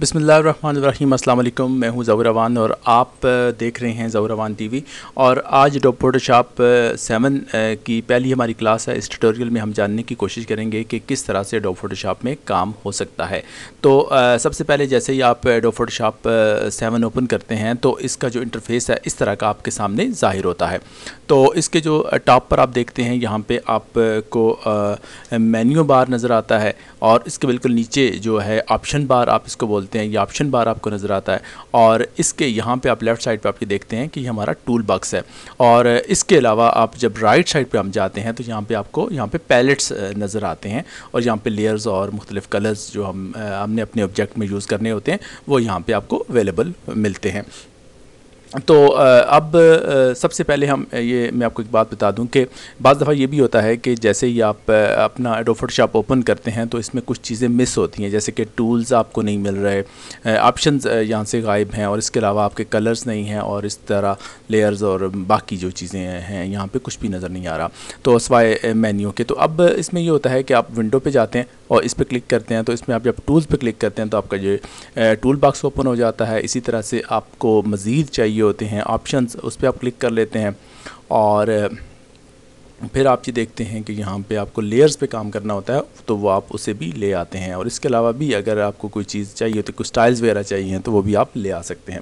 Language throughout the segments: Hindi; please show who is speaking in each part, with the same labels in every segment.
Speaker 1: बसमीम अल्लाम मैं हूँ ज़वरवान और आप देख रहे हैं ज़वरवान टीवी और आज डॉ फोटोशॉप सेवन की पहली हमारी क्लास है इस ट्यूटोरियल में हम जानने की कोशिश करेंगे कि किस तरह से डॉ फोटोशॉप में काम हो सकता है तो सबसे पहले जैसे ही आप डॉ फोटोशॉप सेवन ओपन करते हैं तो इसका जो इंटरफेस है इस तरह का आपके सामने ज़ाहिर होता है तो इसके जो टॉप पर आप देखते हैं यहाँ पे आपको मेन्यू बार नज़र आता है और इसके बिल्कुल नीचे जो है ऑप्शन बार आप इसको बोलते हैं ये ऑप्शन बार आपको नज़र आता है और इसके यहाँ पे आप लेफ़्ट साइड पे आप ये देखते हैं कि ये हमारा टूल बॉक्स है और इसके अलावा आप जब राइट साइड पे हम जाते हैं तो यहाँ पे आपको यहाँ पे पैलेट्स नज़र आते हैं और यहाँ पे लेयर्स और मुख्तलिफ़ कलर्स जो हम हमने अपने ऑब्जेक्ट में यूज़ करने होते हैं वो यहाँ पर आपको अवेलेबल मिलते हैं तो अब सबसे पहले हम ये मैं आपको एक बात बता दूं कि बज़ दफ़ा ये भी होता है कि जैसे ही आप अपना एडोफोट शॉप ओपन करते हैं तो इसमें कुछ चीज़ें मिस होती हैं जैसे कि टूल्स आपको नहीं मिल रहे ऑप्शन यहाँ से गायब हैं और इसके अलावा आपके कलर्स नहीं हैं और इस तरह लेयर्स और बाकी जो चीज़ें हैं यहाँ पर कुछ भी नज़र नहीं आ रहा तो सवाए मेन्यू के तो अब इसमें यह होता है कि आप विंडो पर जाते हैं और इस पर क्लिक करते हैं तो इसमें आप जब टूल्स पर क्लिक करते हैं तो आपका जो टूल बॉक्स ओपन हो जाता है इसी तरह से आपको मज़ीद चाहिए होते हैं ऑप्शन उस पर आप क्लिक कर लेते हैं और फिर आप ये देखते हैं कि यहाँ पे आपको लेयर्स पे काम करना होता है तो वो आप उसे भी ले आते हैं और इसके अलावा भी अगर आपको कोई चीज़ चाहिए तो कुछ स्टाइल्स वगैरह चाहिए तो वो भी आप ले आ सकते हैं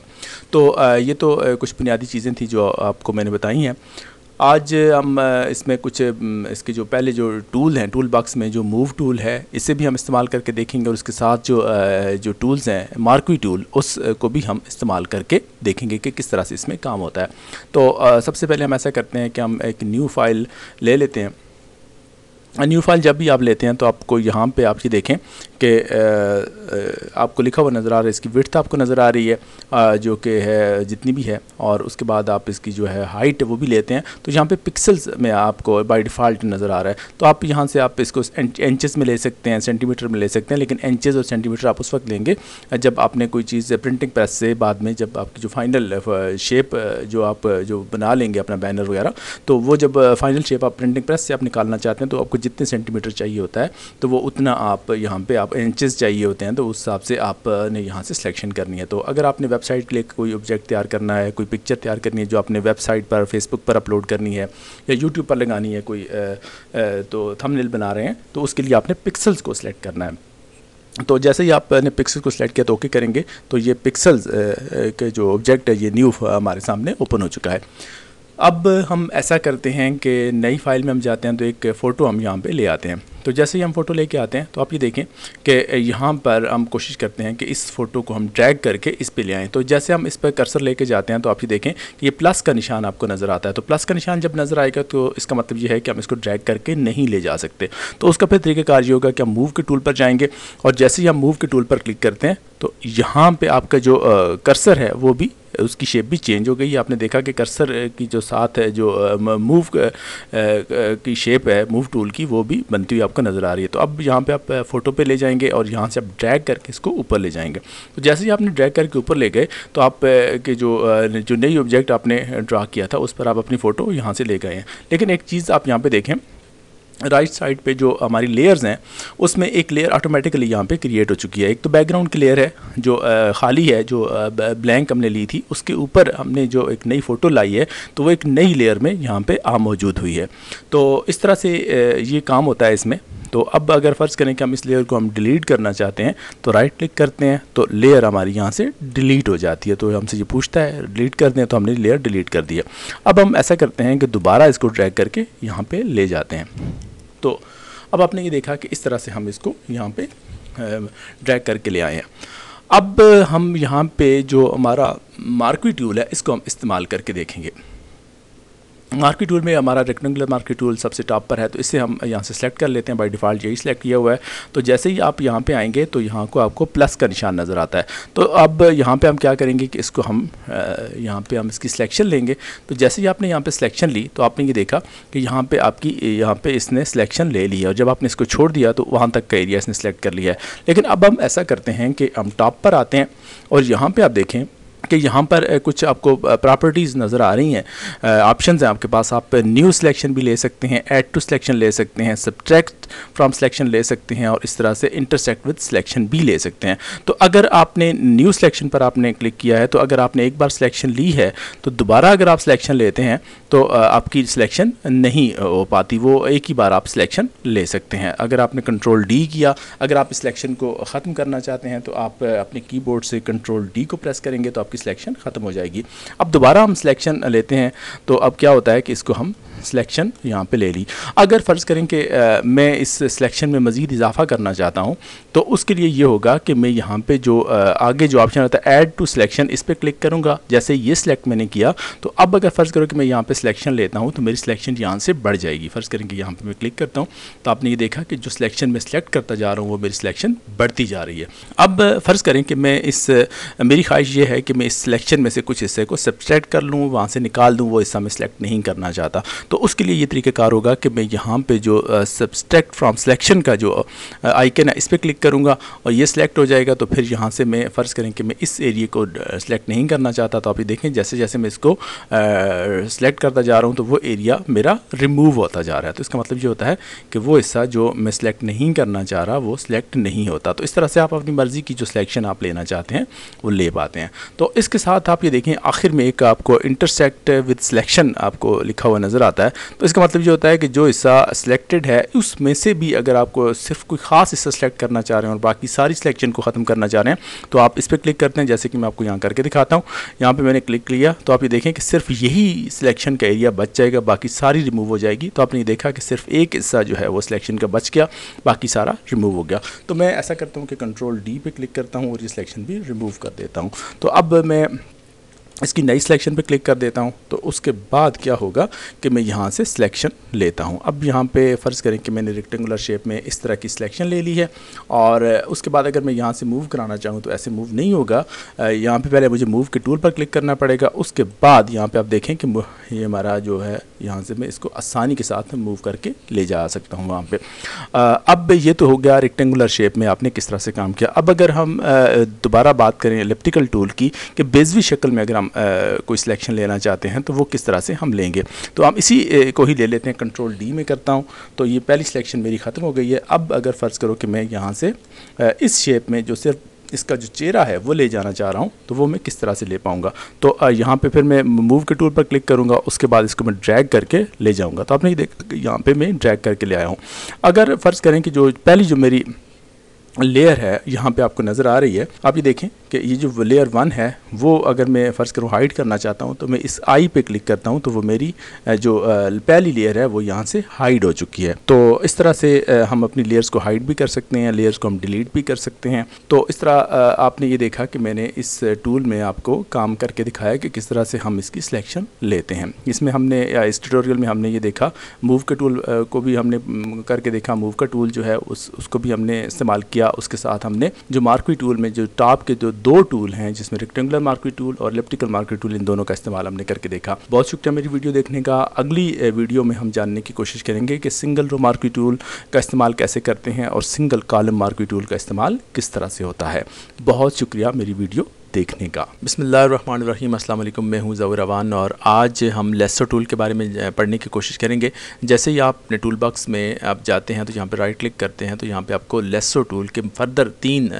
Speaker 1: तो ये तो कुछ बुनियादी चीज़ें थी जो आपको मैंने बताई हैं आज हम इसमें कुछ इसके जो पहले जो टूल हैं टूल बॉक्स में जो मूव टूल है इसे भी हम इस्तेमाल करके देखेंगे और उसके साथ जो जो टूल्स हैं मार्कवी टूल उस को भी हम इस्तेमाल करके देखेंगे कि किस तरह से इसमें काम होता है तो सबसे पहले हम ऐसा करते हैं कि हम एक न्यू फाइल ले लेते हैं न्यू फाइल जब भी आप लेते हैं तो आपको यहाँ पे आप ये देखें कि आपको लिखा हुआ नज़र आ रहा है इसकी विर्थ आपको नज़र आ रही है आ, जो कि है जितनी भी है और उसके बाद आप इसकी जो है हाइट वो भी लेते हैं तो यहाँ पे पिक्सल्स में आपको बाय डिफ़ॉल्ट नज़र आ रहा है तो आप यहाँ से आप इसको इंचज़ में ले सकते हैं सेंटीमीटर में ले सकते हैं लेकिन इंचज़ और सेंटीमीटर आप उस वक्त लेंगे जब आपने कोई चीज़ प्रिंटिंग प्रेस से बाद में जब आपकी जो फाइनल शेप जो आप जो बना लेंगे अपना बैनर वगैरह तो वो जब फाइनल शेप आप प्रिंटिंग प्रेस से आप निकालना चाहते हैं तो आपको जितने सेंटीमीटर चाहिए होता है तो वो उतना आप यहाँ पे आप इंचेस चाहिए होते हैं तो उस हिसाब से आपने यहाँ से सिलेक्शन करनी है तो अगर आपने वेबसाइट के लिए कोई ऑब्जेक्ट तैयार करना है कोई पिक्चर तैयार करनी है जो आपने वेबसाइट पर फेसबुक पर अपलोड करनी है या यूट्यूब पर लगानी है कोई तो थंबनेल बना रहे हैं तो उसके लिए आपने पिक्सल्स को सिलेक्ट करना है तो जैसे ही आपने पिक्सल को सिलेक्ट किया तो ओके करेंगे तो ये पिक्सल्स के जो ऑब्जेक्ट है ये न्यू हमारे सामने ओपन हो चुका है अब हम ऐसा करते हैं कि नई फाइल में हम जाते हैं तो एक फ़ोटो हम यहाँ पे ले आते हैं तो जैसे ही हम फ़ोटो लेके आते हैं तो आप ये देखें कि यहाँ पर हम कोशिश करते हैं कि इस फ़ोटो को हम ड्रैग करके इस पे ले आएँ तो जैसे हम इस पर कर्सर लेके जाते हैं तो आप ये देखें कि ये प्लस का निशान आपको नज़र आता है तो प्लस का निशान जब नज़र आएगा तो इसका मतलब ये है कि हम इसको ड्रैग करके नहीं ले जा सकते तो उसका फिर तरीक़ाकार ये होगा कि हम मूव के टूल पर जाएंगे और जैसे ही हम मूव के टूल पर क्लिक करते हैं तो यहाँ पर आपका जो कर्सर है वो भी उसकी शेप भी चेंज हो गई है आपने देखा कि कर्सर की जो साथ है जो मूव की शेप है मूव टूल की वो भी बनती हुई आपको आपको नज़र आ रही है तो अब यहाँ पे आप फ़ोटो पे ले जाएंगे और यहाँ से आप ड्रैग करके इसको ऊपर ले जाएंगे तो जैसे ही आपने ड्रैग करके ऊपर ले गए तो आप के जो जो नई ऑब्जेक्ट आपने ड्रा किया था उस पर आप अपनी फ़ोटो यहाँ से ले गए हैं लेकिन एक चीज़ आप यहाँ पर देखें राइट right साइड पे जो हमारी लेयर्स हैं उसमें एक लेयर ऑटोमेटिकली यहाँ पे क्रिएट हो चुकी है एक तो बैकग्राउंड की लेयर है जो खाली है जो ब्लैंक हमने ली थी उसके ऊपर हमने जो एक नई फ़ोटो लाई है तो वो एक नई लेयर में यहाँ पे आ मौजूद हुई है तो इस तरह से ये काम होता है इसमें तो अब अगर फ़र्ज़ करें कि हम इस लेयर को हम डिलीट करना चाहते हैं तो राइट क्लिक करते हैं तो लेयर हमारी यहाँ से डिलीट हो जाती है तो हमसे ये पूछता है डिलीट कर दें तो हमने लेयर डिलीट कर दिया अब हम ऐसा करते हैं कि दोबारा इसको ड्रैग करके यहाँ पे ले जाते हैं तो अब आपने ये देखा कि इस तरह से हम इसको यहाँ पे ड्रैग करके ले आए हैं अब हम यहाँ पे जो हमारा मार्कवी ट्यूल है इसको हम इस्तेमाल करके देखेंगे मार्केट टूल में हमारा रेक्टेंगुलर मार्केट टूल सबसे टॉप पर है तो इसे हम यहाँ से सेलेक्ट कर लेते हैं बाय डिफ़ॉल्ट यही सिलेक्ट किया हुआ है तो जैसे ही आप यहाँ पे आएंगे तो यहाँ को आपको प्लस का निशान नज़र आता है तो अब यहाँ पे हम क्या करेंगे कि इसको हम यहाँ पे हम इसकी सिलेक्शन लेंगे तो जैसे ही आपने यहाँ पर सिलेक्शन ली तो आपने ये देखा कि यहाँ पर आपकी यहाँ पर इसने सिलेक्शन ले ली है और जब आपने इसको छोड़ दिया तो वहाँ तक का एरिया इसने सेलेक्ट कर लिया है लेकिन अब हम ऐसा करते हैं कि हम टॉप पर आते हैं और यहाँ पर आप देखें कि यहाँ पर कुछ आपको प्रॉपर्टीज़ नज़र आ रही हैं ऑप्शन हैं आपके पास आप न्यू सिलेक्शन भी ले सकते हैं ऐड टू सिलेक्शन ले सकते हैं सब्ट्रैक्ट फ्रॉम सिलेक्शन ले सकते हैं और इस तरह से इंटरसेक्ट विद सिलेक्शन भी ले सकते हैं तो अगर आपने न्यू सिलेक्शन पर आपने क्लिक किया है तो अगर आपने एक बार सिलेक्शन ली है तो दोबारा अगर आप सिलेक्शन लेते हैं तो आपकी सिलेक्शन नहीं हो पाती वो एक ही बार आप सिलेक्शन ले सकते हैं अगर आपने कंट्रोल डी किया अगर आप सिलेक्शन को ख़त्म करना चाहते हैं तो आप अपने कीबोर्ड से कंट्रोल डी को प्रेस करेंगे तो आप आपकी सिलेक्शन ख़त्म हो जाएगी अब दोबारा हम सिलेक्शन लेते हैं तो अब क्या होता है कि इसको हम सिलेक्शन यहाँ पे ले ली अगर फ़र्ज़ करें कि मैं इस सिलेक्शन में मज़ीद इजाफा करना चाहता हूँ तो उसके लिए ये होगा कि मैं यहाँ पे जो आ, आगे जो ऑप्शन आता है ऐड टू सिलेक्शन इस पर क्लिक करूँगा जैसे ये सिलेक्ट मैंने किया तो अब अगर फ़र्ज़ करो कि मैं यहाँ पर सिलेक्शन लेता हूँ तो मेरी सिलेक्शन यहाँ से बढ़ जाएगी फ़र्ज़ करें कि यहाँ पर मैं क्लिक करता हूँ तो आपने ये देखा कि जो सिलेक्शन मैं सिलेक्ट करता जा रहा हूँ वो मेरी सिलेक्शन बढ़ती जा रही है अब फ़र्ज़ करें कि मैं इस मेरी ख्वाहिश ये है कि मैं इस सिलेक्शन में से कुछ हिस्से को सब्सट्रैक्ट कर लूँ वहाँ से निकाल दूँ वो हिस्सा मैं सिलेक्ट नहीं करना चाहता तो उसके लिए ये तरीक़ेकार होगा कि मैं यहाँ पे जो सब्सट्रैक्ट फ्रॉम सिलेक्शन का जो आइकन है इस पर क्लिक करूँगा और ये सिलेक्ट हो जाएगा तो फिर यहाँ से मैं फ़र्ज़ करें कि मैं इस एरिए को सिलेक्ट नहीं करना चाहता तो आप ये देखें जैसे जैसे मैं इसको सिलेक्ट करता जा रहा हूँ तो वो एरिया मेरा रिमूव होता जा रहा है तो इसका मतलब ये होता है कि वो हिस्सा जो मैं सिलेक्ट नहीं करना चाह रहा वो सिलेक्ट नहीं होता तो इस तरह से आप अपनी मर्ज़ी की जो सिलेक्शन आप लेना चाहते हैं वो ले पाते हैं तो इसके साथ आप ये देखें आखिर में एक आपको इंटरसेक्ट विद सिलेक्शन आपको लिखा हुआ नज़र आता है जाता है तो इसका मतलब ये होता है कि जो हिस्सा सिलेक्टेड है उसमें से भी अगर आपको सिर्फ कोई ख़ास हिस्सा सेलेक्ट करना चाह रहे हैं और बाकी सारी सिलेक्शन को ख़त्म करना चाह रहे हैं तो आप इस पर क्लिक करते हैं जैसे कि मैं आपको यहाँ करके दिखाता हूँ यहाँ पर मैंने क्लिक लिया तो आप ये देखें कि सिर्फ यही सिलेक्शन का एरिया बच जाएगा बाकी सारी रिमूव हो जाएगी तो आपने देखा कि सिर्फ एक हिस्सा जो है वो सिलेक्शन का बच गया बाकी सारा रिमूव हो गया तो मैं ऐसा करता हूँ कि कंट्रोल डी पे क्लिक करता हूँ और ये सिलेक्शन भी रिमूव कर देता हूँ तो अब मैं इसकी नई सिलेक्शन पे क्लिक कर देता हूँ तो उसके बाद क्या होगा कि मैं यहाँ से सिलेक्शन लेता हूँ अब यहाँ पे फ़र्ज़ करें कि मैंने रेक्टेंगुलर शेप में इस तरह की सिलेक्शन ले ली है और उसके बाद अगर मैं यहाँ से मूव कराना चाहूँ तो ऐसे मूव नहीं होगा यहाँ पे पहले मुझे मूव के टूल पर क्लिक करना पड़ेगा उसके बाद यहाँ पर आप देखें कि ये हमारा जो है यहाँ से मैं इसको आसानी के साथ मूव करके ले जा सकता हूँ वहाँ पर अब ये तो हो गया रेक्टेंगुलर शेप में आपने किस तरह से काम किया अब अगर हम दोबारा बात करें इलेप्टिकल टूल की कि बेजवी शक्ल में अगर हम कोई सिलेक्शन लेना चाहते हैं तो वो किस तरह से हम लेंगे तो हम इसी को ही ले लेते हैं कंट्रोल डी में करता हूँ तो ये पहली सिलेक्शन मेरी ख़त्म हो गई है अब अगर फ़र्ज़ करो कि मैं यहाँ से इस शेप में जो सिर्फ इसका जो चेहरा है वो ले जाना चाह रहा हूँ तो वो मैं किस तरह से ले पाऊँगा तो यहाँ पर फिर मैं मूव के टूल पर क्लिक करूँगा उसके बाद इसको मैं ड्रैग करके ले जाऊँगा तो आपने ये देखा यहाँ पर मैं ड्रैग करके ले आया हूँ अगर फ़र्ज़ करें कि जो पहली जो मेरी लेयर है यहाँ पे आपको नज़र आ रही है आप ये देखें कि ये जो लेयर वन है वो अगर मैं फ़र्ज़ करूँ हाइड करना चाहता हूँ तो मैं इस आई पे क्लिक करता हूँ तो वो मेरी जो पहली लेयर है वो यहाँ से हाइड हो चुकी है तो इस तरह से हम अपनी लेयर्स को हाइड भी कर सकते हैं लेयर्स को हम डिलीट भी कर सकते हैं तो इस तरह आपने ये देखा कि मैंने इस टूल में आपको काम करके दिखाया कि किस तरह से हम इसकी सिलेक्शन लेते हैं इसमें हमने इस ट्यूटोरियल में हमने ये देखा मूव के टूल को भी हमने करके देखा मूव का टूल जो है उस उसको भी हमने इस्तेमाल किया उसके साथ हमने जो मार्कवी टूल में जो टॉप के जो दो टूल हैं जिसमें रेक्टेंगुलर मार्किट टूल और इलेप्टिकल मार्किट टूल इन दोनों का इस्तेमाल हमने करके देखा बहुत शुक्रिया मेरी वीडियो देखने का अगली वीडियो में हम जानने की कोशिश करेंगे कि सिंगल रो मार्किट टूल का इस्तेमाल कैसे करते हैं और सिंगल कॉलम मार्किट टूल का इस्तेमाल किस तरह से होता है बहुत शुक्रिया मेरी वीडियो देखने का बसमीम अल्लाम मैं हूँ ज़वर और आज हम लेसर टूल के बारे में पढ़ने की कोशिश करेंगे जैसे ही आप अपने टूल बॉक्स में आप जाते हैं तो यहाँ पर राइट क्लिक करते हैं तो यहाँ पर आपको लेसर टूल के फर्दर तीन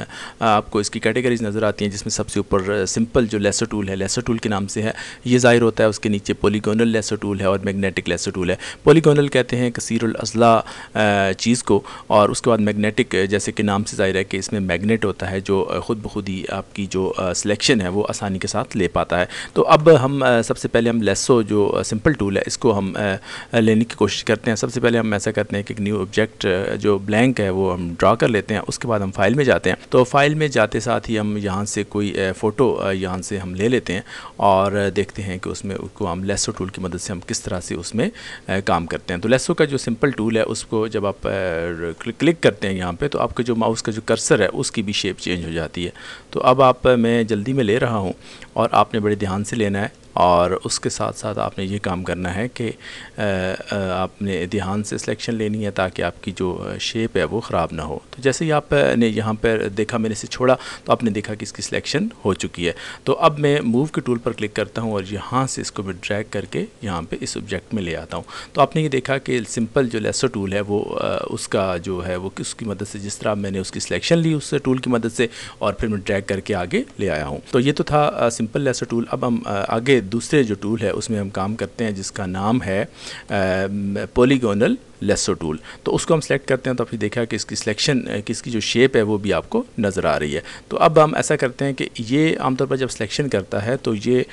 Speaker 1: आपको इसकी कैटेगरीज नज़र आती हैं जिसमें सबसे ऊपर सिंपल जो लेसर टूल है लेसर टूल के नाम से है ये ज़ाहिर होता है उसके नीचे पोलीगोनल लेसर टूल है और मैग्नेटिक लेसर टूल है पोलीगोनल कहते हैं कसरअजला चीज़ को और उसके बाद मैग्नेटिक जैसे कि नाम से ज़ाहिर है कि इसमें मैगनेट होता है जो ख़ुद ब खुद ही आपकी जो सिलेक्शन है वो आसानी के साथ ले पाता है तो अब हम सबसे पहले हम लेसो जो सिंपल टूल है इसको हम लेने की कोशिश करते हैं सबसे पहले हम ऐसा करते हैं कि एक न्यू ऑब्जेक्ट जो ब्लैंक है वो हम ड्रा कर लेते हैं उसके बाद हम फाइल में जाते हैं तो फाइल में जाते साथ ही हम यहाँ से कोई फ़ोटो यहाँ से हम ले लेते हैं और देखते हैं कि उसमें उसको हम लेसो टूल की मदद से हम किस तरह से उसमें काम करते हैं तो लेसो का जो सिंपल टूल है उसको जब आप क्लिक करते हैं यहाँ पर तो आपके जो माउस का जो कर्सर है उसकी भी शेप चेंज हो जाती है तो अब आप मैं जल्दी में ले रहा हूँ और आपने बड़े ध्यान से लेना है और उसके साथ साथ आपने ये काम करना है कि आपने ध्यान से सिलेक्शन लेनी है ताकि आपकी जो शेप है वो ख़राब ना हो तो जैसे ही आपने यहाँ पर देखा मैंने इसे छोड़ा तो आपने देखा कि इसकी सिलेक्शन हो चुकी है तो अब मैं मूव के टूल पर क्लिक करता हूँ और यहाँ से इसको मैं ड्रैग करके यहाँ पर इस ऑब्जेक्ट में ले आता हूँ तो आपने ये देखा कि सिंपल जो लेसो टूल है वो उसका जो है वो उसकी मदद से जिस तरह मैंने उसकी सिलेक्शन ली उस टूल की मदद से और फिर मैं ड्रैग करके आगे ले आया हूँ तो ये तो था सिंपल लेसो टूल अब हम आगे दूसरे जो टूल है उसमें हम काम करते हैं जिसका नाम है polygonal लेसो टूल तो उसको हम सेलेक्ट करते हैं तो फिर देखा कि इसकी सिलेक्शन किसकी जो शेप है वो भी आपको नज़र आ रही है तो अब हम ऐसा करते हैं कि ये आमतौर पर जब सिलेक्शन करता है तो ये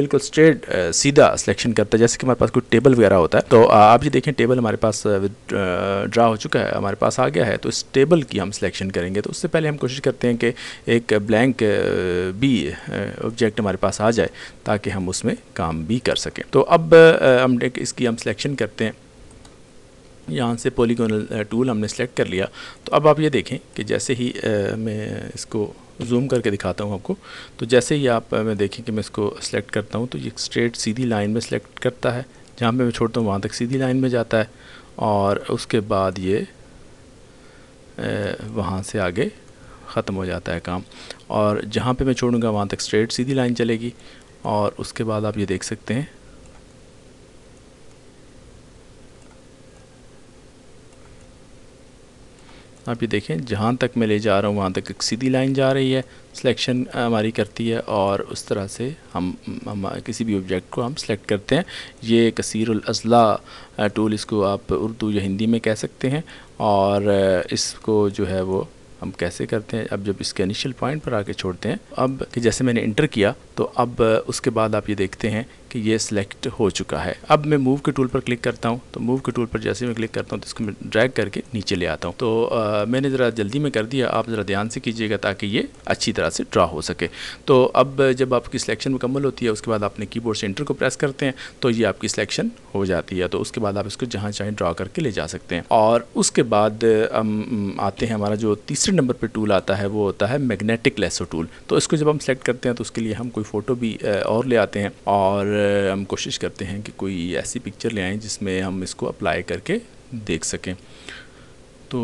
Speaker 1: बिल्कुल स्ट्रेट सीधा सिलेक्शन करता है जैसे कि हमारे पास कोई टेबल वगैरह होता है तो आप ये देखें टेबल हमारे पास ड्रा हो चुका है हमारे पास आ गया है तो इस टेबल की हम सिलेक्शन करेंगे तो उससे पहले हम कोशिश करते हैं कि एक ब्लैंक भी ऑब्जेक्ट हमारे पास आ जाए ताकि हम उसमें काम भी कर सकें तो अब हम इसकी हम सिलेक्शन करते हैं यहाँ से पोलिकोनल टूल uh, हमने सेलेक्ट कर लिया तो अब आप ये देखें कि जैसे ही आ, uh, मैं इसको जूम करके दिखाता हूँ आपको तो जैसे ही आप uh, मैं देखें कि मैं इसको सेलेक्ट करता हूँ तो ये स्ट्रेट सीधी लाइन में सेलेक्ट करता है जहाँ पे मैं छोड़ता हूँ वहाँ तक सीधी लाइन में जाता है और उसके बाद ये वहाँ से आगे ख़त्म हो जाता है काम और जहाँ पर मैं छोड़ूंगा वहाँ तक स्ट्रेट सीधी लाइन चलेगी और उसके बाद आप ये देख सकते हैं आप ये देखें जहाँ तक मैं ले जा रहा हूँ वहाँ तक एक सीधी लाइन जा रही है सिलेक्शन हमारी करती है और उस तरह से हम, हम किसी भी ऑब्जेक्ट को हम सेलेक्ट करते हैं ये कसीर अज़ला टूल इसको आप उर्दू या हिंदी में कह सकते हैं और इसको जो है वो हम कैसे करते हैं अब जब इसके इनिशियल पॉइंट पर आके छोड़ते हैं अब कि जैसे मैंने इंटर किया तो अब उसके बाद आप ये देखते हैं कि ये सिलेक्ट हो चुका है अब मैं मूव के टूल पर क्लिक करता हूँ तो मूव के टूल पर जैसे मैं क्लिक करता हूँ तो इसको मैं ड्रैग करके नीचे ले आता हूँ तो आ, मैंने ज़रा जल्दी में कर दिया आप ज़रा ध्यान से कीजिएगा ताकि ये अच्छी तरह से ड्रा हो सके तो अब जब आपकी सिलेक्शन मुकम्मल होती है उसके बाद आपने की से इंटर को प्रेस करते हैं तो ये आपकी सिलेक्शन हो जाती है तो उसके बाद आप इसको जहाँ चाहें ड्रा करके ले जा सकते हैं और उसके बाद हम आते हैं हमारा जो तीसरे नंबर पर टूल आता है वो होता है मैग्नेटिक लेसो टूल तो इसको जब हम सेलेक्ट करते हैं तो उसके लिए हम कोई फ़ोटो भी और ले आते हैं और हम कोशिश करते हैं कि कोई ऐसी पिक्चर ले आएँ जिसमें हम इसको अप्लाई करके देख सकें तो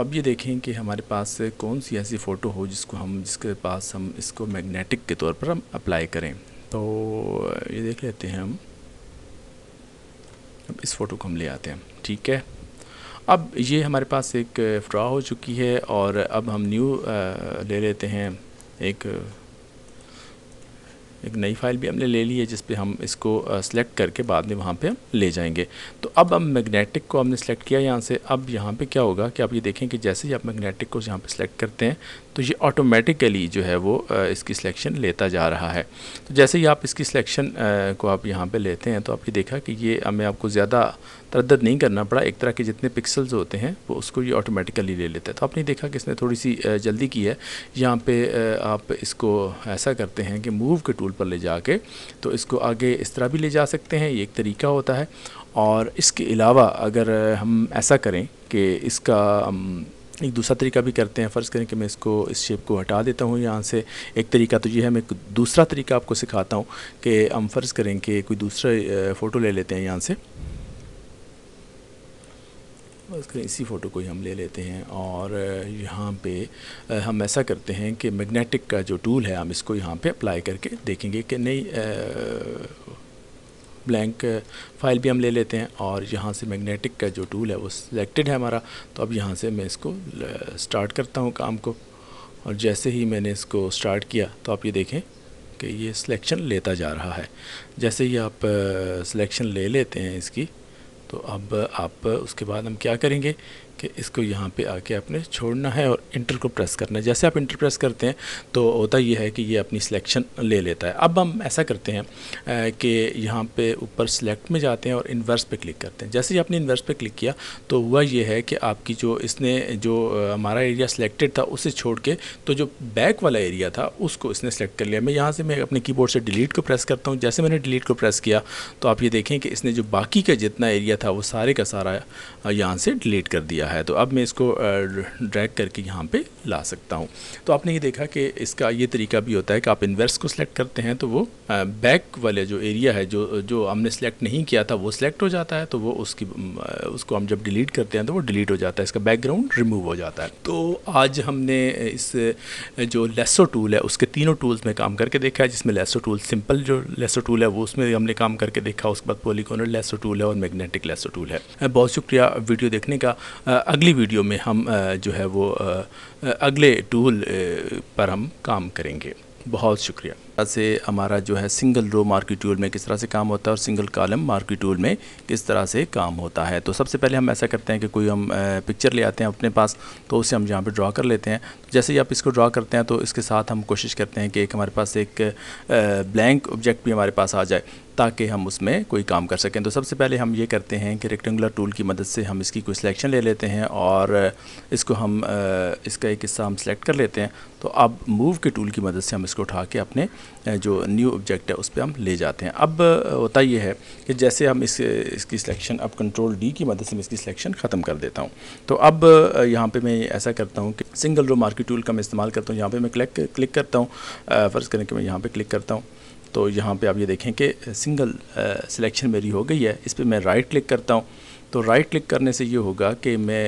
Speaker 1: अब ये देखें कि हमारे पास कौन सी ऐसी फ़ोटो हो जिसको हम जिसके पास हम इसको मैग्नेटिक के तौर पर हम अप्लाई करें तो ये देख लेते हैं हम अब इस फ़ोटो को हम ले आते हैं ठीक है अब ये हमारे पास एक ड्रा हो चुकी है और अब हम न्यू ले लेते हैं एक एक नई फाइल भी हमने ले ली है जिस पे हम इसको सेलेक्ट करके बाद में वहाँ पे हम ले जाएंगे तो अब हम मैग्नेटिक को हमने सेलेक्ट किया यहाँ से अब यहाँ पे क्या होगा कि आप ये देखें कि जैसे ही आप मैग्नेटिक को यहाँ पे सेलेक्ट करते हैं तो ये ऑटोमेटिकली जो है वो इसकी सिलेक्शन लेता जा रहा है तो जैसे ही आप इसकी सिलेक्शन को आप यहाँ पर लेते हैं तो आप ये देखा कि ये हमें आपको ज़्यादा तरदद नहीं करना पड़ा एक तरह के जितने पिक्सल्स होते हैं वो उसको ये ऑटोमेटिकली ले लेता है तो आपने देखा कि इसने थोड़ी सी जल्दी की है यहाँ पे आप इसको ऐसा करते हैं कि मूव के टूल पर ले जाके तो इसको आगे इस तरह भी ले जा सकते हैं ये एक तरीका होता है और इसके अलावा अगर हम ऐसा करें कि इसका एक दूसरा तरीका भी करते हैं फ़र्ज़ करें कि मैं इसको इस शेप को हटा देता हूँ यहाँ से एक तरीका तो ये है मैं दूसरा तरीका आपको सिखाता हूँ कि हम फ़र्ज़ करें कि कोई दूसरा फ़ोटो ले लेते हैं यहाँ से बस करें इसी फ़ोटो को ही हम ले लेते हैं और यहाँ पे हम ऐसा करते हैं कि मैग्नेटिक का जो टूल है हम इसको यहाँ पे अप्लाई करके देखेंगे कि नई ब्लैंक फाइल भी हम ले लेते हैं और यहाँ से मैग्नेटिक का जो टूल है वो सिलेक्टेड है हमारा तो अब यहाँ से मैं इसको स्टार्ट करता हूँ काम को और जैसे ही मैंने इसको स्टार्ट किया तो आप ये देखें कि ये सिलेक्शन लेता जा रहा है जैसे ही आप सिलेक्शन ले लेते हैं इसकी तो अब आप उसके बाद हम क्या करेंगे कि इसको यहाँ पे आके आपने छोड़ना है और इंटर को प्रेस करना है जैसे आप इंटर प्रेस करते हैं तो होता यह है कि ये अपनी सिलेक्शन ले लेता है अब हम ऐसा करते हैं कि यहाँ पे ऊपर सेलेक्ट में जाते हैं और इन्वर्स पे क्लिक करते हैं जैसे ही आपने इन्वर्स पे क्लिक किया तो हुआ ये है कि आपकी जो इसने जो हमारा एरिया सेलेक्टेड था उसे छोड़ के तो जो बैक वाला एरिया था उसको इसने सेलेक्ट कर लिया मैं यहाँ से मैं अपने की से डिलीट को प्रेस करता हूँ जैसे मैंने डिलीट को प्रेस किया तो आप ये देखें कि इसने जो बाकी का जितना एरिया था वो सारे का सारा यहाँ से डिलीट कर दिया है है तो अब मैं इसको ड्रैग करके यहाँ पे ला सकता हूँ तो आपने ये देखा कि इसका ये तरीका भी होता है कि आप इन्वर्स को सिलेक्ट करते हैं तो वो बैक वाले जो एरिया है जो जो हमने सेलेक्ट नहीं किया था वो सिलेक्ट हो जाता है तो वो उसकी उसको हम जब डिलीट करते हैं तो वो डिलीट हो जाता है इसका बैकग्राउंड रिमूव हो जाता है तो आज हमने इस जो लेसो टूल है उसके तीनों टूल्स में काम करके देखा है जिसमें लेसो टूल सिंपल जो लेसो टूल है वो उसमें हमने काम करके देखा उसके बाद पोलिकोनर लेसो टूल है और मैग्नेटिक लेसो टूल है बहुत शुक्रिया वीडियो देखने का अगली वीडियो में हम जो है वो अगले टूल पर हम काम करेंगे बहुत शुक्रिया से हमारा जो है सिंगल रो मार्केट टूल में किस तरह से काम होता है और सिंगल कॉलम मार्केट टूल में किस तरह से काम होता है तो सबसे पहले हम ऐसा करते हैं कि कोई हम पिक्चर ले आते हैं अपने पास तो उसे हम यहाँ पे ड्रा कर लेते हैं तो जैसे ही आप इसको ड्रा करते हैं तो इसके साथ हम कोशिश करते हैं कि एक हमारे पास एक ब्लैंक ऑब्जेक्ट भी हमारे पास आ जाए ताकि हम उसमें कोई काम कर सकें तो सबसे पहले हम ये करते हैं कि रेक्टेंगुलर टूल की मदद से हम इसकी कोई सिलेक्शन ले लेते हैं और इसको हम इसका एक हिस्सा हम सेलेक्ट कर लेते हैं तो अब मूव के टूल की मदद से हम इसको उठा के अपने जो न्यू ऑब्जेक्ट है उस पर हम ले जाते हैं अब होता ये है कि जैसे हम इस इसकी सिलेक्शन अब कंट्रोल डी की मदद से मैं इसकी सिलेक्शन ख़त्म कर देता हूँ तो अब यहाँ पे मैं ऐसा करता हूँ कि सिंगल रो मार्केट टूल का मैं इस्तेमाल करता हूँ यहाँ पे मैं क्लिक क्लिक करता हूँ फ़र्ज़ करें कि मैं यहाँ पे क्लिक करता हूँ तो यहाँ पे आप ये देखें कि सिंगल सिलेक्शन uh, मेरी हो गई है इस पर मैं राइट क्लिक करता हूँ तो राइट क्लिक करने से ये होगा कि मैं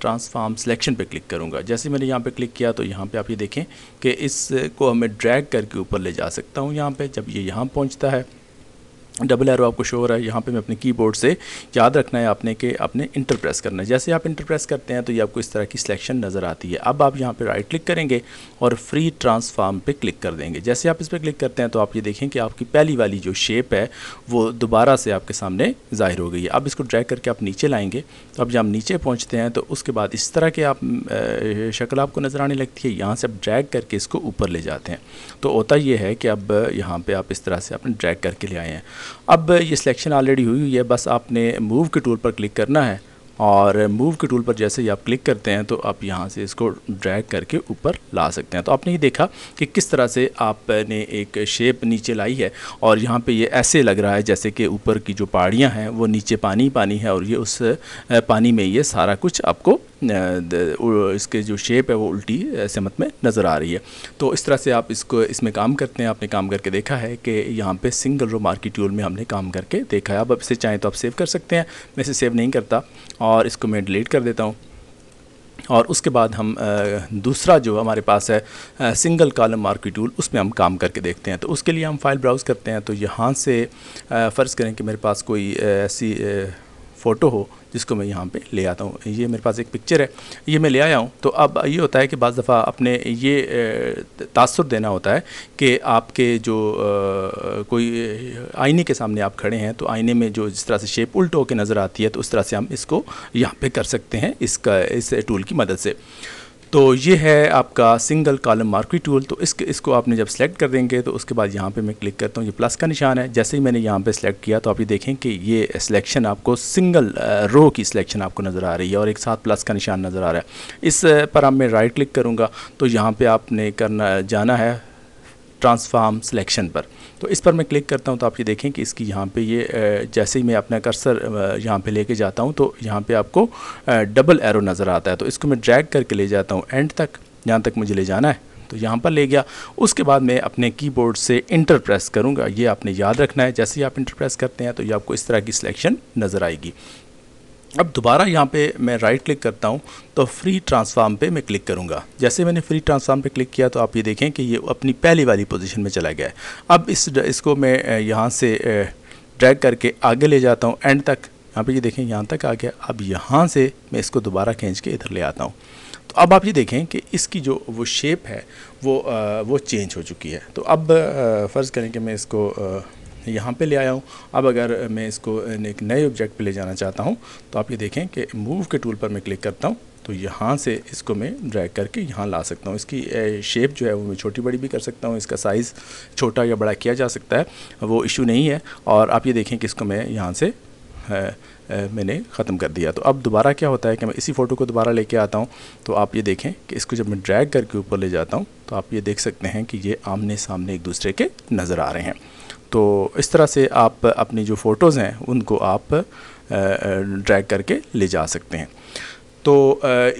Speaker 1: ट्रांसफार्म uh, सिलेक्शन पे क्लिक करूँगा जैसे मैंने यहाँ पे क्लिक किया तो यहाँ पे आप ये देखें कि इसको हमें ड्रैग करके ऊपर ले जा सकता हूँ यहाँ पे जब ये यह यहाँ पहुँचता है डबल एरो आपको शो हो रहा है यहाँ पे मैं अपने कीबोर्ड से याद रखना है आपने कि आपने इंटर प्रेस करना है जैसे आप इंटर प्रेस करते हैं तो ये आपको इस तरह की सिलेक्शन नज़र आती है अब आप यहाँ पे राइट क्लिक करेंगे और फ्री ट्रांसफार्म पे क्लिक कर देंगे जैसे आप इस पर क्लिक करते हैं तो आप ये देखें कि आपकी पहली वाली जो शेप है वो दोबारा से आपके सामने ज़ाहिर हो गई है अब इसको ड्रैग करके आप नीचे लाएँगे तो अब जब नीचे पहुँचते हैं तो उसके बाद इस तरह के आप शक्ल आपको नज़र आने लगती है यहाँ से आप ड्रैग करके इसको ऊपर ले जाते हैं तो होता ये है कि अब यहाँ पर आप इस तरह से अपने ड्रैग करके ले आए हैं अब ये सिलेक्शन ऑलरेडी हुई हुई है बस आपने मूव के टूल पर क्लिक करना है और मूव के टूल पर जैसे ही आप क्लिक करते हैं तो आप यहाँ से इसको ड्रैग करके ऊपर ला सकते हैं तो आपने ये देखा कि किस तरह से आपने एक शेप नीचे लाई है और यहाँ पे ये ऐसे लग रहा है जैसे कि ऊपर की जो पहाड़ियाँ हैं वो नीचे पानी पानी है और ये उस पानी में ये सारा कुछ आपको इसके जो शेप है वो उल्टी समत में नज़र आ रही है तो इस तरह से आप इसको इसमें काम करते हैं आपने काम करके देखा है कि यहाँ पे सिंगल रो मार्केट में हमने काम करके देखा है अब आप इसे चाहें तो आप सेव कर सकते हैं मैं इसे सेव नहीं करता और इसको मैं डिलीट कर देता हूँ और उसके बाद हम दूसरा जो हमारे पास है सिंगल कॉलम मार्की टूल उसमें हम काम करके देखते हैं तो उसके लिए हम फाइल ब्राउज़ करते हैं तो यहाँ से फ़र्ज़ करें कि मेरे पास कोई ऐसी फ़ोटो हो जिसको मैं यहाँ पे ले आता हूँ ये मेरे पास एक पिक्चर है ये मैं ले आया हूँ तो अब ये होता है कि बज़ दफ़ा अपने ये तासर देना होता है कि आपके जो कोई आईने के सामने आप खड़े हैं तो आईने में जो जिस तरह से शेप उल्ट होकर नज़र आती है तो उस तरह से हम इसको यहाँ पे कर सकते हैं इसका इस टूल की मदद से तो ये है आपका सिंगल कॉलम मार्किंग टूल तो इसके इसको आपने जब सेलेक्ट कर देंगे तो उसके बाद यहाँ पे मैं क्लिक करता हूँ ये प्लस का निशान है जैसे ही मैंने यहाँ पे सेलेक्ट किया तो आप ये देखें कि ये सिलेक्शन आपको सिंगल रो की सिलेक्शन आपको नज़र आ रही है और एक साथ प्लस का निशान नज़र आ रहा है इस पर आप मैं राइट क्लिक करूँगा तो यहाँ पर आपने करना जाना है ट्रांसफार्म सिलेक्शन पर तो इस पर मैं क्लिक करता हूँ तो आप ये देखें कि इसकी यहाँ पे ये जैसे ही मैं अपना कर्सर यहाँ पे लेके जाता हूँ तो यहाँ पे आपको डबल एरो नज़र आता है तो इसको मैं ड्रैग करके ले जाता हूँ एंड तक यहाँ तक मुझे ले जाना है तो यहाँ पर ले गया उसके बाद मैं अपने कीबोर्ड से इंटर प्रेस करूँगा ये आपने याद रखना है जैसे ही आप इंटर प्रेस करते हैं तो ये आपको इस तरह की सिलेक्शन नज़र आएगी अब दोबारा यहाँ पे मैं राइट क्लिक करता हूँ तो फ्री ट्रांसफार्म पे मैं क्लिक करूँगा जैसे मैंने फ्री ट्रांसफार्म पे क्लिक किया तो आप ये देखें कि ये अपनी पहली वाली पोजीशन में चला गया है अब इस इसको मैं यहाँ से ड्रैग करके आगे ले जाता हूँ एंड तक यहाँ पे ये देखें यहाँ तक आ गया अब यहाँ से मैं इसको दोबारा खींच के इधर ले आता हूँ तो अब आप ये देखें कि इसकी जो वो शेप है वो वो चेंज हो चुकी है तो अब फ़र्ज़ करें कि मैं इसको आ, यहाँ पे ले आया हूँ अब अगर मैं इसको एक नए ऑब्जेक्ट पे ले जाना चाहता हूँ तो आप ये देखें कि मूव के टूल पर मैं क्लिक करता हूँ तो यहाँ से इसको मैं ड्रैग करके यहाँ ला सकता हूँ इसकी शेप जो है वो मैं छोटी बड़ी भी कर सकता हूँ इसका साइज़ छोटा या बड़ा किया जा सकता है वो इशू नहीं है और आप ये देखें कि इसको मैं यहाँ से मैंने ख़त्म कर दिया तो अब दोबारा क्या होता है कि मैं इसी फ़ोटो को दोबारा लेके आता हूँ तो आप ये देखें कि इसको जब मैं ड्रैग करके ऊपर ले जाता हूँ तो आप ये देख सकते हैं कि ये आमने सामने एक दूसरे के नज़र आ रहे हैं तो इस तरह से आप अपनी जो फ़ोटोज़ हैं उनको आप ड्रैग करके ले जा सकते हैं तो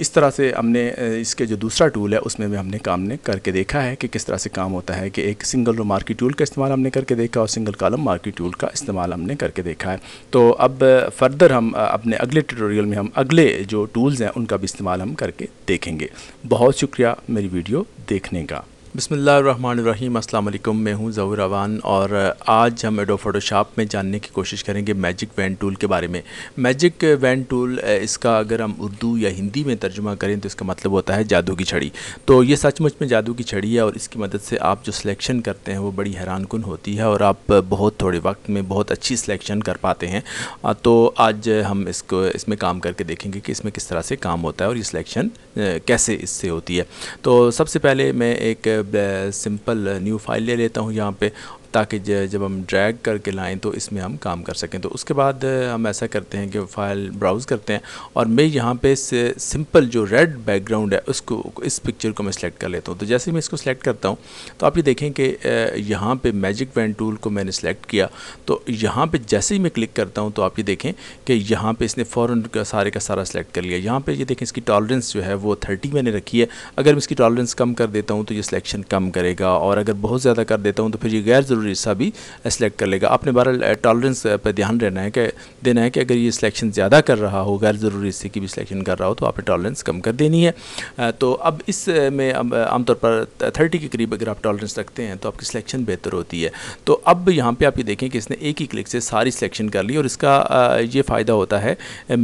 Speaker 1: इस तरह से हमने इसके जो दूसरा टूल है उसमें भी हमने काम ने करके देखा है कि किस तरह से काम होता है कि एक सिंगल रो मार्की टूल का इस्तेमाल हमने करके देखा और सिंगल कॉलम मार्की टूल का इस्तेमाल हमने करके देखा है तो अब फर्दर हम अपने अगले ट्यूटोरियल में हम अगले जो टूल्स हैं उनका भी इस्तेमाल हम करके देखेंगे बहुत शुक्रिया मेरी वीडियो देखने का बसमीम अल्लाम मैं हूँ ज़हूर अवान और आज हम एडो फ़ोटोशॉप में जानने की कोशिश करेंगे मैजिक वैन टूल के बारे में मैजिक वैन टूल इसका अगर हम उर्दू या हिंदी में तर्जुमा करें तो इसका मतलब होता है जादू की छड़ी तो ये सचमुच में जादू की छड़ी है और इसकी मदद से आप जो सिलेक्शन करते हैं वो बड़ी हैरान कन होती है और आप बहुत थोड़े वक्त में बहुत अच्छी सिलेक्शन कर पाते हैं तो आज हम इसको इसमें काम करके देखेंगे कि इसमें किस तरह से काम होता है और ये सिलेक्शन कैसे इससे होती है तो सबसे पहले मैं एक सिंपल न्यू फाइल ले लेता हूँ यहाँ पे ताकि जब हम ड्रैग करके लाएँ तो इसमें हम काम कर सकें तो उसके बाद हम ऐसा करते हैं कि फाइल ब्राउज़ करते हैं और मैं यहाँ पे सिंपल जो रेड बैकग्राउंड है उसको इस पिक्चर को मैं सिलेक्ट कर लेता हूँ तो जैसे मैं इसको तो तो सिलेक्ट करता हूँ तो आप ये देखें कि यहाँ पे मैजिक वैन टूल को मैंने सेलेक्ट किया तो यहाँ पर जैसे ही मैं क्लिक करता हूँ तो आप ये देखें कि यहाँ पर इसने का सारे का सारा सेलेक्ट कर लिया यहाँ पर ये देखें इसकी टॉलरेंस जो है वो थर्टी मैंने रखी है अगर मैं इसकी टॉलरेंस कम कर देता हूँ तो ये सिलेक्शन कम करेगा और अगर बहुत ज़्यादा कर देता हूँ तो फिर ये गैर ज़रूरी हिस्सा भी सिलेक्ट कर लेगा आपने बहरहाल टॉलरेंस पर ध्यान रहना है कि देना है कि अगर ये सिलेक्शन ज़्यादा कर रहा हो गैर ज़रूरी हिस्से की भी सिलेक्शन कर रहा हो तो आपने टॉलरेंस कम कर देनी है तो अब इस में आमतौर पर थर्टी के करीब अगर आप टॉलरेंस रखते हैं तो आपकी सिलेक्शन बेहतर होती है तो अब यहाँ पर आप ये देखें कि इसने एक ही क्लिक से सारी सिलेक्शन कर ली और इसका ये फ़ायदा होता है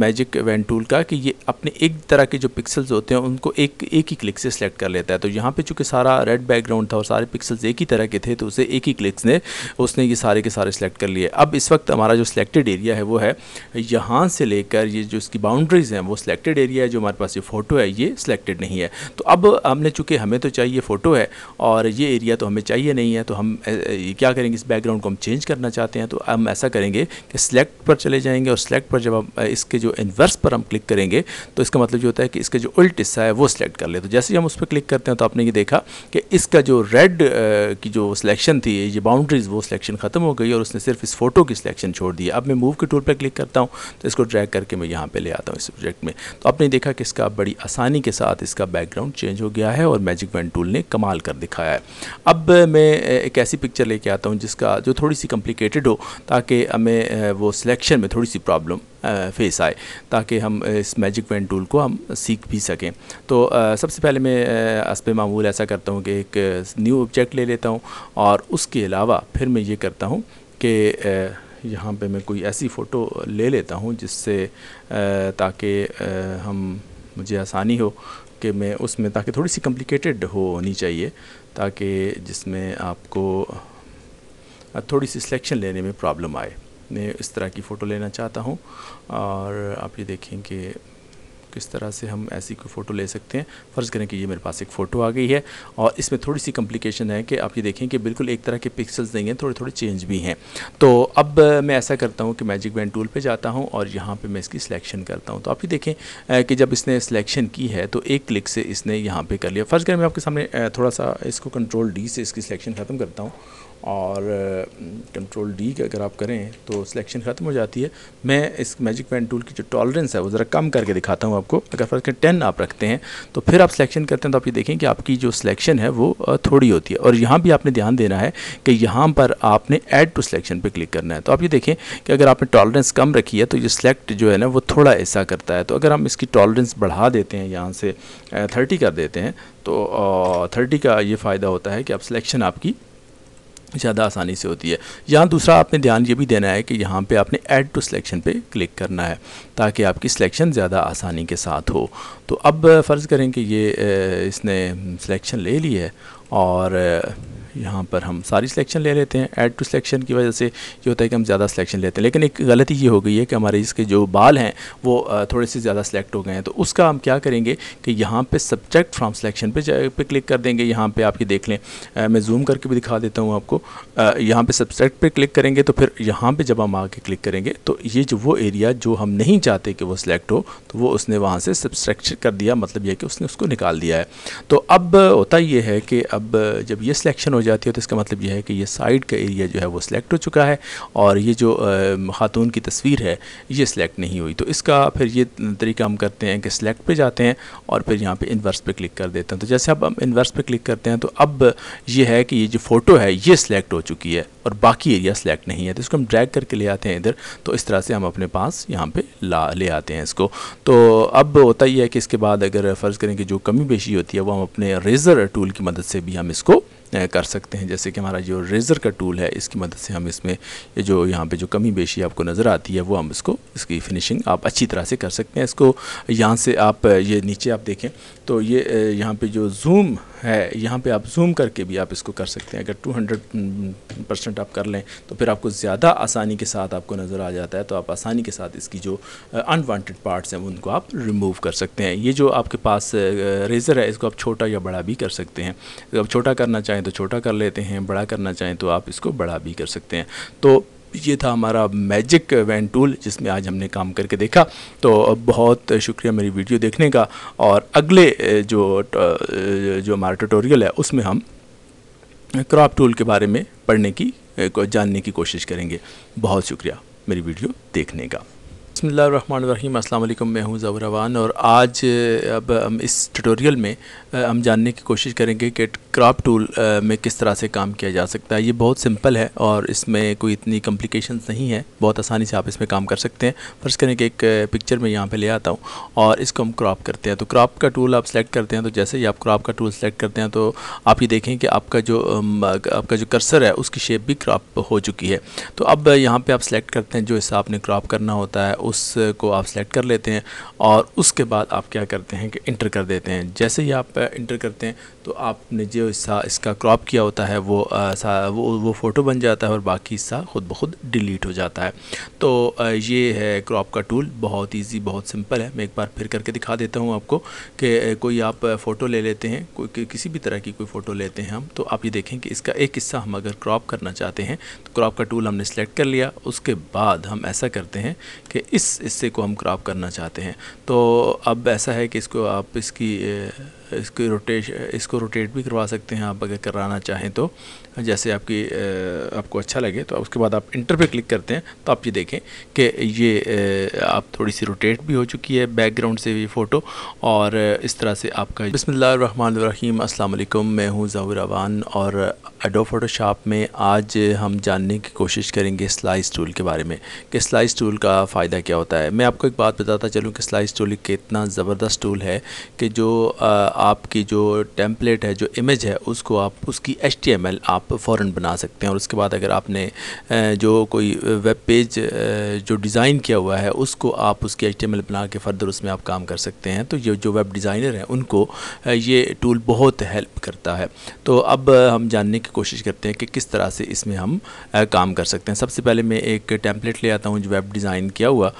Speaker 1: मैजिक वैन टूल का कि ये अपने एक तरह के जो पिक्सल्स होते हैं उनको एक एक ही क्लिक से सेलेक्ट कर लेता है तो यहाँ पे चूँकि सारा रेड बैकग्राउंड था और सारे पिक्सल्स एक ही तरह के थे तो उसे एक ही क्लिक जिसने उसने ये सारे के सारे सिलेक्ट कर लिए अब इस वक्त हमारा जो सिलेक्टेड एरिया है वो है यहाँ से लेकर ये जो इसकी बाउंड्रीज़ हैं वो सिलेक्टेड एरिया है जो हमारे पास ये फ़ोटो है ये सिलेक्टेड नहीं है तो अब हमने चूँकि हमें तो चाहिए फ़ोटो है और ये एरिया तो हमें चाहिए नहीं है तो हम क्या करेंगे इस बैकग्राउंड को हम चेंज करना चाहते हैं तो हम ऐसा करेंगे कि सिलेक्ट पर चले जाएंगे और सिलेक्ट पर जब हम इसके जो इन्वर्स पर हम क्लिक करेंगे तो इसका मतलब जो होता है कि इसका जो उल्ट हिस्सा है वो सिलेक्ट कर ले तो जैसे ही हम उस पर क्लिक करते हैं तो आपने ये देखा कि इसका जो रेड की जो सिलेक्शन थी ये बाउंड बाउंड्रीज़ वो सिलेक्शन ख़त्म हो गई और उसने सिर्फ इस फोटो की सिलेक्शन छोड़ दी अब मैं मूव के टूल पर क्लिक करता हूँ तो इसको ड्रैग करके मैं यहाँ पर ले आता हूँ इस प्रोजेक्ट में तो आपने देखा कि इसका बड़ी आसानी के साथ इसका बैकग्राउंड चेंज हो गया है और मैजिक वैन टूल ने कमाल कर दिखाया है अब मैं एक ऐसी पिक्चर लेके आता हूँ जिसका जो थोड़ी सी कम्प्लिकेटेड हो ताकि हमें वो सिलेक्शन में थोड़ी सी प्रॉब्लम फेस आए ताकि हम इस मैजिक पेन टूल को हम सीख भी सकें तो सबसे पहले मैं असब मामूल ऐसा करता हूँ कि एक न्यू ऑब्जेक्ट ले लेता हूँ और उसके अलावा फिर मैं ये करता हूँ कि यहाँ पे मैं कोई ऐसी फ़ोटो ले लेता हूँ जिससे ताकि हम मुझे आसानी हो कि मैं उसमें ताकि थोड़ी सी कम्प्लिकेटेड हो होनी चाहिए ताकि जिसमें आपको थोड़ी सी सिलेक्शन लेने में प्रॉब्लम आए मैं इस तरह की फ़ोटो लेना चाहता हूँ और आप ये देखें कि किस तरह से हम ऐसी कोई फ़ोटो ले सकते हैं फ़र्ज़ करें कि ये मेरे पास एक फ़ोटो आ गई है और इसमें थोड़ी सी कम्प्लिकेशन है कि आप ये देखें कि बिल्कुल एक तरह के पिक्सल्स नहीं हैं थोड़े थोड़े चेंज भी हैं तो अब मैं ऐसा करता हूँ कि मैजिक बैंड टूल पर जाता हूँ और यहाँ पर मैं इसकी सिलेक्शन करता हूँ तो आप ये देखें कि जब इसने सिलेक्शन की है तो एक क्लिक से इसने यहाँ पर कर लिया फ़र्ज़ करें मैं आपके सामने थोड़ा सा इसको कंट्रोल डी से इसकी सिलेक्शन ख़त्म करता हूँ और कंट्रोल डी अगर आप करें तो सिलेक्शन ख़त्म हो जाती है मैं इस मैजिक पेन टूल की जो टॉलरेंस है वो ज़रा कम करके दिखाता हूँ आपको अगर फर्ज करें टेन आप रखते हैं तो फिर आप सिलेक्शन करते हैं तो आप ये देखें कि आपकी जो सिलेक्शन है वो थोड़ी होती है और यहाँ भी आपने ध्यान देना है कि यहाँ पर आपने एड टू सिलेक्शन पर क्लिक करना है तो आप ये देखें कि अगर आपने टॉलरेंस कम रखी है तो ये सिलेक्ट जो है ना वो थोड़ा ऐसा करता है तो अगर हम इसकी टॉलरेंस बढ़ा देते हैं यहाँ से थर्टी कर देते हैं तो थर्टी का ये फ़ायदा होता है कि अब सिलेक्शन आपकी ज़्यादा आसानी से होती है यहाँ दूसरा आपने ध्यान ये भी देना है कि यहाँ पे आपने ऐड टू सिलेक्शन पे क्लिक करना है ताकि आपकी सिलेक्शन ज़्यादा आसानी के साथ हो तो अब फ़र्ज़ करें कि ये इसने सिलेक्शन ले ली है और यहाँ पर हम सारी सिलेक्शन ले लेते हैं ऐड टू सिलेक्शन की वजह से ये होता है कि हम ज़्यादा सिलेक्शन लेते हैं लेकिन एक गलती ये हो गई है कि हमारे इसके जो बाल हैं वो थोड़े से ज़्यादा सिलेक्ट हो गए हैं तो उसका हम क्या करेंगे कि यहाँ पर सब्जेक्ट फ्राम सिलेक्शन पर पे क्लिक कर देंगे यहाँ पर आपकी देख लें मैं जूम करके भी दिखा देता हूँ आपको यहाँ पर सब्जेक्ट पर क्लिक करेंगे तो फिर यहाँ पर जब हम आके क्लिक करेंगे तो ये जो वो एरिया जो हम नहीं चाहते कि वो सिलेक्ट हो तो वो उसने वहाँ से सब्सट्रैक्ट कर दिया मतलब यह कि उसने उसको निकाल दिया है तो अब होता ये है कि अब जब ये सिलेक्शन हो जाती है तो इसका मतलब यह है कि ये साइड का एरिया जो है वो सिलेक्ट हो चुका है और ये जो खातून की तस्वीर है ये सिलेक्ट नहीं हुई तो इसका फिर ये तरीका हम करते हैं कि सिलेक्ट पे जाते हैं और फिर यहाँ पे इन्वर्स पे क्लिक कर देते हैं तो जैसे अब हम इन्वर्स पे क्लिक करते हैं तो अब ये है कि ये जो फ़ोटो है ये सिलेक्ट हो चुकी है और बाकी एरिया सिलेक्ट नहीं है तो इसको हम ड्रैग करके ले आते हैं इधर तो इस तरह से हम अपने पास यहाँ पे ला ले आते हैं इसको तो अब होता ही है कि इसके बाद अगर फ़र्ज़ करें कि जो कमी बेशी होती है वो हम अपने रेज़र टूल की मदद से भी हम इसको कर सकते हैं जैसे कि हमारा जो रेज़र का टूल है इसकी मदद से हम इसमें जो यहाँ पे जो कमी बेशी आपको नज़र आती है वो हम इसको इसकी फिनिशिंग आप अच्छी तरह से कर सकते हैं इसको यहाँ से आप ये नीचे आप देखें तो ये यहाँ पे जो जूम है यहाँ पे आप जूम करके भी आप इसको कर सकते हैं अगर 200 परसेंट आप कर लें तो फिर आपको ज़्यादा आसानी के साथ आपको नज़र आ जाता है तो आप आसानी के साथ इसकी जो अनवांटेड पार्ट्स हैं उनको आप रिमूव कर सकते हैं ये जो आपके पास रेज़र है इसको आप छोटा या बड़ा भी कर सकते हैं आप छोटा करना चाहें तो छोटा कर लेते हैं बड़ा करना चाहें तो आप इसको बड़ा भी कर सकते हैं तो ये था हमारा मैजिक वैन टूल जिसमें आज हमने काम करके देखा तो बहुत शुक्रिया मेरी वीडियो देखने का और अगले जो जो हमारा ट्यूटोरियल है उसमें हम क्रॉप टूल के बारे में पढ़ने की जानने की कोशिश करेंगे बहुत शुक्रिया मेरी वीडियो देखने का बसमीम अल्लाम मैं हूं ज़वरवान और आज अब हम इस ट्यूटोरियल में हम जानने की कोशिश करेंगे कि क्रॉप टूल में किस तरह से काम किया जा सकता है ये बहुत सिंपल है और इसमें कोई इतनी कम्प्लिकेशन नहीं है बहुत आसानी से आप इसमें काम कर सकते हैं फर्स्ट करें कि एक पिक्चर में यहाँ पे ले आता हूँ और इसको हम क्रॉप करते हैं तो क्रॉप का टूल आप सेलेक्ट करते हैं तो जैसे ही आप क्रॉप का टूल सेलेक्ट करते हैं तो आप ये देखें कि आपका जो आपका जो कर्सर है उसकी शेप भी क्रॉप हो चुकी है तो अब यहाँ पर आप सेलेक्ट करते हैं जो हिस्सा आपने क्रॉप करना होता है उसको आप सेलेक्ट कर लेते हैं और उसके बाद आप क्या करते हैं कि इंटर कर देते हैं जैसे ही आप इंटर करते हैं तो आपने जो हिस्सा इसका क्रॉप किया होता है वो आ, वो वो फ़ोटो बन जाता है और बाकी हिस्सा खुद ब खुद डिलीट हो जाता है तो ये है क्रॉप का टूल बहुत ईजी बहुत सिंपल है मैं एक बार फिर करके दिखा देता हूँ आपको कि कोई आप फ़ोटो ले लेते हैं कोई किसी भी तरह की कोई फ़ोटो लेते हैं हम तो आप ये देखें कि इसका एक हिस्सा हम अगर क्रॉप करना चाहते हैं तो क्रॉप का टूल हमने सेलेक्ट कर लिया उसके बाद हम ऐसा करते हैं कि इस हिस्से को हम क्रॉप करना चाहते हैं तो अब ऐसा है कि इसको आप इसकी इसको रोटेश इसको रोटेट भी करवा सकते हैं आप अगर कराना चाहें तो जैसे आपकी आपको अच्छा लगे तो उसके बाद आप इंटर पे क्लिक करते हैं तो आप ये देखें कि ये आप थोड़ी सी रोटेट भी हो चुकी है बैकग्राउंड से भी फ़ोटो और इस तरह से आपका बसमीम अल्लाम मैं हूँ ज़हूर अवान और एडो फ़ोटोशॉप में आज हम जानने की कोशिश करेंगे स्लाइस टूल के बारे में कि स्लाइस टूल का फ़ायदा क्या होता है मैं आपको एक बात बताता चलूँ कि स्लाइस टूल एक इतना ज़बरदस्त टूल है कि जो आपकी जो टेम्पलेट है जो इमेज है उसको आप उसकी एच आप फ़ौर बना सकते हैं और उसके बाद अगर आपने जो कोई वेब पेज जो डिज़ाइन किया हुआ है उसको आप उसकी एच बना के फर्दर उसमें आप काम कर सकते हैं तो ये जो वेब डिज़ाइनर हैं उनको ये टूल बहुत हेल्प करता है तो अब हम जानने की कोशिश करते हैं कि किस तरह से इसमें हम काम कर सकते हैं सबसे पहले मैं एक टैंपलेट ले आता हूँ जो वेब डिज़ाइन किया हुआ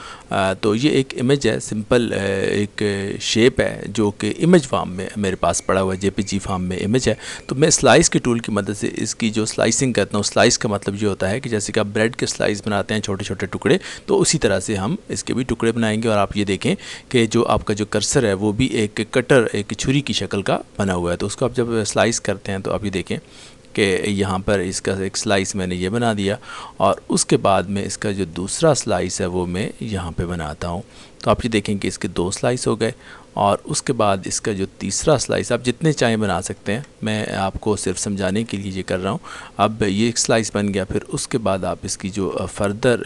Speaker 1: तो ये एक इमेज है सिंपल एक शेप है जो कि इमेज फॉर्म में मेरे पास पड़ा हुआ जे पी फार्म में इमेज है तो मैं स्लाइस के टूल की मदद से इसकी जो स्लाइसिंग करता हूँ स्लाइस का मतलब ये होता है कि जैसे कि आप ब्रेड के स्लाइस बनाते हैं छोटे छोटे टुकड़े तो उसी तरह से हम इसके भी टुकड़े बनाएंगे और आप ये देखें कि जो आपका जो कर्सर है वो भी एक कटर एक छुरी की शक्ल का बना हुआ है तो उसको आप जब स्लाइस करते हैं तो आप ये देखें कि यहाँ पर इसका एक स्लाइस मैंने ये बना दिया और उसके बाद में इसका जो दूसरा स्लाइस है वो मैं यहाँ पे बनाता हूँ तो आप ये देखें कि इसके दो स्लाइस हो गए और उसके बाद इसका जो तीसरा स्लाइस आप जितने चाय बना सकते हैं मैं आपको सिर्फ समझाने के लिए ये कर रहा हूँ अब ये एक स्लाइस बन गया फिर उसके बाद आप इसकी जो फर्दर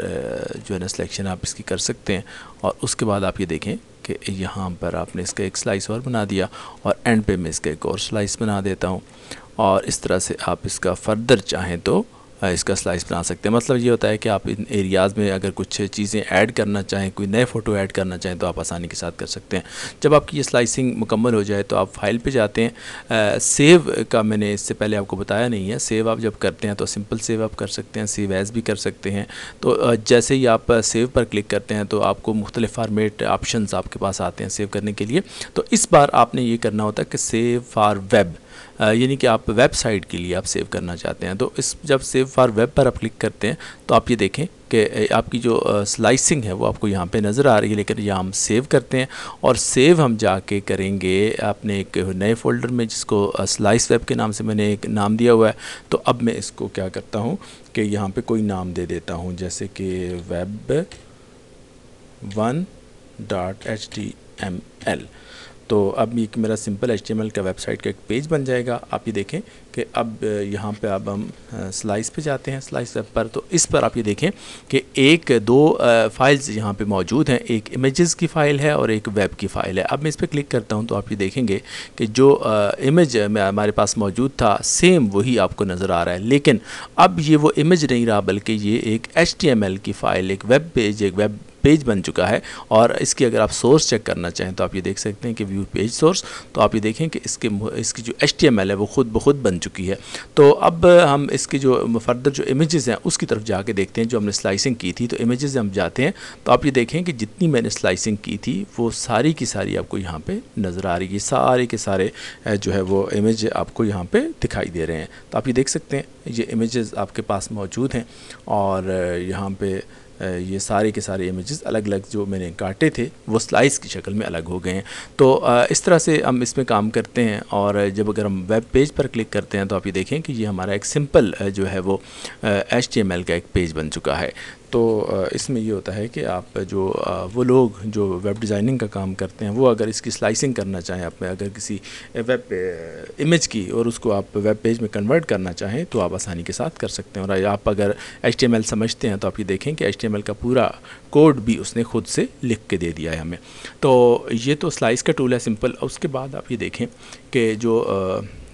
Speaker 1: जो है ना सिलेक्शन आप इसकी कर सकते हैं और उसके बाद आप ये देखें कि यहाँ पर आपने इसका एक स्लाइस और बना दिया और एंड पे मैं इसका एक और स्लाइस बना देता हूँ और इस तरह से आप इसका फर्दर चाहें तो इसका स्लाइस बना सकते हैं मतलब ये होता है कि आप इन एरियाज़ में अगर कुछ चीज़ें ऐड करना चाहें कोई नए फ़ोटो ऐड करना चाहें तो आप आसानी के साथ कर सकते हैं जब आपकी ये स्लाइसिंग मुकम्मल हो जाए तो आप फाइल पर जाते हैं आ, सेव का मैंने इससे पहले आपको बताया नहीं है सेव आप जब करते हैं तो सिंपल सेव आप कर सकते हैं सेव एज़ भी कर सकते हैं तो जैसे ही आप सेव पर क्लिक करते हैं तो आपको मुख्तलि फार्मेट ऑप्शन आपके पास आते हैं सेव करने के लिए तो इस बार आपने ये करना होता है कि सेव फार वेब यानी कि आप वेबसाइट के लिए आप सेव करना चाहते हैं तो इस जब सेव फॉर वेब पर आप क्लिक करते हैं तो आप ये देखें कि आपकी जो स्लाइसिंग है वो आपको यहाँ पे नज़र आ रही है लेकिन यहाँ हम सेव करते हैं और सेव हम जाके करेंगे अपने एक नए फोल्डर में जिसको स्लाइस वेब के नाम से मैंने एक नाम दिया हुआ है तो अब मैं इसको क्या करता हूँ कि यहाँ पर कोई नाम दे देता हूँ जैसे कि web one dot H T M L तो अब एक मेरा सिंपल एच का वेबसाइट का एक पेज बन जाएगा आप ये देखें कि अब यहाँ पे अब हम स्लाइस पे जाते हैं स्लाइस पर तो इस पर आप ये देखें कि एक दो फाइल्स यहाँ पे मौजूद हैं एक इमेजेस की फ़ाइल है और एक वेब की फ़ाइल है अब मैं इस पर क्लिक करता हूँ तो आप ये देखेंगे कि जो इमेज हमारे पास मौजूद था सेम वही आपको नज़र आ रहा है लेकिन अब ये वो इमेज नहीं रहा बल्कि ये एक एच की फ़ाइल एक वेब पेज एक वेब पेज बन चुका है और इसकी अगर आप सोर्स चेक करना चाहें तो आप ये देख सकते हैं कि व्यू पेज सोर्स तो आप ये देखें कि इसके इसकी जो एच है वो खुद ब खुद बन चुकी है तो अब हम इसकी जो फर्दर जो इमेजेस हैं उसकी तरफ जाके देखते हैं जो हमने स्लाइसिंग की थी तो इमेजेस हम जाते हैं तो आप ये देखें कि जितनी मैंने स्लाइसिंग की थी वो सारी की सारी आपको यहाँ पर नज़र आ रही है सारे के सारे जो है वो इमेज आपको यहाँ पर दिखाई दे रहे हैं तो आप ये देख सकते हैं ये इमेज़ आपके पास मौजूद हैं और यहाँ पर ये सारे के सारे इमेजेस अलग अलग जो मैंने काटे थे वो स्लाइस की शक्ल में अलग हो गए हैं तो इस तरह से हम इसमें काम करते हैं और जब अगर हम वेब पेज पर क्लिक करते हैं तो आप ये देखें कि ये हमारा एक सिंपल जो है वो एच का एक पेज बन चुका है तो इसमें ये होता है कि आप जो वो लोग जो वेब डिज़ाइनिंग का काम करते हैं वो अगर इसकी स्लाइसिंग करना चाहें आप अगर किसी वेब इमेज की और उसको आप वेब पेज में कन्वर्ट करना चाहें तो आप आसानी के साथ कर सकते हैं और आप अगर एच समझते हैं तो आप ये देखें कि एच का पूरा कोड भी उसने खुद से लिख के दे दिया है हमें तो ये तो स्लाइस का टूल है सिंपल उसके बाद आप ये देखें कि जो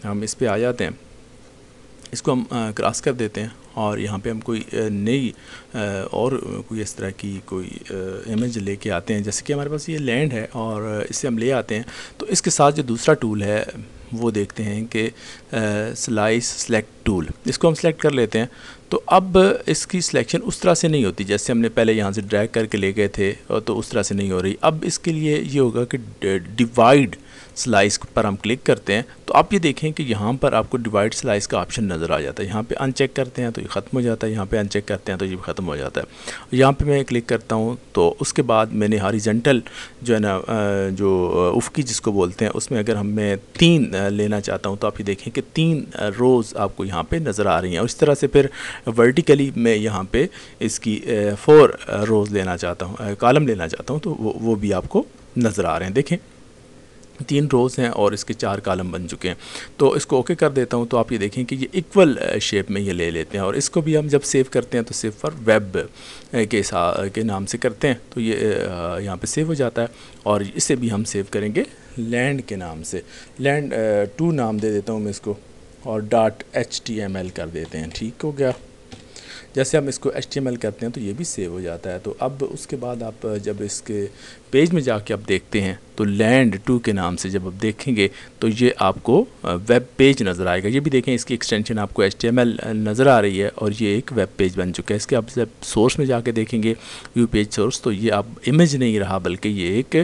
Speaker 1: हम इस पर आ जाते हैं इसको हम क्रॉस कर देते हैं और यहाँ पे हम कोई नई और कोई इस तरह की कोई इमेज लेके आते हैं जैसे कि हमारे पास ये लैंड है और इसे हम ले आते हैं तो इसके साथ जो दूसरा टूल है वो देखते हैं कि स्लाइस सेलेक्ट टूल इसको हम सेलेक्ट कर लेते हैं तो अब इसकी सिलेक्शन उस तरह से नहीं होती जैसे हमने पहले यहाँ से ड्रैग करके ले गए थे तो उस तरह से नहीं हो रही अब इसके लिए ये होगा कि डिवाइड स्लाइस पर हम क्लिक करते हैं तो आप ये देखें कि यहाँ पर आपको डिवाइड स्लाइस का ऑप्शन नज़र आ जाता है यहाँ पे अनचेक करते हैं तो ये ख़त्म हो जाता है यहाँ पे अनचेक करते हैं तो ये ख़त्म हो जाता है यहाँ पे मैं क्लिक करता हूँ तो उसके बाद मैंने हॉरिजेंटल जो है ना जो उफकी जिसको बोलते हैं उसमें अगर हम मैं तीन लेना चाहता हूँ तो आप ये देखें कि तीन रोज़ आपको यहाँ पर नज़र आ रही हैं और इस तरह से फिर वर्टिकली मैं यहाँ पर इसकी फ़ोर रोज़ लेना चाहता हूँ कॉलम लेना चाहता हूँ तो वो वो भी आपको नज़र आ रहे हैं देखें तीन रोज़ हैं और इसके चार कालम बन चुके हैं तो इसको ओके कर देता हूँ तो आप ये देखें कि ये इक्वल शेप में ये ले लेते हैं और इसको भी हम जब सेव करते हैं तो सेव फॉर वेब के के नाम से करते हैं तो ये यहाँ पे सेव हो जाता है और इसे भी हम सेव करेंगे लैंड के नाम से लैंड टू नाम दे देता हूँ मैं इसको और dot H T M L कर देते हैं ठीक हो गया जैसे हम इसको एच टी एम एल करते हैं तो ये भी सेव हो जाता है तो अब उसके बाद आप जब इसके पेज में जाके आप देखते हैं तो लैंड टू के नाम से जब आप देखेंगे तो ये आपको वेब पेज नज़र आएगा ये भी देखें इसकी एक्सटेंशन आपको एच नज़र आ रही है और ये एक वेब पेज बन चुका है इसके आप जब सोर्स में जाके देखेंगे यू पेज सोर्स तो ये आप इमेज नहीं रहा बल्कि ये एक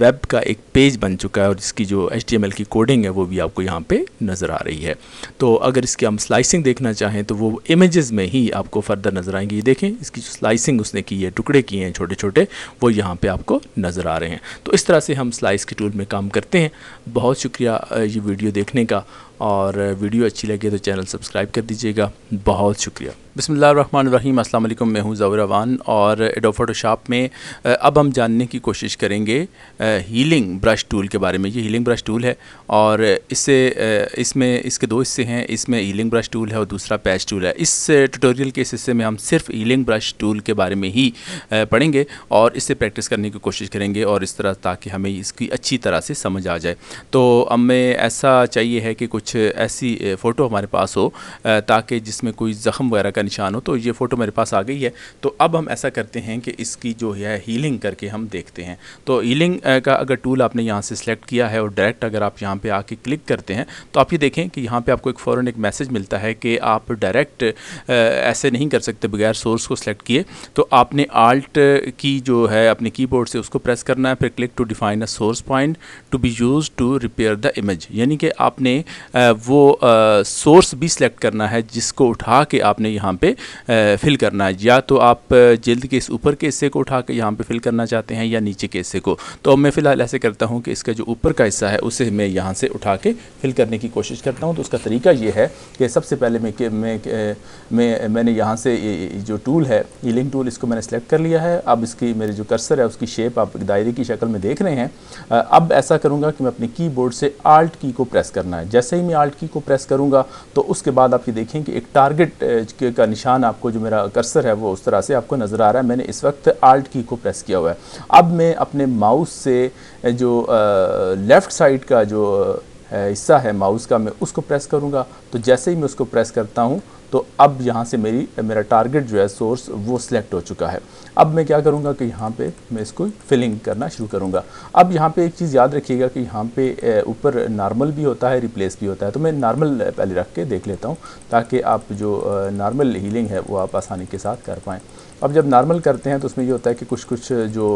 Speaker 1: वेब का एक पेज बन चुका है और इसकी जो एच की कोडिंग है वो भी आपको यहाँ पर नज़र आ रही है तो अगर इसकी हम स्लाइसिंग देखना चाहें तो वो इमेज़ में ही आपको फर्दर नज़र आएंगे ये देखें इसकी जो स्लाइसिंग उसने की है टुकड़े किए हैं छोटे छोटे वो यहाँ यहाँ पे आपको नज़र आ रहे हैं तो इस तरह से हम स्लाइस के टूल में काम करते हैं बहुत शुक्रिया ये वीडियो देखने का और वीडियो अच्छी लगे तो चैनल सब्सक्राइब कर दीजिएगा बहुत शुक्रिया बसमीम अल्लाम मैं हूँ जवरवान और एडो फोटोशॉप में अब हम जानने की कोशिश करेंगे हीलिंग ब्रश टूल के बारे में ये हीलिंग ब्रश टूल है और इससे इसमें इसके दो हिस्से हैं इसमें हीलिंग ब्रश टूल है और दूसरा पैच टूल है इस ट्यूटोरियल के इस हिस्से में हम सिर्फ हीलिंग ब्रश टूल के बारे में ही पढ़ेंगे और इससे प्रैक्टिस करने की कोशिश करेंगे और इस तरह ताकि हमें इसकी अच्छी तरह से समझ आ जाए तो हमें ऐसा चाहिए है कि कुछ कुछ ऐसी फ़ोटो हमारे पास हो ताकि जिसमें कोई ज़ख़म वगैरह का निशान हो तो ये फ़ोटो मेरे पास आ गई है तो अब हम ऐसा करते हैं कि इसकी जो है हीलिंग करके हम देखते हैं तो हीलिंग का अगर टूल आपने यहाँ से सिलेक्ट किया है और डायरेक्ट अगर आप यहाँ पर आके क्लिक करते हैं तो आप ये देखें कि यहाँ पर आपको एक फ़ौर एक मैसेज मिलता है कि आप डायरेक्ट ऐसे नहीं कर सकते बगैर सोर्स को सिलेक्ट किए तो आपने आल्ट की जो है अपने कीबोर्ड से उसको प्रेस करना है फिर click to define a source point to be used to repair the image यानी कि आपने वो सोर्स भी सिलेक्ट करना है जिसको उठा के आपने यहाँ पे फिल करना है या तो आप जल्द के इस ऊपर के हिस्से को उठा के यहाँ पे फिल करना चाहते हैं या नीचे के हिस्से को तो मैं फ़िलहाल ऐसे करता हूँ कि इसका जो ऊपर का हिस्सा है उसे मैं यहाँ से उठा के फिल करने की कोशिश करता हूँ तो उसका तरीका ये है कि सबसे पहले मैं मैं, मैं मैंने यहाँ से जो टूल है लिंक टूल इसको मैंने सेलेक्ट कर लिया है अब इसकी मेरे जो कर्सर है उसकी शेप आप दायरे की शक्ल में देख रहे हैं अब ऐसा करूँगा कि मैं अपने कीबोर्ड से आल्ट की को प्रेस करना है जैसे ही में आल्ट की को प्रेस करूँगा तो उसके बाद आप ये देखें कि एक टारगेट का निशान आपको जो मेरा कर्सर है वो उस तरह से आपको नज़र आ रहा है मैंने इस वक्त आल्ट की को प्रेस किया हुआ है अब मैं अपने माउस से जो आ, लेफ़्ट साइड का जो हिस्सा है माउस का मैं उसको प्रेस करूँगा तो जैसे ही मैं उसको प्रेस करता हूँ तो अब यहाँ से मेरी मेरा टारगेट जो है सोर्स वो सिलेक्ट हो चुका है अब मैं क्या करूँगा कि यहाँ पे मैं इसको फिलिंग करना शुरू करूँगा अब यहाँ पे एक चीज़ याद रखिएगा कि यहाँ पे ऊपर नॉर्मल भी होता है रिप्लेस भी होता है तो मैं नॉर्मल पहले रख के देख लेता हूँ ताकि आप जो नॉर्मल हीलिंग है वो आप आसानी के साथ कर पाएँ अब जब नॉर्मल करते हैं तो उसमें ये होता है कि कुछ कुछ जो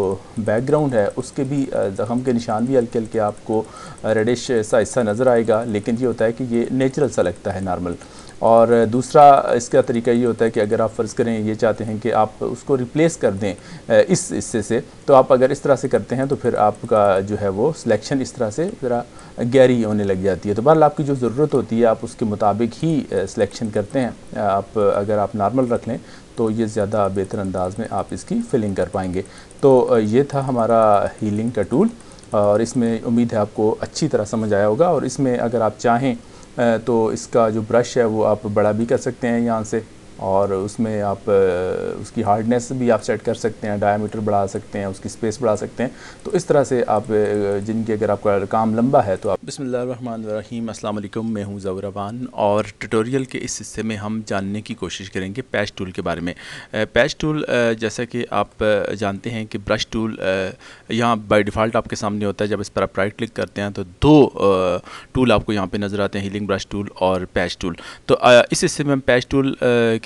Speaker 1: बैकग्राउंड है उसके भी ज़ख़म के निशान भी हल्के हल्के आपको रेडिश सा हिस्सा नज़र आएगा लेकिन ये होता है कि ये नेचुरल सा लगता है नॉर्मल और दूसरा इसका तरीका ये होता है कि अगर आप फ़र्ज़ करें ये चाहते हैं कि आप उसको रिप्लेस कर दें इस हिस्से से तो आप अगर इस तरह से करते हैं तो फिर आपका जो है वो सिलेक्शन इस तरह से ज़रा गहरी होने लग जाती है तो बहरहाल आपकी जो ज़रूरत होती है आप उसके मुताबिक ही सिलेक्शन करते हैं आप अगर आप नॉर्मल रख लें तो ये ज़्यादा बेहतर अंदाज में आप इसकी फिलिंग कर पाएंगे तो ये था हमारा हीलिंग का टूल और इसमें उम्मीद है आपको अच्छी तरह समझ आया होगा और इसमें अगर आप चाहें तो इसका जो ब्रश है वो आप बड़ा भी कर सकते हैं यहाँ से और उसमें आप उसकी हार्डनेस भी आप सेट कर सकते हैं डायमीटर बढ़ा सकते हैं उसकी स्पेस बढ़ा सकते हैं तो इस तरह से आप जिनके अगर आपका काम लंबा है तो आप अस्सलाम अल्लाम मैं हूँ ज़वरवान और ट्यूटोरियल के इस हिस्से में हम जानने की कोशिश करेंगे पैच टूल के बारे में पैच टूल जैसा कि आप जानते हैं कि ब्रश टूल यहाँ बाई डिफ़ॉल्ट आपके सामने होता है जब इस पर आप राइट क्लिक करते हैं तो दो टूल आपको यहाँ पर नज़र आते हैं हीलिंग ब्रश टूल और पैच टूल तो इस हिस्से में हम पैच टूल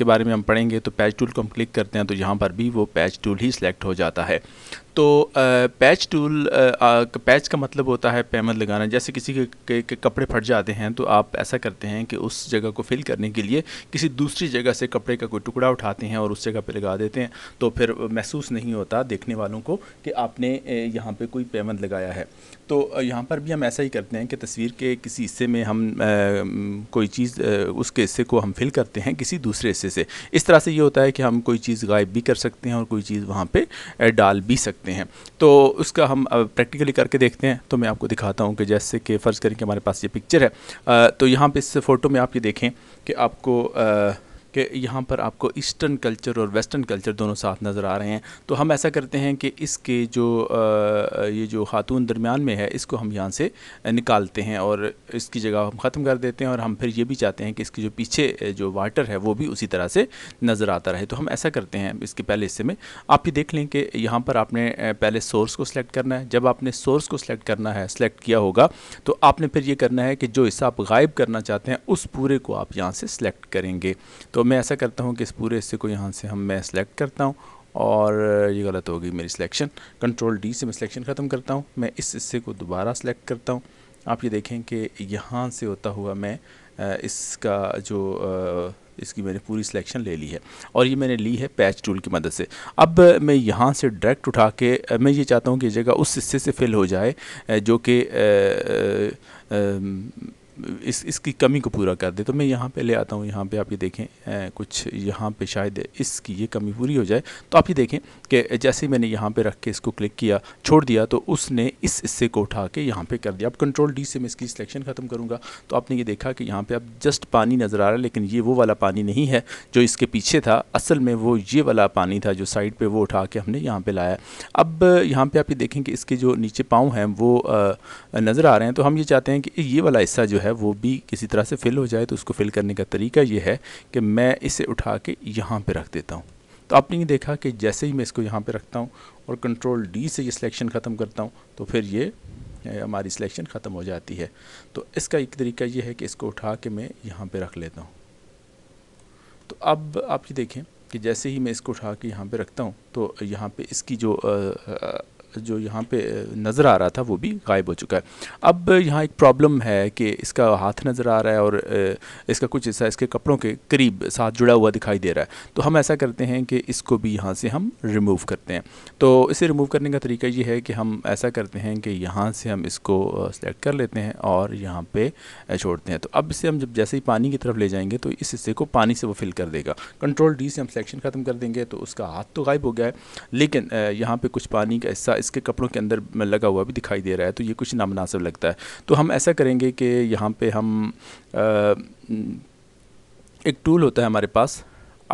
Speaker 1: के बारे में हम पढ़ेंगे तो पैच टूल को हम क्लिक करते हैं तो यहाँ पर भी वो पैच टूल ही सिलेक्ट हो जाता है तो पैच टूल पैच का मतलब होता है पैमल लगाना जैसे किसी के, के, के कपड़े फट जाते हैं तो आप ऐसा करते हैं कि उस जगह को फिल करने के लिए किसी दूसरी जगह से कपड़े का कोई टुकड़ा उठाते हैं और उस जगह पर लगा देते हैं तो फिर महसूस नहीं होता देखने वालों को कि आपने यहाँ पर कोई पैमल लगाया है तो यहाँ पर भी हम ऐसा ही करते हैं कि तस्वीर के किसी हिस्से में हम आ, कोई चीज़ उसके हिस्से को हम फिल करते हैं किसी दूसरे हिस्से से इस तरह से ये होता है कि हम कोई चीज़ गायब भी कर सकते हैं और कोई चीज़ वहाँ पर डाल भी सकते हैं तो उसका हम प्रैक्टिकली करके देखते हैं तो मैं आपको दिखाता हूँ कि जैसे कि फ़र्ज़ करें कि हमारे पास ये पिक्चर है तो यहाँ पर इस फ़ोटो में आप ये देखें कि आपको कि यहाँ पर आपको ईस्टर्न कल्चर और वेस्टर्न कल्चर दोनों साथ नज़र आ रहे हैं तो हम ऐसा करते हैं कि इसके जो आ, ये जो खातून दरमियान में है इसको हम यहाँ से निकालते हैं और इसकी जगह हम ख़त्म कर देते हैं और हम फिर ये भी चाहते हैं कि इसके जो पीछे जो वाटर है वो भी उसी तरह से नज़र आता रहे तो हम ऐसा करते हैं इसके पहले हिस्से में आप ये देख लें कि यहाँ पर आपने पहले सोर्स को सिलेक्ट करना है जब आपने सोर्स को सिलेक्ट करना है सिलेक्ट किया होगा तो आपने फिर ये करना है कि जो हिस्सा आप गायब करना चाहते हैं उस पूरे को आप यहाँ से सिलेक्ट करेंगे तो तो मैं ऐसा करता हूँ कि इस पूरे हिस्से को यहाँ से हम मैं सेलेक्ट करता हूँ और ये गलत होगी मेरी सिलेक्शन कंट्रोल डी से मैं सिलेक्शन ख़त्म करता हूँ मैं इस हिस्से को दोबारा सेलेक्ट करता हूँ आप ये देखें कि यहाँ से होता हुआ मैं इसका जो इसकी मैंने पूरी सिलेक्शन ले ली है और ये मैंने ली है पैच टूल की मदद से अब मैं यहाँ से डायरेक्ट उठा के मैं ये चाहता हूँ कि जगह उस हिस्से से फिल हो जाए जो कि इस इसकी कमी को पूरा कर दे तो मैं यहाँ पे ले आता हूँ यहाँ पे आप ये देखें ए, कुछ यहाँ पे शायद इसकी ये कमी पूरी हो जाए तो आप ये देखें कि जैसे मैंने यहाँ पे रख के इसको क्लिक किया छोड़ दिया तो उसने इस हिस्से को उठा के यहाँ पे कर दिया अब कंट्रोल डी से मैं इसकी सिलेक्शन ख़त्म करूँगा तो आपने ये देखा कि यहाँ पर अब जस्ट पानी नज़र आ रहा है लेकिन ये वो वाला पानी नहीं है जो इसके पीछे था असल में वो ये वाला पानी था जो साइड पर वो उठा के हमने यहाँ पर लाया अब यहाँ पर आप ये देखें कि इसके जो नीचे पाँव हैं वो नज़र आ रहे हैं तो हम ये चाहते हैं कि ये वाला हिस्सा जो है वो भी किसी तरह से फ़िल हो जाए तो उसको फ़िल करने का तरीका ये है कि मैं इसे उठा के यहाँ पर रख देता हूँ तो आपने ये देखा कि जैसे ही मैं इसको यहाँ पर रखता हूँ और कंट्रोल डी से ये सिलेक्शन ख़त्म करता हूँ तो फिर ये हमारी सिलेक्शन ख़त्म हो जाती है तो इसका एक तरीका ये है कि इसको उठा के मैं यहाँ पर रख लेता हूँ तो अब आप ये देखें कि जैसे ही मैं इसको उठा के यहाँ पे रखता हूँ तो यहाँ पे इसकी जो जो यहाँ पे नज़र आ रहा था वो भी गायब हो चुका है अब यहाँ एक प्रॉब्लम है कि इसका हाथ नज़र आ रहा है और इसका कुछ हिस्सा इसके कपड़ों के करीब साथ जुड़ा हुआ दिखाई दे रहा है तो हम ऐसा करते हैं कि इसको भी यहाँ से हम रिमूव करते हैं तो इसे रिमूव करने का तरीका ये है कि हम ऐसा करते हैं कि यहाँ से हम इसको सेलेक्ट कर लेते हैं और यहाँ पर छोड़ते हैं तो अब इसे हम जब जैसे ही पानी की तरफ ले जाएंगे तो इस हिस्से को पानी से वो फिल कर देगा कंट्रोल डी से हम सेलेक्शन ख़त्म कर देंगे तो उसका हाथ तो गायब हो गया है लेकिन यहाँ पर कुछ पानी का हिस्सा इसके कपड़ों के अंदर लगा हुआ भी दिखाई दे रहा है तो ये कुछ नामनासिब लगता है तो हम ऐसा करेंगे कि यहाँ पे हम आ, एक टूल होता है हमारे पास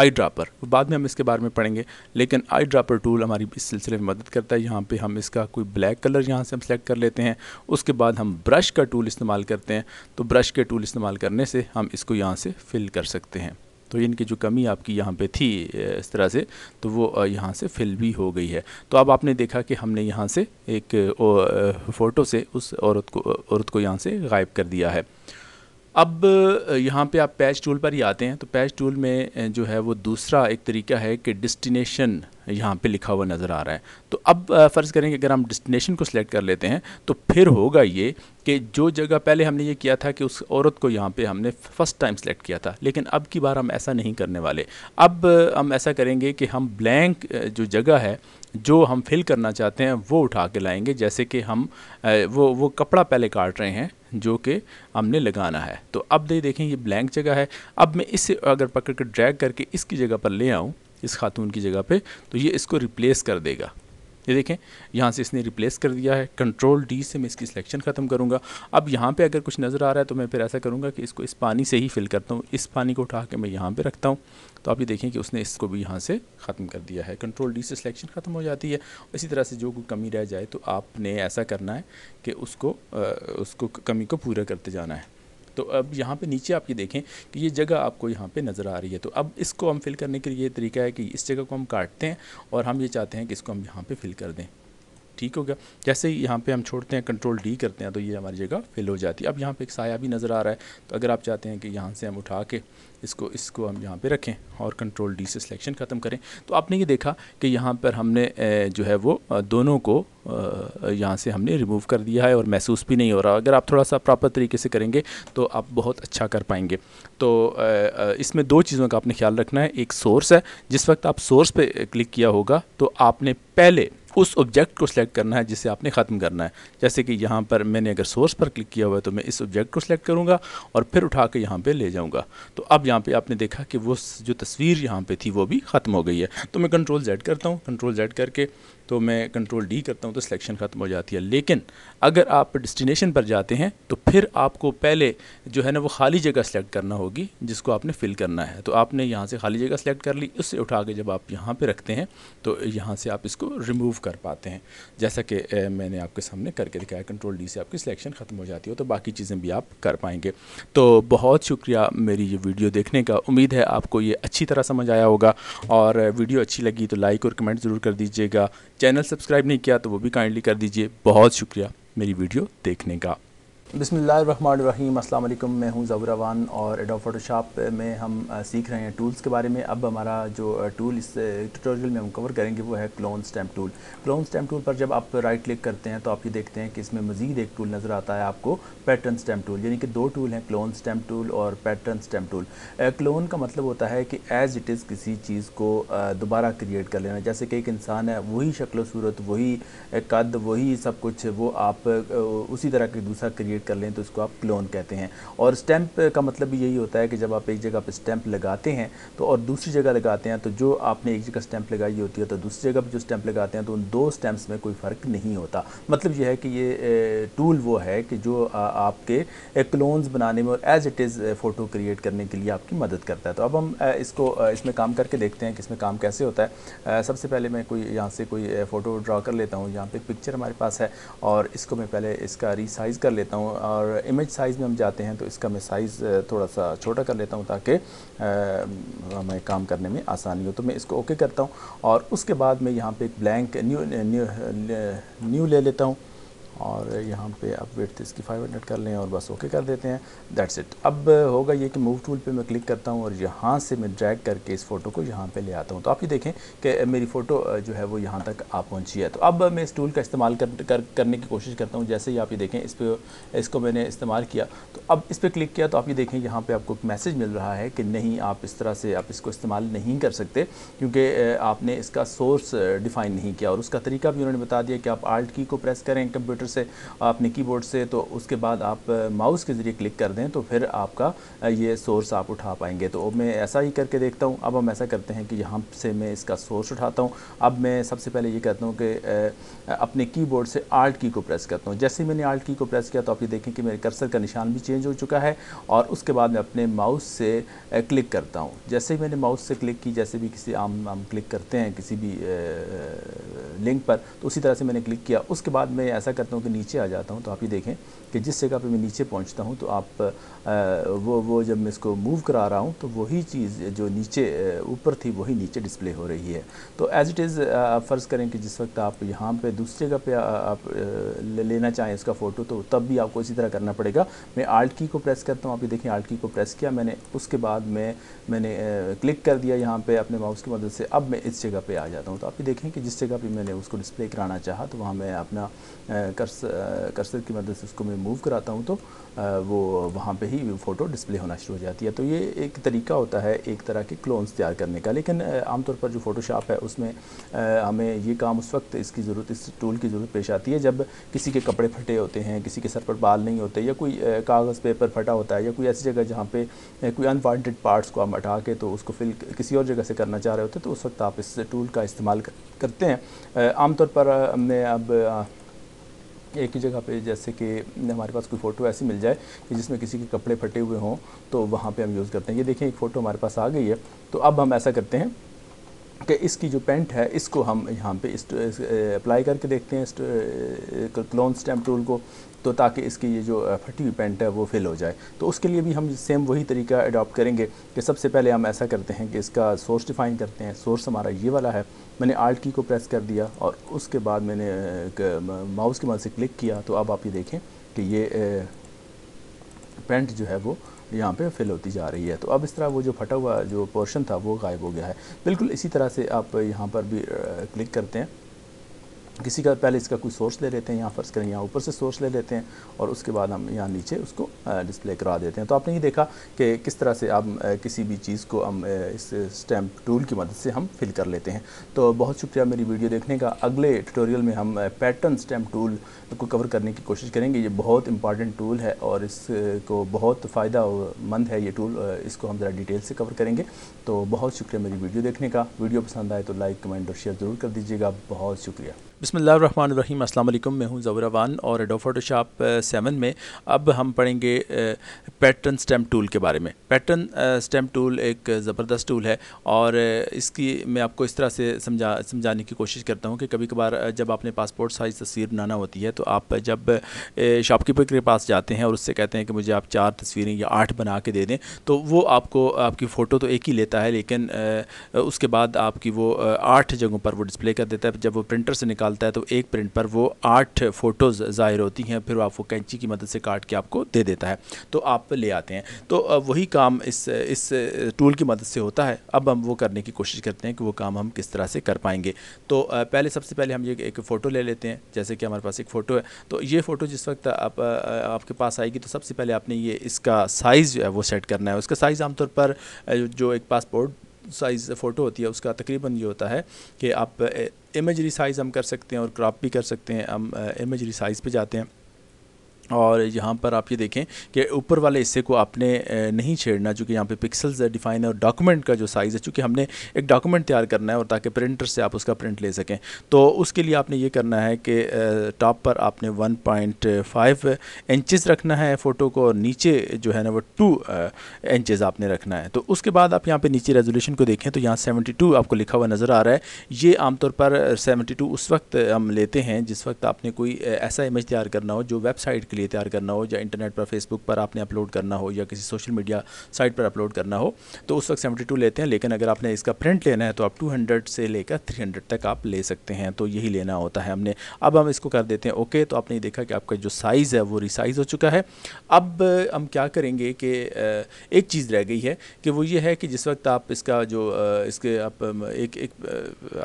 Speaker 1: आई ड्रापर बाद में हम इसके बारे में पढ़ेंगे लेकिन आई ड्रापर टूल हमारी इस सिलसिले में मदद करता है यहाँ पे हम इसका कोई ब्लैक कलर यहाँ से हम सेलेक्ट कर लेते हैं उसके बाद हम ब्रश का टूल इस्तेमाल करते हैं तो ब्रश के टूल इस्तेमाल करने से हम इसको यहाँ से फिल कर सकते हैं तो इनकी जो कमी आपकी यहाँ पे थी इस तरह से तो वो यहाँ से फिल भी हो गई है तो अब आपने देखा कि हमने यहाँ से एक फ़ोटो से उस औरत को औरत को यहाँ से गायब कर दिया है अब यहाँ पे आप पैच टूल पर ही आते हैं तो पैच टूल में जो है वो दूसरा एक तरीका है कि डिस्टिनेशन यहाँ पे लिखा हुआ नज़र आ रहा है तो अब फ़र्ज़ करें कि अगर हम डेस्टिनेशन को सिलेक्ट कर लेते हैं तो फिर होगा ये कि जो जगह पहले हमने ये किया था कि उस औरत को यहाँ पे हमने फ़र्स्ट टाइम सेलेक्ट किया था लेकिन अब की बार हम ऐसा नहीं करने वाले अब हम ऐसा करेंगे कि हम ब्लैंक जो जगह है जो हम फिल करना चाहते हैं वो उठा के लाएंगे जैसे कि हम वो वो कपड़ा पहले काट रहे हैं जो कि हमने लगाना है तो अब दे देखें ये ब्लैंक जगह है अब मैं इसे अगर पकड़ कर ड्रैग करके इसकी जगह पर ले आऊँ इस खातून की जगह पे तो ये इसको रिप्लेस कर देगा ये देखें यहाँ से इसने रिप्लेस कर दिया है कंट्रोल डी से मैं इसकी सिलेक्शन ख़त्म करूँगा अब यहाँ पे अगर कुछ नज़र आ रहा है तो मैं फिर ऐसा करूँगा कि इसको इस पानी से ही फिल करता हूँ इस पानी को उठा के मैं यहाँ पे रखता हूँ तो आप ये देखें कि उसने इसको भी यहाँ से ख़त्म कर दिया है कंट्रोल डी से सिलेक्शन ख़त्म हो जाती है इसी तरह से जो कोई कमी रह जाए तो आपने ऐसा करना है कि उसको आ, उसको कमी को पूरा करते जाना है तो अब यहाँ पे नीचे आप ये देखें कि ये जगह आपको यहाँ पे नज़र आ रही है तो अब इसको हम फिल करने के लिए ये तरीका है कि इस जगह को हम काटते हैं और हम ये चाहते हैं कि इसको हम यहाँ पर फिल कर दें ठीक हो गया जैसे ही यहाँ पे हम छोड़ते हैं कंट्रोल डी करते हैं तो ये हमारी जगह फिल हो जाती है अब यहाँ पे एक साया भी नज़र आ रहा है तो अगर आप चाहते हैं कि यहाँ से हम उठा के इसको इसको हम यहाँ पे रखें और कंट्रोल डी से सिलेक्शन ख़त्म करें तो आपने ये देखा कि यहाँ पर हमने जो है वो दोनों को यहाँ से हमने रिमूव कर दिया है और महसूस भी नहीं हो रहा अगर आप थोड़ा सा प्रॉपर तरीके से करेंगे तो आप बहुत अच्छा कर पाएंगे तो इसमें दो चीज़ों का आपने ख्याल रखना है एक सोर्स है जिस वक्त आप सोर्स पर क्लिक किया होगा तो आपने पहले उस ऑब्जेक्ट को सिलेक्ट करना है जिसे आपने ख़त्म करना है जैसे कि यहाँ पर मैंने अगर सोर्स पर क्लिक किया हुआ है तो मैं इस ऑब्जेक्ट को सिलेक्ट करूँगा और फिर उठा के यहाँ पर ले जाऊँगा तो अब यहाँ पर आपने देखा कि वो जो तस्वीर यहाँ पर थी वो भी ख़त्म हो गई है तो मैं कंट्रोल जेड करता हूँ कंट्रोल जेड करके तो मैं कंट्रोल डी करता हूँ तो सिलेक्शन ख़त्म हो जाती है लेकिन अगर आप डिस्टिनेशन पर जाते हैं तो फिर आपको पहले जो है ना वो खाली जगह सेलेक्ट करना होगी जिसको आपने फ़िल करना है तो आपने यहाँ से खाली जगह सेलेक्ट कर ली उससे उठा के जब आप यहाँ पर रखते हैं तो यहाँ से आप इसको रिमूव कर पाते हैं जैसा कि मैंने आपके सामने करके दिखाया कंट्रोल डी से आपकी सिलेक्शन ख़त्म हो जाती है तो बाकी चीज़ें भी आप कर पाएंगे तो बहुत शुक्रिया मेरी ये वीडियो देखने का उम्मीद है आपको ये अच्छी तरह समझ आया होगा और वीडियो अच्छी लगी तो लाइक और कमेंट ज़रूर कर दीजिएगा चैनल सब्सक्राइब नहीं किया तो वो भी काइंडली कर दीजिए बहुत शुक्रिया मेरी वीडियो देखने का बिसमीम अल्लाम मैं हूं ज़बरवान और एडो फ़ोटोशॉप में हम सीख रहे हैं टूल्स के बारे में अब हमारा जो टूल इस ट्यूटोरियल में हम कवर करेंगे वो है clone stamp tool clone stamp tool पर जब आप राइट क्लिक करते हैं तो आप ये देखते हैं कि इसमें मज़ीद एक टूल नज़र आता है आपको पैटर्न स्टैम्प टूल यानी कि दो टूल हैं क्लोन स्टैम्प टूल और पैटर्न स्टैम्प टूल क्लोन का मतलब होता है कि एज़ इट इज़ किसी चीज़ को दोबारा क्रिएट कर लेना जैसे कि एक इंसान है वही शक्ल सूरत वही कद वही सब कुछ वो आप उसी तरह के दूसरा क्रिएट क्रिएट कर लें तो इसको आप क्लोन कहते हैं और स्टैंप का मतलब भी यही होता है कि जब आप एक जगह पर स्टैंप लगाते हैं तो और दूसरी जगह लगाते हैं तो जो आपने एक जगह स्टैंप लगाई होती है तो दूसरी जगह पर जो स्टैंप लगाते हैं तो उन दो स्टैंप्स में कोई फ़र्क नहीं होता मतलब यह है कि ये टूल वो है कि जो आपके क्लोन्स बनाने में और as it is photo create करने के लिए आपकी मदद करता है तो अब हम इसको इसमें काम करके देखते हैं कि इसमें काम कैसे होता है सबसे पहले मैं कोई यहाँ से कोई फ़ोटो ड्रा कर लेता हूँ यहाँ पे पिक्चर हमारे पास है और इसको मैं पहले इसका रिसाइज़ कर लेता हूँ और इमेज साइज़ में हम जाते हैं तो इसका मैं साइज़ थोड़ा सा छोटा कर लेता हूँ ताकि हमें काम करने में आसानी हो तो मैं इसको ओके करता हूँ और उसके बाद मैं यहाँ पर एक ब्लैंक न्यू न्यू न्यू ले लेता हूँ और यहाँ पे आप वेट इसकी 500 कर लें और बस ओके कर देते हैं दैट्स इट अब होगा ये कि मूव टूल पे मैं क्लिक करता हूँ और यहाँ से मैं ड्रैग करके इस फ़ोटो को यहाँ पे ले आता हूँ तो आप ये देखें कि मेरी फ़ोटो जो है वो यहाँ तक आ पहुँची है तो अब मैं इस टूल का इस्तेमाल कर, कर करने की कोशिश करता हूँ जैसे ही आप ये देखें इस पर इसको मैंने इस्तेमाल किया तो अब इस पर क्लिक किया तो आप ये देखें यहाँ पर आपको एक मैसेज मिल रहा है कि नहीं आप इस तरह से आप इसको इस्तेमाल नहीं कर सकते क्योंकि आपने इसका सोर्स डिफ़ाइन नहीं किया और उसका तरीका भी उन्होंने बता दिया कि आप आल्ट की को प्रेस करें कंप्यूटर से आपने कीबोर्ड से तो उसके बाद आप माउस के ज़रिए क्लिक कर दें तो फिर आपका ये सोर्स आप उठा पाएंगे तो मैं ऐसा ही करके देखता हूँ अब हम ऐसा करते हैं कि यहाँ से मैं इसका सोर्स उठाता हूँ अब मैं सबसे पहले ये कहता हूँ कि अपने की से आर्ट की को प्रेस करता हूँ जैसे मैंने आर्ट की को प्रेस किया तो आप ये देखें कि मेरे कर्सर का निशान भी चेंज हो चुका है और उसके बाद मैं अपने माउस से क्लिक करता हूँ जैसे ही मैंने माउस से क्लिक की जैसे भी किसी आम हम क्लिक करते हैं किसी भी लिंक पर तो उसी तरह से मैंने क्लिक किया उसके बाद मैं ऐसा करता हूँ के नीचे आ जाता हूँ तो आप ये देखें कि जिस जगह पे मैं नीचे पहुंचता हूं तो आप आ, वो वो जब मैं इसको मूव करा रहा हूं तो वही चीज़ जो नीचे ऊपर थी वही नीचे डिस्प्ले हो रही है तो एज़ इट इज़ आप फ़र्ज़ करें कि जिस वक्त आप यहाँ पर दूसरी जगह पर आप लेना चाहें इसका फ़ोटो तो तब भी आपको इसी तरह करना पड़ेगा मैं आल्ट की को प्रेस करता हूँ आप ये देखें आल्ट की को प्रेस किया मैंने उसके बाद मैं मैंने क्लिक कर दिया यहाँ पर अपने माउस की मदद से अब मैं इस जगह पर आ जाता हूँ तो आप ये देखें कि जिस जगह पर मैंने उसको डिस्प्ले कराना चाहा तो वहाँ मैं अपना कर्स कर्सर की मदद से उसको मैं मूव कराता हूँ तो वो वहाँ पे ही फ़ोटो डिस्प्ले होना शुरू हो जाती है तो ये एक तरीका होता है एक तरह के क्लोन्स तैयार करने का लेकिन आमतौर पर जो फ़ोटोशॉप है उसमें हमें ये काम उस वक्त इसकी ज़रूरत इस टूल की ज़रूरत पेश आती है जब किसी के कपड़े फटे होते हैं किसी के सर पर बाल नहीं होते या कोई कागज़ पेपर फटा होता है या कोई ऐसी जगह जहाँ पर कोई अनवान्टड पार्ट्स को हम हटा के तो उसको फिल किसी और जगह से करना चाह रहे होते तो उस वक्त आप इस टूल का इस्तेमाल करते हैं आमतौर पर हमने अब एक ही जगह पे जैसे कि हमारे पास कोई फ़ोटो ऐसी मिल जाए कि जिसमें किसी के कपड़े फटे हुए हों तो वहाँ पे हम यूज़ करते हैं ये देखें एक फ़ोटो हमारे पास आ गई है तो अब हम ऐसा करते हैं कि इसकी जो पेंट है इसको हम यहाँ पे अप्लाई करके देखते हैं क्लोन स्टैम्प टूल को तो ताकि इसकी ये जो फटी हुई पेंट है वो फिल हो जाए तो उसके लिए भी हम सेम वही तरीका अडॉप्ट करेंगे कि सबसे पहले हम ऐसा करते हैं कि इसका सोर्स डिफ़ाइन करते हैं सोर्स हमारा ये वाला है मैंने आल्ट की को प्रेस कर दिया और उसके बाद मैंने माउस के मदद से क्लिक किया तो अब आप ये देखें कि ये पेंट जो है वो यहाँ पे फिल होती जा रही है तो अब इस तरह वो जो फटा हुआ जो पोर्शन था वो गायब हो गया है बिल्कुल इसी तरह से आप यहाँ पर भी क्लिक करते हैं किसी का पहले इसका कोई सोर्स ले लेते हैं यहाँ फर्स करें यहाँ ऊपर से सोर्स ले लेते हैं और उसके बाद हम यहाँ नीचे उसको डिस्प्ले करा देते हैं तो आपने ये देखा कि किस तरह से आप किसी भी चीज़ को हम इस स्टैम्प टूल की मदद से हम फिल कर लेते हैं तो बहुत शुक्रिया मेरी वीडियो देखने का अगले ट्यूटोरियल में हम पैटर्न स्टैम्प टूल को कवर करने की कोशिश करेंगे ये बहुत इंपॉर्टेंट टूल है और इसको बहुत फ़ायदा मंद है ये टूल इसको हम ज़रा डिटेल से कवर करेंगे तो बहुत शुक्रिया मेरी वीडियो देखने का वीडियो पसंद आए तो लाइक कमेंट और शेयर ज़रूर कर दीजिएगा बहुत शुक्रिया बसमीम अल्लाम मैं हूँ ज़वरावान और एडो फोटोशॉप सेवन में अब हम पढ़ेंगे पैटर्न स्टैम्प टूल के बारे में पैटर्न स्टैम्प टूल एक ज़बरदस्त टूल है और इसकी मैं आपको इस तरह से समझा समझाने की कोशिश करता हूँ कि कभी कभार जब आपने पासपोर्ट साइज़ तस्वीर बनाना होती है तो आप जब शॉपकीपर के पास जाते हैं और उससे कहते हैं कि मुझे आप चार तस्वीरें या आठ बना के दे दें तो वो आपको आपकी फ़ोटो तो एक ही लेता है लेकिन उसके बाद आपकी वो आठ जगहों पर वो डिस्प्ले कर देता है जब वो प्रिंटर से निकालता है तो एक प्रिंट पर वो आठ फ़ोटोज़ ज़ाहिर होती हैं फिर आप कैंची की मदद से काट के आपको दे देता है तो आप ले आते हैं तो वही काम इस इस टूल की मदद से होता है अब हम वो करने की कोशिश करते हैं कि वो काम हम किस तरह से कर पाएंगे तो पहले सबसे पहले हम ये एक फ़ोटो ले लेते हैं जैसे कि हमारे पास एक फ़ोटो फ़ोटो है तो ये फ़ोटो जिस वक्त आप आपके पास आएगी तो सबसे पहले आपने ये इसका साइज़ जो है वो सेट करना है उसका साइज़ आमतौर पर जो एक पासपोर्ट साइज़ फ़ोटो होती है उसका तकरीबन ये होता है कि आप इमेजरी साइज़ हम कर सकते हैं और क्रॉप भी कर सकते हैं हम इमेजरी साइज़ पे जाते हैं और यहाँ पर आप ये देखें कि ऊपर वाले हिस्से को आपने नहीं छेड़ना चूँकि यहाँ पे पिक्सल्स डिफाइन है और डॉक्यूमेंट का जो साइज़ है चूँकि हमने एक डॉक्यूमेंट तैयार करना है और ताकि प्रिंटर से आप उसका प्रिंट ले सकें तो उसके लिए आपने ये करना है कि टॉप पर आपने 1.5 पॉइंट रखना है फ़ोटो को और नीचे जो है ना वो टू इंचज़ आपने रखना है तो उसके बाद आप यहाँ पर नीचे रेजोल्यूशन को देखें तो यहाँ सेवेंटी आपको लिखा हुआ नज़र आ रहा है ये आमतौर पर सेवेंटी उस वक्त हम लेते हैं जिस वक्त आपने कोई ऐसा इमेज तैयार करना हो जो वेबसाइट के लिए तैयार करना हो या इंटरनेट पर फेसबुक पर आपने अपलोड करना हो या किसी सोशल मीडिया साइट पर अपलोड करना हो तो उस वक्त सेवेंटी टू लेते हैं लेकिन अगर आपने इसका प्रिंट लेना है तो आप टू हंड्रेड से लेकर थ्री हंड्रेड तक आप ले सकते हैं तो यही लेना होता है हमने अब हम इसको कर देते हैं ओके तो आपने देखा कि आपका जो साइज़ है वो रिसाइज़ हो चुका है अब हम क्या करेंगे कि एक चीज़ रह गई है कि वो ये है कि जिस वक्त आप इसका जो इसके आप एक एक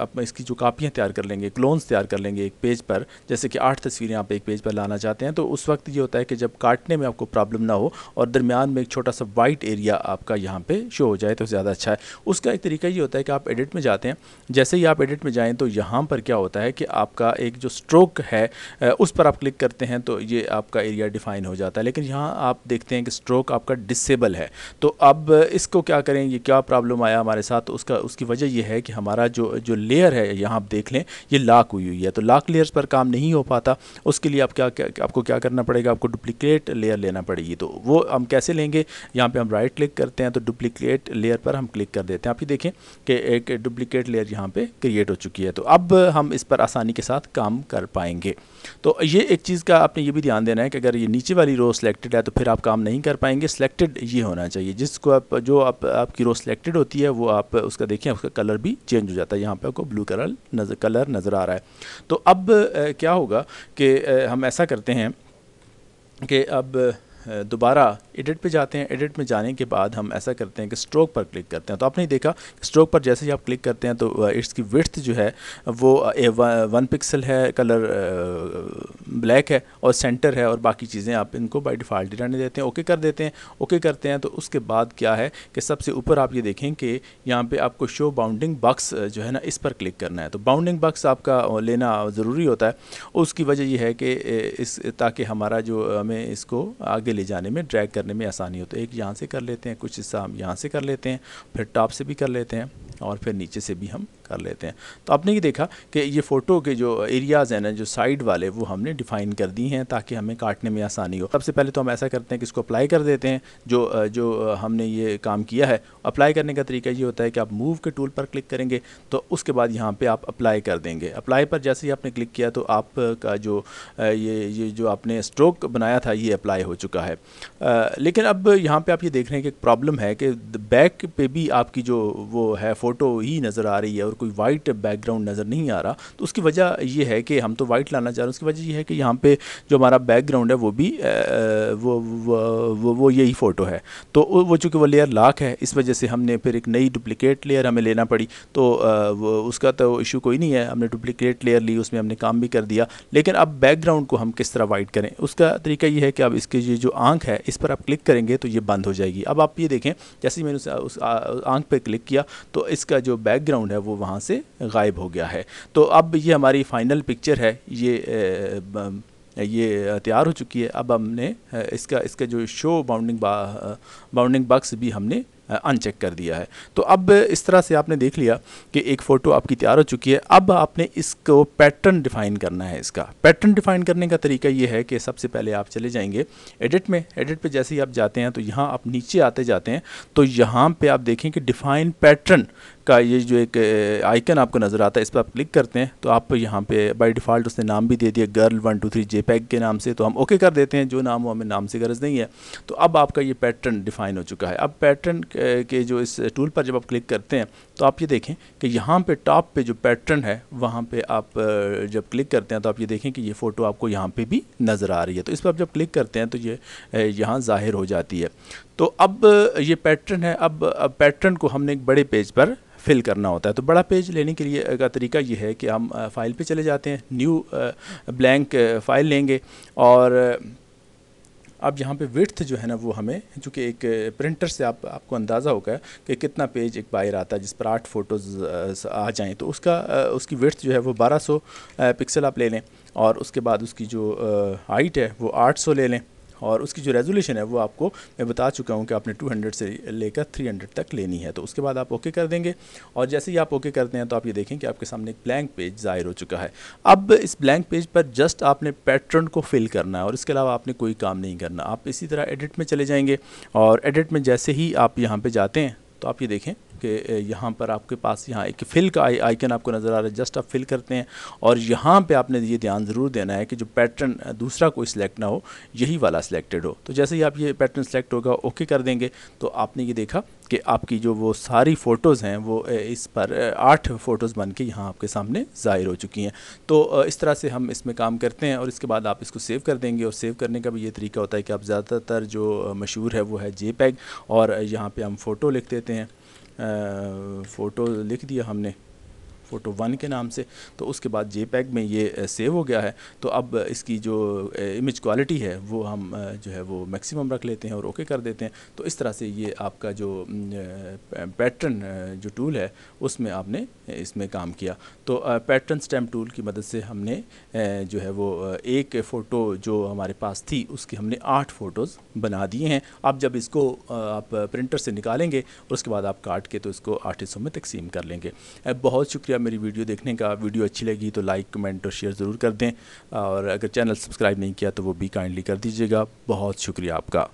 Speaker 1: आप इसकी जो कापियाँ तैयार कर लेंगे क्लोन्स तैयार कर लेंगे एक पेज पर जैसे कि आठ तस्वीरें आप एक पेज पर लाना चाहते हैं तो उस वक्त वक्त ये होता है कि जब काटने में आपको प्रॉब्लम ना हो और दरमियान में एक छोटा सा वाइट एरिया आपका यहाँ पे शो हो जाए तो ज़्यादा अच्छा है उसका एक तरीका ये होता है कि आप एडिट में जाते हैं जैसे ही आप एडिट में जाएँ तो यहाँ पर क्या होता है कि आपका एक जो स्ट्रोक है उस पर आप क्लिक करते हैं तो ये आपका एरिया डिफाइन हो जाता है लेकिन यहाँ आप देखते हैं कि स्ट्रोक आपका डिसेबल है तो अब इसको क्या करें ये क्या प्रॉब्लम आया हमारे साथ उसका उसकी वजह यह है कि हमारा जो जो लेयर है यहाँ आप देख लें ये लाक हुई हुई है तो लाक लेयर्स पर काम नहीं हो पाता उसके लिए आप क्या, क्या आपको क्या करना पड़ेगा पड़ेगा आपको डुप्लीकेट लेयर लेना पड़ेगी तो वो हम कैसे लेंगे यहाँ पे हम राइट क्लिक करते हैं तो डुप्लिकेट लेयर पर हम क्लिक कर देते हैं आप ही देखें कि एक डुप्लीकेट लेयर यहाँ पे क्रिएट हो चुकी है तो अब हम इस पर आसानी के साथ काम कर पाएंगे तो ये एक चीज़ का आपने ये भी ध्यान देना है कि अगर ये नीचे वाली रो सेलेक्टेड है तो फिर आप काम नहीं कर पाएंगे सेलेक्टेड ये होना चाहिए जिसको आप जो आप आपकी रो सेलेक्टेड होती है वो आप उसका देखें उसका कलर भी चेंज हो जाता है यहाँ पर आपको ब्लू कलर नजर कलर नज़र आ रहा है तो अब क्या होगा कि हम ऐसा करते हैं Okay, अब दोबारा एडिट पे जाते हैं एडिट में जाने के बाद हम ऐसा करते हैं कि स्ट्रोक पर क्लिक करते हैं तो आपने देखा स्ट्रोक पर जैसे ही आप क्लिक करते हैं तो इसकी विर्थ जो है वो वन पिक्सल है कलर ब्लैक है और सेंटर है और बाकी चीज़ें आप इनको बाई डिफ़ाल्ट रहने देते हैं ओके कर देते हैं ओके करते हैं तो उसके बाद क्या है कि सबसे ऊपर आप ये देखें कि यहाँ पर आपको शो बाउंडिंग बक्स जो है ना इस पर क्लिक करना है तो बाउंडिंग बक्स आपका लेना ज़रूरी होता है उसकी वजह यह है कि इस ताकि हमारा जो हमें इसको आगे ले जाने में ड्रैग करने में आसानी हो तो एक यहाँ से कर लेते हैं कुछ हिस्सा हम यहाँ से कर लेते हैं फिर टॉप से भी कर लेते हैं और फिर नीचे से भी हम कर लेते हैं तो आपने ये देखा कि ये फ़ोटो के जो एरियाज़ हैं ना जो साइड वाले वो हमने डिफ़ाइन कर दी हैं ताकि हमें काटने में आसानी हो सबसे पहले तो हम ऐसा करते हैं कि इसको अप्लाई कर देते हैं जो जो हमने ये काम किया है अप्लाई करने का तरीका ये होता है कि आप मूव के टूल पर क्लिक करेंगे तो उसके बाद यहाँ पर आप अप्लाई कर देंगे अप्लाई पर जैसे ही आपने क्लिक किया तो आपका जो ये ये जो आपने स्ट्रोक बनाया था ये अप्लाई हो चुका है लेकिन अब यहाँ पर आप ये देख रहे हैं कि एक प्रॉब्लम है कि बैक पे भी आपकी जो वो है फोटो फ़ोटो ही नज़र आ रही है और कोई वाइट बैकग्राउंड नज़र नहीं आ रहा तो उसकी वजह यह है कि हम तो वाइट लाना चाह रहे हैं उसकी वजह यह है कि यहाँ पे जो हमारा बैकग्राउंड है वो भी वो वो, वो यही फ़ोटो है तो वो चूँकि वो लेयर लाख है इस वजह से हमने फिर एक नई डुप्लिकेट लेयर हमें लेना पड़ी तो उसका तो इशू कोई नहीं है हमने डुप्लिकेट लेयर ली उसमें हमने काम भी कर दिया लेकिन अब बैकग्राउंड को हम किस तरह वाइट करें उसका तरीका ये है कि अब इसकी ये जो आंख है इस पर आप क्लिक करेंगे तो ये बंद हो जाएगी अब आप ये देखें जैसे ही मैंने उस, उस आंख पर क्लिक किया तो इसका जो बैकग्राउंड है वो वहाँ से गायब हो गया है तो अब ये हमारी फाइनल पिक्चर है ये ये तैयार हो चुकी है अब हमने इसका इसका जो शो बाउंडिंग बा, बाउंडिंग बक्स भी हमने अनचेक कर दिया है तो अब इस तरह से आपने देख लिया कि एक फ़ोटो आपकी तैयार हो चुकी है अब आपने इसको पैटर्न डिफ़ाइन करना है इसका पैटर्न डिफ़ाइन करने का तरीका ये है कि सबसे पहले आप चले जाएंगे एडिट में एडिट पे जैसे ही आप जाते हैं तो यहाँ आप नीचे आते जाते हैं तो यहाँ पे आप देखें कि डिफ़ाइन पैटर्न का ये जो एक आइकन आपको नज़र आता है इस पर आप क्लिक करते हैं तो आप यहाँ पे बाय डिफ़ॉल्ट उसने नाम भी दे दिया girl one two three J K नाम से तो हम ओके कर देते हैं जो नाम हो हमें नाम से गरज नहीं है तो अब आपका ये पैटर्न डिफ़ाइन हो चुका है अब पैटर्न के जो इस टूल पर जब आप क्लिक करते हैं तो आप ये देखें कि यहाँ पर टॉप पर जो पैटर्न है वहाँ पर आप जब क्लिक करते हैं तो आप ये देखें कि ये फ़ोटो आपको यहाँ पर भी नज़र आ रही है तो इस पर आप जब क्लिक करते हैं तो ये यहाँ ज़ाहिर हो जाती है तो अब ये पैटर्न है अब, अब पैटर्न को हमने एक बड़े पेज पर फिल करना होता है तो बड़ा पेज लेने के लिए का तरीका ये है कि हम फाइल पे चले जाते हैं न्यू ब्लैंक फाइल लेंगे और अब यहाँ पे विर्थ जो है ना वो हमें चूँकि एक प्रिंटर से आप आपको अंदाज़ा होगा कि कितना पेज एक बाहर आता है जिस पर आठ फ़ोटोज़ आ जाएँ तो उसका उसकी विर्थ जो है वो 1200 पिक्सल आप ले लें और उसके बाद उसकी जो हाइट है वो 800 ले लें और उसकी जो रेजोल्यूशन है वो आपको मैं बता चुका हूँ कि आपने 200 से लेकर 300 तक लेनी है तो उसके बाद आप ओके कर देंगे और जैसे ही आप ओके करते हैं तो आप ये देखें कि आपके सामने एक ब्लैंक पेज ज़ाहिर हो चुका है अब इस ब्लैंक पेज पर जस्ट आपने पैटर्न को फिल करना है और इसके अलावा आपने कोई काम नहीं करना आप इसी तरह एडिट में चले जाएँगे और एडिट में जैसे ही आप यहाँ पर जाते हैं तो आप ये देखें आपके यहाँ पर आपके पास यहाँ एक फिल का आई आइकन आपको नज़र आ रहा है जस्ट आप फिल करते हैं और यहाँ पे आपने ये ध्यान ज़रूर देना है कि जो पैटर्न दूसरा कोई सिलेक्ट ना हो यही वाला सिलेक्टेड हो तो जैसे ही आप ये पैटर्न सेलेक्ट होगा ओके कर देंगे तो आपने ये देखा कि आपकी जो वो सारी फ़ोटोज़ हैं वो इस पर आठ फ़ोटोज़ बन के यहाँ आपके सामने ज़ाहिर हो चुकी हैं तो इस तरह से हम इसमें काम करते हैं और इसके बाद आप इसको सेव कर देंगे और सेव करने का भी ये तरीका होता है कि आप ज़्यादातर जो मशहूर है वो है जे और यहाँ पर हम फ़ोटो लिख देते हैं फ़ोटो लिख दिया हमने फ़ोटो वन के नाम से तो उसके बाद जे में ये सेव हो गया है तो अब इसकी जो इमेज क्वालिटी है वो हम जो है वो मैक्सिमम रख लेते हैं और ओके कर देते हैं तो इस तरह से ये आपका जो पैटर्न जो टूल है उसमें आपने इसमें काम किया तो पैटर्न स्टैम्प टूल की मदद से हमने जो है वो एक फ़ोटो जो हमारे पास थी उसकी हमने आठ फ़ोटोज़ बना दिए हैं अब जब इसको आप प्रिंटर से निकालेंगे उसके बाद आप काट के तो इसको आठ हिस्सों में तकसीम कर लेंगे बहुत शुक्रिया मेरी वीडियो देखने का वीडियो अच्छी लगी तो लाइक कमेंट और शेयर ज़रूर कर दें और अगर चैनल सब्सक्राइब नहीं किया तो वो भी काइंडली कर दीजिएगा बहुत शुक्रिया आपका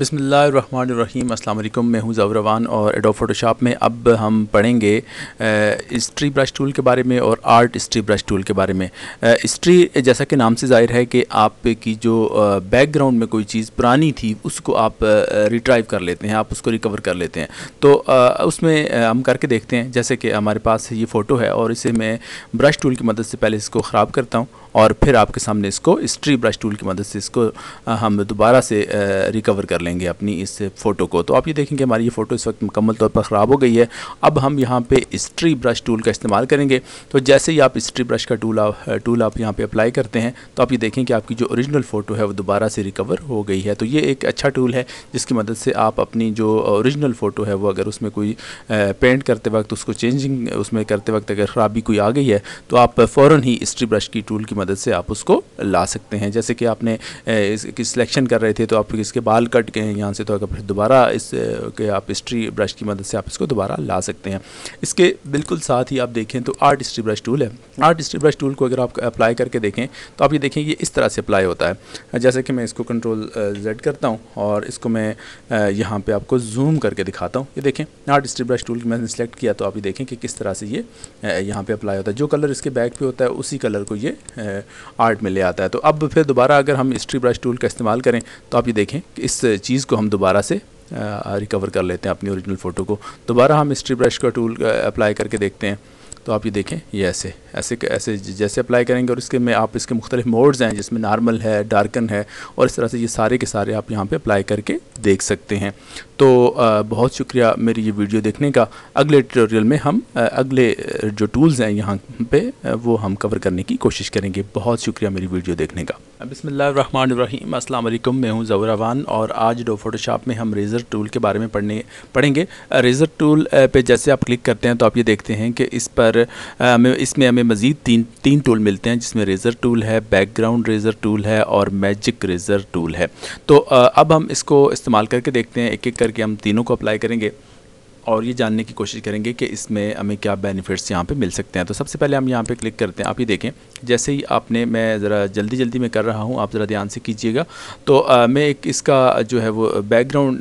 Speaker 1: बसमीम अल्लाम मैं हूँ ज़वरवान और एडो फ़ोटोशॉप में अब हम पढ़ेंगे स्ट्री ब्रश टूल के बारे में और आर्ट स्ट्री ब्रश टूल के बारे में स्ट्री जैसा कि नाम से ज़ाहिर है कि आपकी जो बैकग्राउंड में कोई चीज़ पुरानी थी उसको आप रिट्राइव कर लेते हैं आप उसको रिकवर कर लेते हैं तो उसमें हम करके देखते हैं जैसे कि हमारे पास ये फ़ोटो है और इसे मैं ब्रश टूल की मदद से पहले इसको ख़राब करता हूँ और फिर आपके सामने इसको स्ट्री ब्रश टूल की मदद से इसको हम दोबारा से रिकवर कर लेंगे अपनी इस फ़ोटो को तो आप ये देखेंगे हमारी ये फ़ोटो इस वक्त मुकम्मल तौर पर ख़राब हो गई है अब हम यहाँ पे स्ट्री ब्रश टूल का इस्तेमाल करेंगे तो जैसे ही आप स्ट्री ब्रश का टूल टूल आप यहाँ पर अप्लाई करते हैं तो आप ये देखें कि आपकी जो ओरिजिनल फ़ोटो है वो दोबारा से रिकवर हो गई है तो ये एक अच्छा टूल है जिसकी मदद से आप अपनी जो औरिजिनल फ़ोटो है वो अगर उसमें कोई पेंट करते वक्त उसको चेंजिंग उसमें करते वक्त अगर ख़राबी कोई आ गई है तो आप फ़ौर ही स्ट्री ब्रश की टूल की मदद से आप उसको ला सकते हैं जैसे कि आपने इसकी सिलेक्शन कर रहे थे तो आप इसके बाल कट गए हैं यहाँ से तो अगर फिर दोबारा इस के आप स्ट्री ब्रश की मदद से आप इसको दोबारा ला सकते हैं इसके बिल्कुल साथ ही आप देखें तो आर्ट स्ट्री ब्रश टूल है आर्ट स्ट्री ब्रश टूल को अगर आप अप्लाई करके देखें तो आप ये देखें ये इस तरह से अप्लाई होता है जैसे कि मैं इसको कंट्रोल जेड करता हूँ और इसको मैं यहाँ पर आपको जूम करके दिखाता हूँ ये देखें आर्ट स्ट्री ब्रश टूल मैंने सेलेक्ट किया तो आप ये देखें कि किस तरह से ये यहाँ पर अप्लाई होता है जो कलर इसके बैक पर होता है उसी कलर को ये आर्ट में ले आता है तो अब फिर दोबारा अगर हम स्ट्री ब्रश टूल का इस्तेमाल करें तो आप ये देखें कि इस चीज़ को हम दोबारा से रिकवर कर लेते हैं अपनी ओरिजिनल फ़ोटो को दोबारा हम स्ट्री ब्रश का टूल अप्लाई करके देखते हैं तो आप ये देखें ये ऐसे ऐसे ऐसे जैसे अप्लाई करेंगे और इसके में आप इसके मुख्तलिफ मोड्स हैं जिसमें नॉर्मल है डार्कन है और इस तरह से ये सारे के सारे आप यहाँ पर अप्लाई करके देख सकते हैं तो बहुत शुक्रिया मेरी ये वीडियो देखने का अगले ट्यूटोरियल में हम अगले जो टूल्स हैं यहाँ पे वो हम कवर करने की कोशिश करेंगे बहुत शुक्रिया मेरी वीडियो देखने का बिसमीम अल्लाम मैं हूं ज़वरावान और आज डो फोटोशॉप में हम रेज़र टूल के बारे में पढ़ने पढ़ेंगे रेज़र टूल पे जैसे आप क्लिक करते हैं तो आप ये देखते हैं कि इस पर हमें इसमें हमें मज़ीद तीन तीन टूल मिलते हैं जिसमें रेज़र टूल है बैकग्राउंड रेज़र टूल है और मैजिक रेज़र टूल है तो अब हम इसको इस्तेमाल करके देखते हैं एक एक करके हम तीनों को अप्लाई करेंगे और ये जानने की कोशिश करेंगे कि इसमें हमें क्या बेनिफिट्स यहाँ पे मिल सकते हैं तो सबसे पहले हम यहाँ पे क्लिक करते हैं आप ये देखें जैसे ही आपने मैं ज़रा जल्दी जल्दी में कर रहा हूँ आप ज़रा ध्यान से कीजिएगा तो आ, मैं एक इसका जो है वो बैकग्राउंड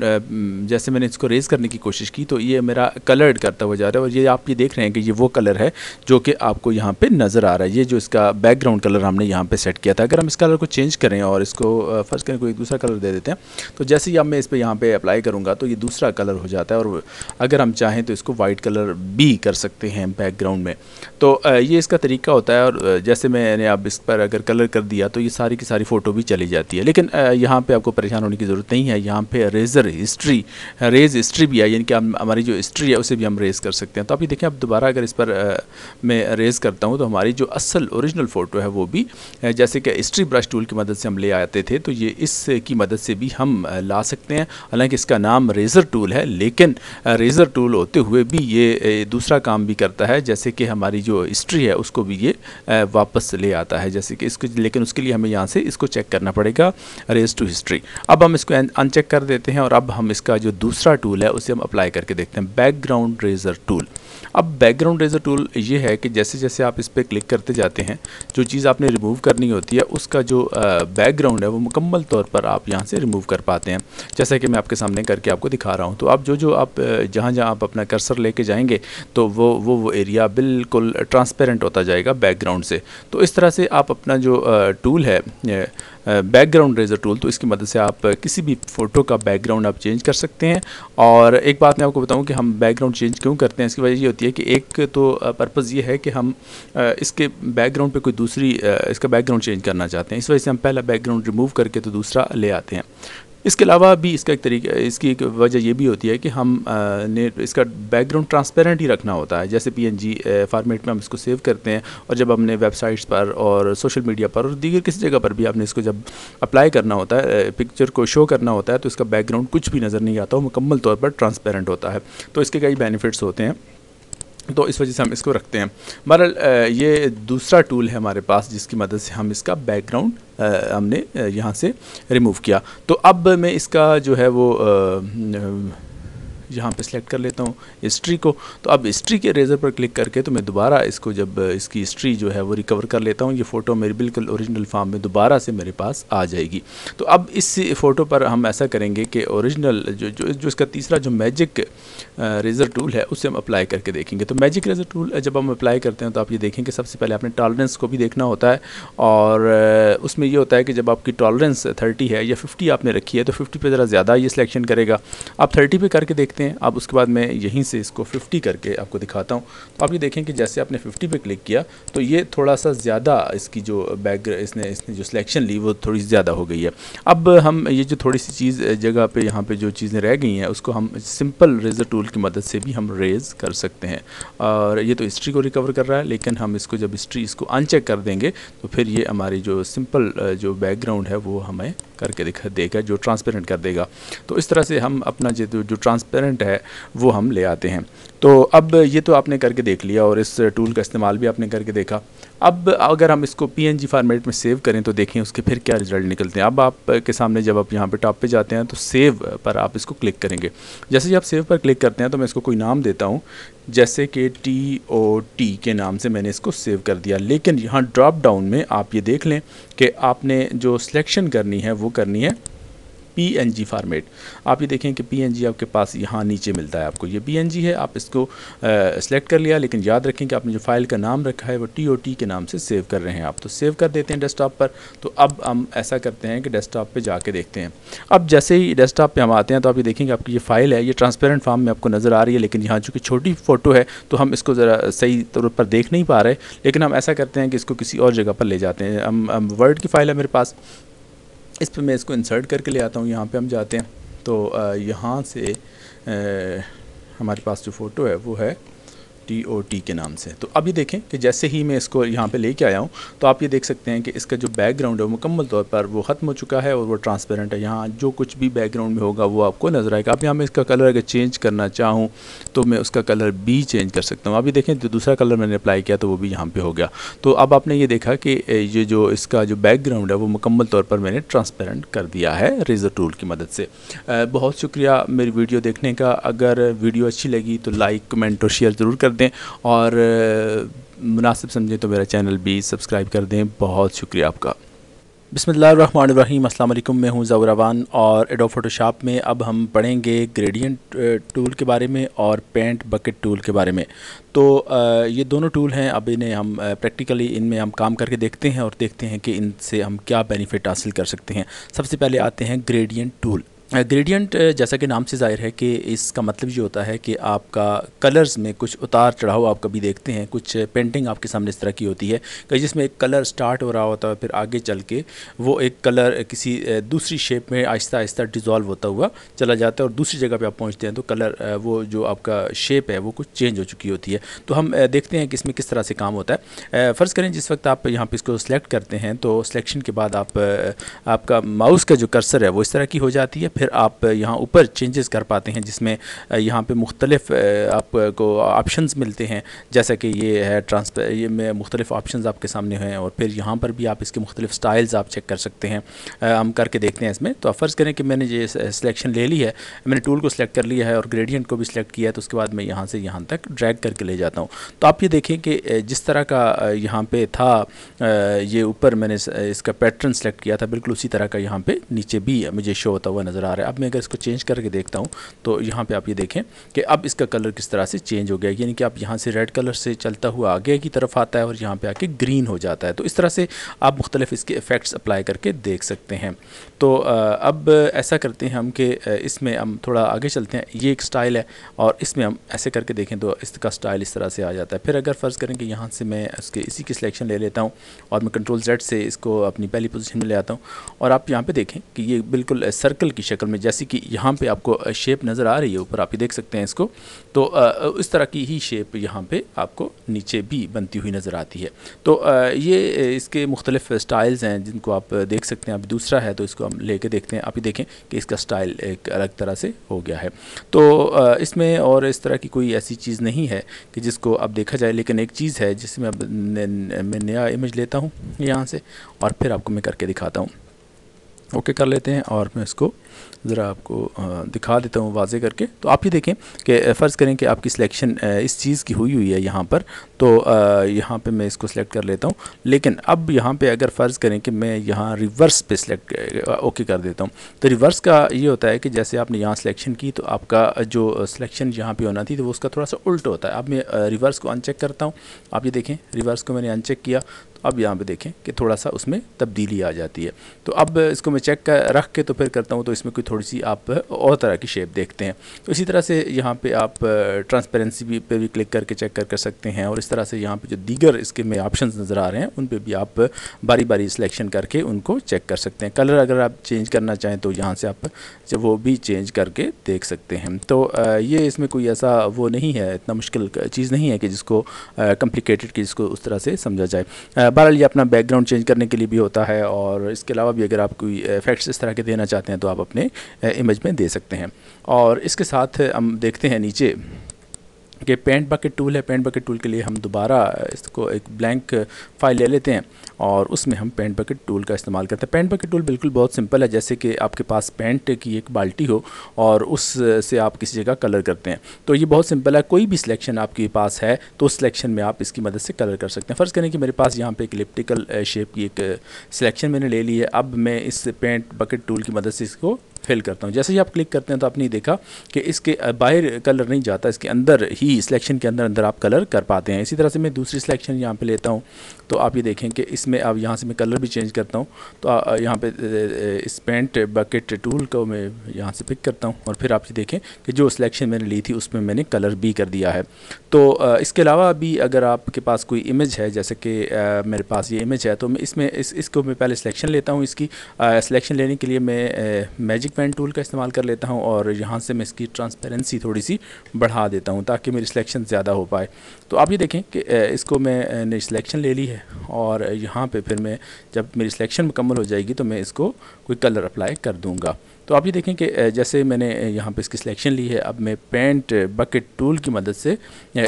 Speaker 1: जैसे मैंने इसको रेज़ करने की कोशिश की तो ये मेरा कलर्ड करता हुआ जा रहा है और ये आप ये देख रहे हैं कि ये वो कलर है जो कि आपको यहाँ पर नज़र आ रहा है ये जो इसका बैकग्राउंड कलर हमने यहाँ पर सेट किया था अगर हम इस कलर को चेंज करें और इसको फर्स्ट करें कोई दूसरा कलर दे देते हैं तो जैसे ही अब मैं इस पर यहाँ पर अप्लाई करूँगा तो ये दूसरा कलर हो जाता है और अगर अगर हम चाहें तो इसको वाइट कलर भी कर सकते हैं बैकग्राउंड में तो ये इसका तरीका होता है और जैसे मैंने आप इस पर अगर कलर कर दिया तो ये सारी की सारी फ़ोटो भी चली जाती है लेकिन यहाँ पर आपको परेशान होने की ज़रूरत नहीं है यहाँ पर रेजर हिस्ट्री रेज हिस्ट्री भी है यानी कि हमारी जो हिस्ट्री है उसे भी हम रेज़ कर सकते हैं तो आप ये देखें आप दोबारा अगर इस पर मैं रेज़ करता हूँ तो हमारी जो असल औरिजिनल फ़ोटो है वो भी जैसे कि हिस्ट्री ब्रश टूल की मदद से हम ले आते थे तो ये इसकी मदद से भी हम ला सकते हैं हालांकि इसका नाम रेज़र टूल है लेकिन रेज़र यूज़र टूल होते हुए भी ये दूसरा काम भी करता है जैसे कि हमारी जो हिस्ट्री है उसको भी ये वापस ले आता है जैसे कि इसको लेकिन उसके लिए हमें यहाँ से इसको चेक करना पड़ेगा रेज टू हिस्ट्री अब हम इसको अनचेक कर देते हैं और अब हम इसका जो दूसरा टूल है उसे हम अप्लाई करके देखते हैं बैकग्राउंड रेजर टूल अब बैकग्राउंड रेजर टूल ये है कि जैसे जैसे आप इस पर क्लिक करते जाते हैं जो चीज़ आपने रिमूव करनी होती है उसका जो बैकग्राउंड है वो मुकम्मल तौर पर आप यहाँ से रिमूव कर पाते हैं जैसा कि मैं आपके सामने करके आपको दिखा रहा हूँ तो आप जो जो आप जहाँ जहाँ आप अपना कर्सर लेके जाएंगे तो वो वो वो एरिया बिल्कुल ट्रांसपेरेंट होता जाएगा बैकग्राउंड से तो इस तरह से आप अपना जो टूल है बैकग्राउंड रेजर टूल तो इसकी मदद से आप किसी भी फ़ोटो का बैकग्राउंड आप चेंज कर सकते हैं और एक बात मैं आपको बताऊं कि हम बैकग्राउंड चेंज क्यों करते हैं इसकी वजह ये होती है कि एक तो पर्पज़ ये है कि हम इसके बैकग्राउंड पे कोई दूसरी इसका बैकग्राउंड चेंज करना चाहते हैं इस वजह से हम पहला बैकग्राउंड रिमूव करके तो दूसरा ले आते हैं इसके अलावा भी इसका एक तरीका इसकी एक वजह यह भी होती है कि हम ने इसका बैकग्राउंड ट्रांसपेरेंट ही रखना होता है जैसे पीएनजी फॉर्मेट में हम इसको सेव करते हैं और जब हमने वेबसाइट्स पर और सोशल मीडिया पर और दीगर किसी जगह पर भी आपने इसको जब अप्लाई करना होता है पिक्चर को शो करना होता है तो इसका बैकग्राउंड कुछ भी नज़र नहीं आता वो मुकम्मल तौर पर ट्रांसपेरेंट होता है तो इसके कई बेनिफिट्स होते हैं तो इस वजह से हम इसको रखते हैं बहरहाल ये दूसरा टूल है हमारे पास जिसकी मदद से हम इसका बैकग्राउंड हमने यहाँ से रिमूव किया तो अब मैं इसका जो है वो आ, यहाँ पे सिलेक्ट कर लेता हूँ हिस्ट्री को तो अब हिस्ट्री के रेज़र पर क्लिक करके तो मैं दोबारा इसको जब इसकी हिस्ट्री जो है वो रिकवर कर लेता हूँ ये फ़ोटो मेरी बिल्कुल ओरिजिनल फॉर्म में दोबारा से मेरे पास आ जाएगी तो अब इस फ़ोटो पर हम ऐसा करेंगे कि ओरिजिनल जो जो जो इसका तीसरा जो मैजिक रेज़र टूल है उसे हम अप्लाई करके देखेंगे तो मैजिक रेज़र टूल जब हम अप्लाई करते हैं तो आप ये देखेंगे सबसे पहले आपने टॉलरेंस को भी देखना होता है और उसमें ये होता है कि जब आपकी टॉलरेंस थर्टी है या फिफ्टी आपने रखी है तो फिफ्टी पर ज़रा ज़्यादा ये सिलेक्शन करेगा आप थर्टी पर करके देखते हैं सकते हैं आप उसके बाद मैं यहीं से इसको 50 करके आपको दिखाता हूँ तो आप ये देखें कि जैसे आपने 50 पे क्लिक किया तो ये थोड़ा सा ज़्यादा इसकी जो बैग इसने इसने जो सिलेक्शन ली वो थोड़ी ज़्यादा हो गई है अब हम ये जो थोड़ी सी चीज़ जगह पर यहाँ पर जो चीज़ें रह गई हैं उसको हम सिंपल रेजर टूल की मदद से भी हम रेज़ कर सकते हैं और ये तो हिस्ट्री को रिकवर कर रहा है लेकिन हम इसको जब हिस्ट्री इसको अनचेक कर देंगे तो फिर ये हमारी जो सिंपल जो बैकग्राउंड है वो हमें करके दिखा देगा जो ट्रांसपेरेंट कर देगा तो इस तरह से हम अपना जो जो ट्रांसपेरेंट है वो हम ले आते हैं तो अब ये तो आपने करके देख लिया और इस टूल का इस्तेमाल भी आपने करके देखा अब अगर हम इसको पी फॉर्मेट में सेव करें तो देखें उसके फिर क्या रिज़ल्ट निकलते हैं अब आप के सामने जब आप यहाँ पे टॉप पे जाते हैं तो सेव पर आप इसको क्लिक करेंगे जैसे ही आप सेव पर क्लिक करते हैं तो मैं इसको कोई नाम देता हूँ जैसे कि टी ओ टी के नाम से मैंने इसको सेव कर दिया लेकिन यहाँ ड्रॉप डाउन में आप ये देख लें कि आपने जो सिलेक्शन करनी है वो करनी है पी फार्मेट आप ये देखें कि पी आपके पास यहाँ नीचे मिलता है आपको ये पी है आप इसको सेलेक्ट कर लिया लेकिन याद रखें कि आपने जो फाइल का नाम रखा है वो टी के नाम से सेव कर रहे हैं आप तो सेव कर देते हैं डेस्कटॉप पर तो अब हम ऐसा करते हैं कि डेस्कटॉप पे जाके देखते हैं अब जैसे ही डेस्कटॉप पे हम आते हैं तो आप ये देखेंगे आपकी ये फाइल है ये ट्रांसपेरेंट फॉर्म में आपको नज़र आ रही है लेकिन यहाँ चूँकि छोटी फ़ोटो है तो हम इसको ज़रा सही तौर पर देख नहीं पा रहे लेकिन हम ऐसा करते हैं कि इसको किसी और जगह पर ले जाते हैं हम वर्ड की फ़ाइल है मेरे पास इस पर मैं इसको इंसर्ट करके ले आता हूँ यहाँ पे हम जाते हैं तो यहाँ से हमारे पास जो फ़ोटो है वो है टी ओ टी के नाम से तो अभी देखें कि जैसे ही मैं इसको यहाँ पे लेके आया हूँ तो आप ये देख सकते हैं कि इसका जो बैकग्राउंड है वो मुकम्मल तौर पर वो ख़त्म हो चुका है और वो ट्रांसपेरेंट है यहाँ जो कुछ भी बैकग्राउंड में होगा वो आपको नज़र आएगा अब यहाँ मैं इसका कलर अगर चेंज करना चाहूँ तो मैं उसका कलर भी चेंज कर सकता हूँ अभी देखें जो दूसरा कलर मैंने अप्लाई किया तो वो भी यहाँ पर हो गया तो अब आपने ये देखा कि ये जो इसका जो बैकग्राउंड है वो मुकम्मल तौर पर मैंने ट्रांसपेरेंट कर दिया है रेज़र टूल की मदद से बहुत शुक्रिया मेरी वीडियो देखने का अगर वीडियो अच्छी लगी तो लाइक कमेंट और शेयर ज़रूर कर दें और मुनासिब समझें तो मेरा चैनल भी सब्सक्राइब कर दें बहुत शुक्रिया आपका बिसमीम अल्लाम मैं हूं ज़वरावान और एडो फ़ोटोशॉप में अब हम पढ़ेंगे ग्रेडियंट टूल के बारे में और पेंट बकेट टूल के बारे में तो ये दोनों टूल हैं अब इन्हें हम प्रैक्टिकली इनमें हम काम करके देखते हैं और देखते हैं कि इनसे हम क्या बेनिफिट हासिल कर सकते हैं सबसे पहले आते हैं ग्रेडियंट टूल ग्रेडियंट जैसा कि नाम से जाहिर है कि इसका मतलब ये होता है कि आपका कलर्स में कुछ उतार चढ़ाव आप कभी देखते हैं कुछ पेंटिंग आपके सामने इस तरह की होती है कि जिसमें एक कलर स्टार्ट हो रहा होता है फिर आगे चल के वो एक कलर किसी दूसरी शेप में आहिस्ता आहिस्ता डिजॉल्व होता हुआ चला जाता है और दूसरी जगह पर आप पहुँचते हैं तो कलर वो जो आपका शेप है वो कुछ चेंज हो चुकी होती है तो हम देखते हैं कि इसमें किस तरह से काम होता है फ़र्ज़ करें जिस वक्त आप यहाँ पर इसको सेलेक्ट करते हैं तो सिलेक्शन के बाद आप आपका माउस का जो कर्सर है वो इस तरह की हो जाती है फिर फिर आप यहाँ ऊपर चेंजेस कर पाते हैं जिसमें यहाँ पे मुख्तलिफ आपको ऑप्शन मिलते हैं जैसा कि ये है ट्रांसप ये में मुख्तलिफ ऑप्शन आपके सामने हैं और फिर यहाँ पर भी आप इसके मुख्तलिफ स्टाइल्स आप चेक कर सकते हैं हम करके देखते हैं इसमें तो फ़र्ज़ करें कि मैंने ये सिलेक्शन ले ली है मैंने टूल को सिलेक्ट कर लिया है और ग्रेडियंट को भी सिलेक्ट किया है तो उसके बाद मैं यहाँ से यहाँ तक ड्रैग करके ले जाता हूँ तो आप ये देखें कि जिस तरह का यहाँ पर था ये ऊपर मैंने इसका पैटर्न सेलेक्ट किया था बिल्कुल उसी तरह का यहाँ पर नीचे भी मुझे शो होता हुआ नज़र आ आ रहा है अब मैं अगर इसको चेंज करके देखता हूँ तो यहाँ पे आप ये देखें कि अब इसका कलर किस तरह से चेंज हो गया यानी कि आप यहाँ से रेड कलर से चलता हुआ आगे की तरफ आता है और यहाँ पर आके ग्रीन हो जाता है तो इस तरह से आप मुख्तलिफ इसके इफ़ेक्ट्स अप्लाई करके देख सकते हैं तो अब ऐसा करते हैं हम कि इसमें हम थोड़ा आगे चलते हैं ये एक स्टाइल है और इसमें हम ऐसे करके देखें तो इसका स्टाइल इस तरह से आ जाता है फिर अगर फ़र्ज़ करें कि यहाँ से मैं इसके इसी की सिलेक्शन ले लेता हूँ और मैं कंट्रोल जेड से इसको अपनी पहली पोजीशन में ले आता हूँ और आप यहाँ पे देखें कि ये बिल्कुल सर्कल की शक्ल में जैसे कि यहाँ पे आपको शेप नज़र आ रही है ऊपर आप ही देख सकते हैं इसको तो इस तरह की ही शेप यहाँ पे आपको नीचे भी बनती हुई नज़र आती है तो ये इसके मुख्तलिफ स्टाइल्स हैं जिनको आप देख सकते हैं अब दूसरा है तो इसको हम ले कर देखते हैं आप ही देखें कि इसका स्टाइल एक अलग तरह से हो गया है तो इसमें और इस तरह की कोई ऐसी चीज़ नहीं है कि जिसको अब देखा जाए लेकिन एक चीज़ है जिसमें अब मैं नया इमेज लेता हूँ यहाँ से और फिर आपको मैं करके दिखाता हूँ ओके कर लेते हैं और मैं इसको ज़रा आपको दिखा देता हूँ वाजे करके तो आप ये देखें कि फ़र्ज़ करें कि आपकी सिलेक्शन इस चीज़ की हुई हुई है यहाँ पर तो यहाँ पे मैं इसको सिलेक्ट कर लेता हूँ लेकिन अब यहाँ पे अगर फ़र्ज़ करें कि मैं यहाँ रिवर्स पे सिलेक्ट ओके कर देता हूँ तो रिवर्स का ये होता है कि जैसे आपने यहाँ सिलेक्शन की तो आपका जो सिलेक्शन यहाँ पर होना थी तो वो उसका थोड़ा सा उल्ट होता है अब मैं रिवर्स को अनचेक करता हूँ आप ये देखें रिवर्स को मैंने अनचेक किया तो अब यहाँ पे देखें कि थोड़ा सा उसमें तब्दीली आ जाती है तो अब इसको मैं चेक कर रख के तो फिर करता हूँ तो इसमें कोई थोड़ी सी आप और तरह की शेप देखते हैं तो इसी तरह से यहाँ पे आप ट्रांसपेरेंसी भी पे भी क्लिक करके चेक कर कर सकते हैं और इस तरह से यहाँ पे जो दीगर इसके में ऑप्शन नज़र आ रहे हैं उन पर भी आप बारी बारी सिलेक्शन करके उनको चेक कर सकते हैं कलर अगर आप चेंज करना चाहें तो यहाँ से आप जब वो भी चेंज करके देख सकते हैं तो ये इसमें कोई ऐसा वो नहीं है इतना मुश्किल चीज़ नहीं है कि जिसको कम्प्लिकेटेड कि जिसको उस तरह से समझा जाए बहरहाल ये अपना बैकग्राउंड चेंज करने के लिए भी होता है और इसके अलावा भी अगर आप कोई फैक्ट्स इस तरह के देना चाहते हैं तो आप अपने इमेज में दे सकते हैं और इसके साथ हम देखते हैं नीचे कि पेंट बकेट टूल है पेंट बकेट टूल के लिए हम दोबारा इसको एक ब्लैंक फाइल ले लेते हैं और उसमें हम पेंट बकेट टूल का इस्तेमाल करते हैं पेंट बकेट टूल बिल्कुल बहुत सिंपल है जैसे कि आपके पास पेंट की एक बाल्टी हो और उससे आप किसी जगह कलर करते हैं तो ये बहुत सिंपल है कोई भी सिलेक्शन आपके पास है तो उस सिलेक्शन में आप इसकी मदद से कलर कर सकते हैं फ़र्ज़ करें कि मेरे पास यहाँ पर एक शेप की एक सिलेक्शन मैंने ले ली है अब मैं इस पेंट बकेट टूल की मदद से इसको फिल करता हूँ जैसे ही आप क्लिक करते हैं तो आपने देखा कि इसके बाहर कलर नहीं जाता इसके अंदर ही सिलेक्शन के अंदर अंदर आप कलर कर पाते हैं इसी तरह से मैं दूसरी सिलेक्शन यहाँ पर लेता हूँ तो आप ये देखें कि इसमें अब यहाँ से मैं कलर भी चेंज करता हूँ तो यहाँ पर इस पेंट बकेट टूल को मैं यहाँ से पिक करता हूँ और फिर आप ये देखें कि जो सिलेक्शन मैंने ली थी उसमें मैंने कलर भी कर दिया है तो इसके अलावा भी अगर आपके पास कोई इमेज है जैसे कि मेरे पास ये इमेज है तो मैं इसमें इस इसको मैं पहले सिलेक्शन लेता हूँ इसकी सिलेक्शन लेने के लिए मैं मैजिक पेन टूल का इस्तेमाल कर लेता हूँ और यहाँ से मैं इसकी ट्रांसपेरेंसी थोड़ी सी बढ़ा देता हूँ ताकि मेरी सिलेक्शन ज़्यादा हो पाए तो आप ये देखें कि इसको मैंने सिलेक्शन ले ली है और यहाँ पर फिर मैं जब मेरी सिलेक्शन मुकम्मल हो जाएगी तो मैं इसको कोई कलर अप्लाई कर दूँगा तो आप ये देखें कि जैसे मैंने यहाँ पे इसकी सिलेक्शन ली है अब मैं पेंट बकेट टूल की मदद से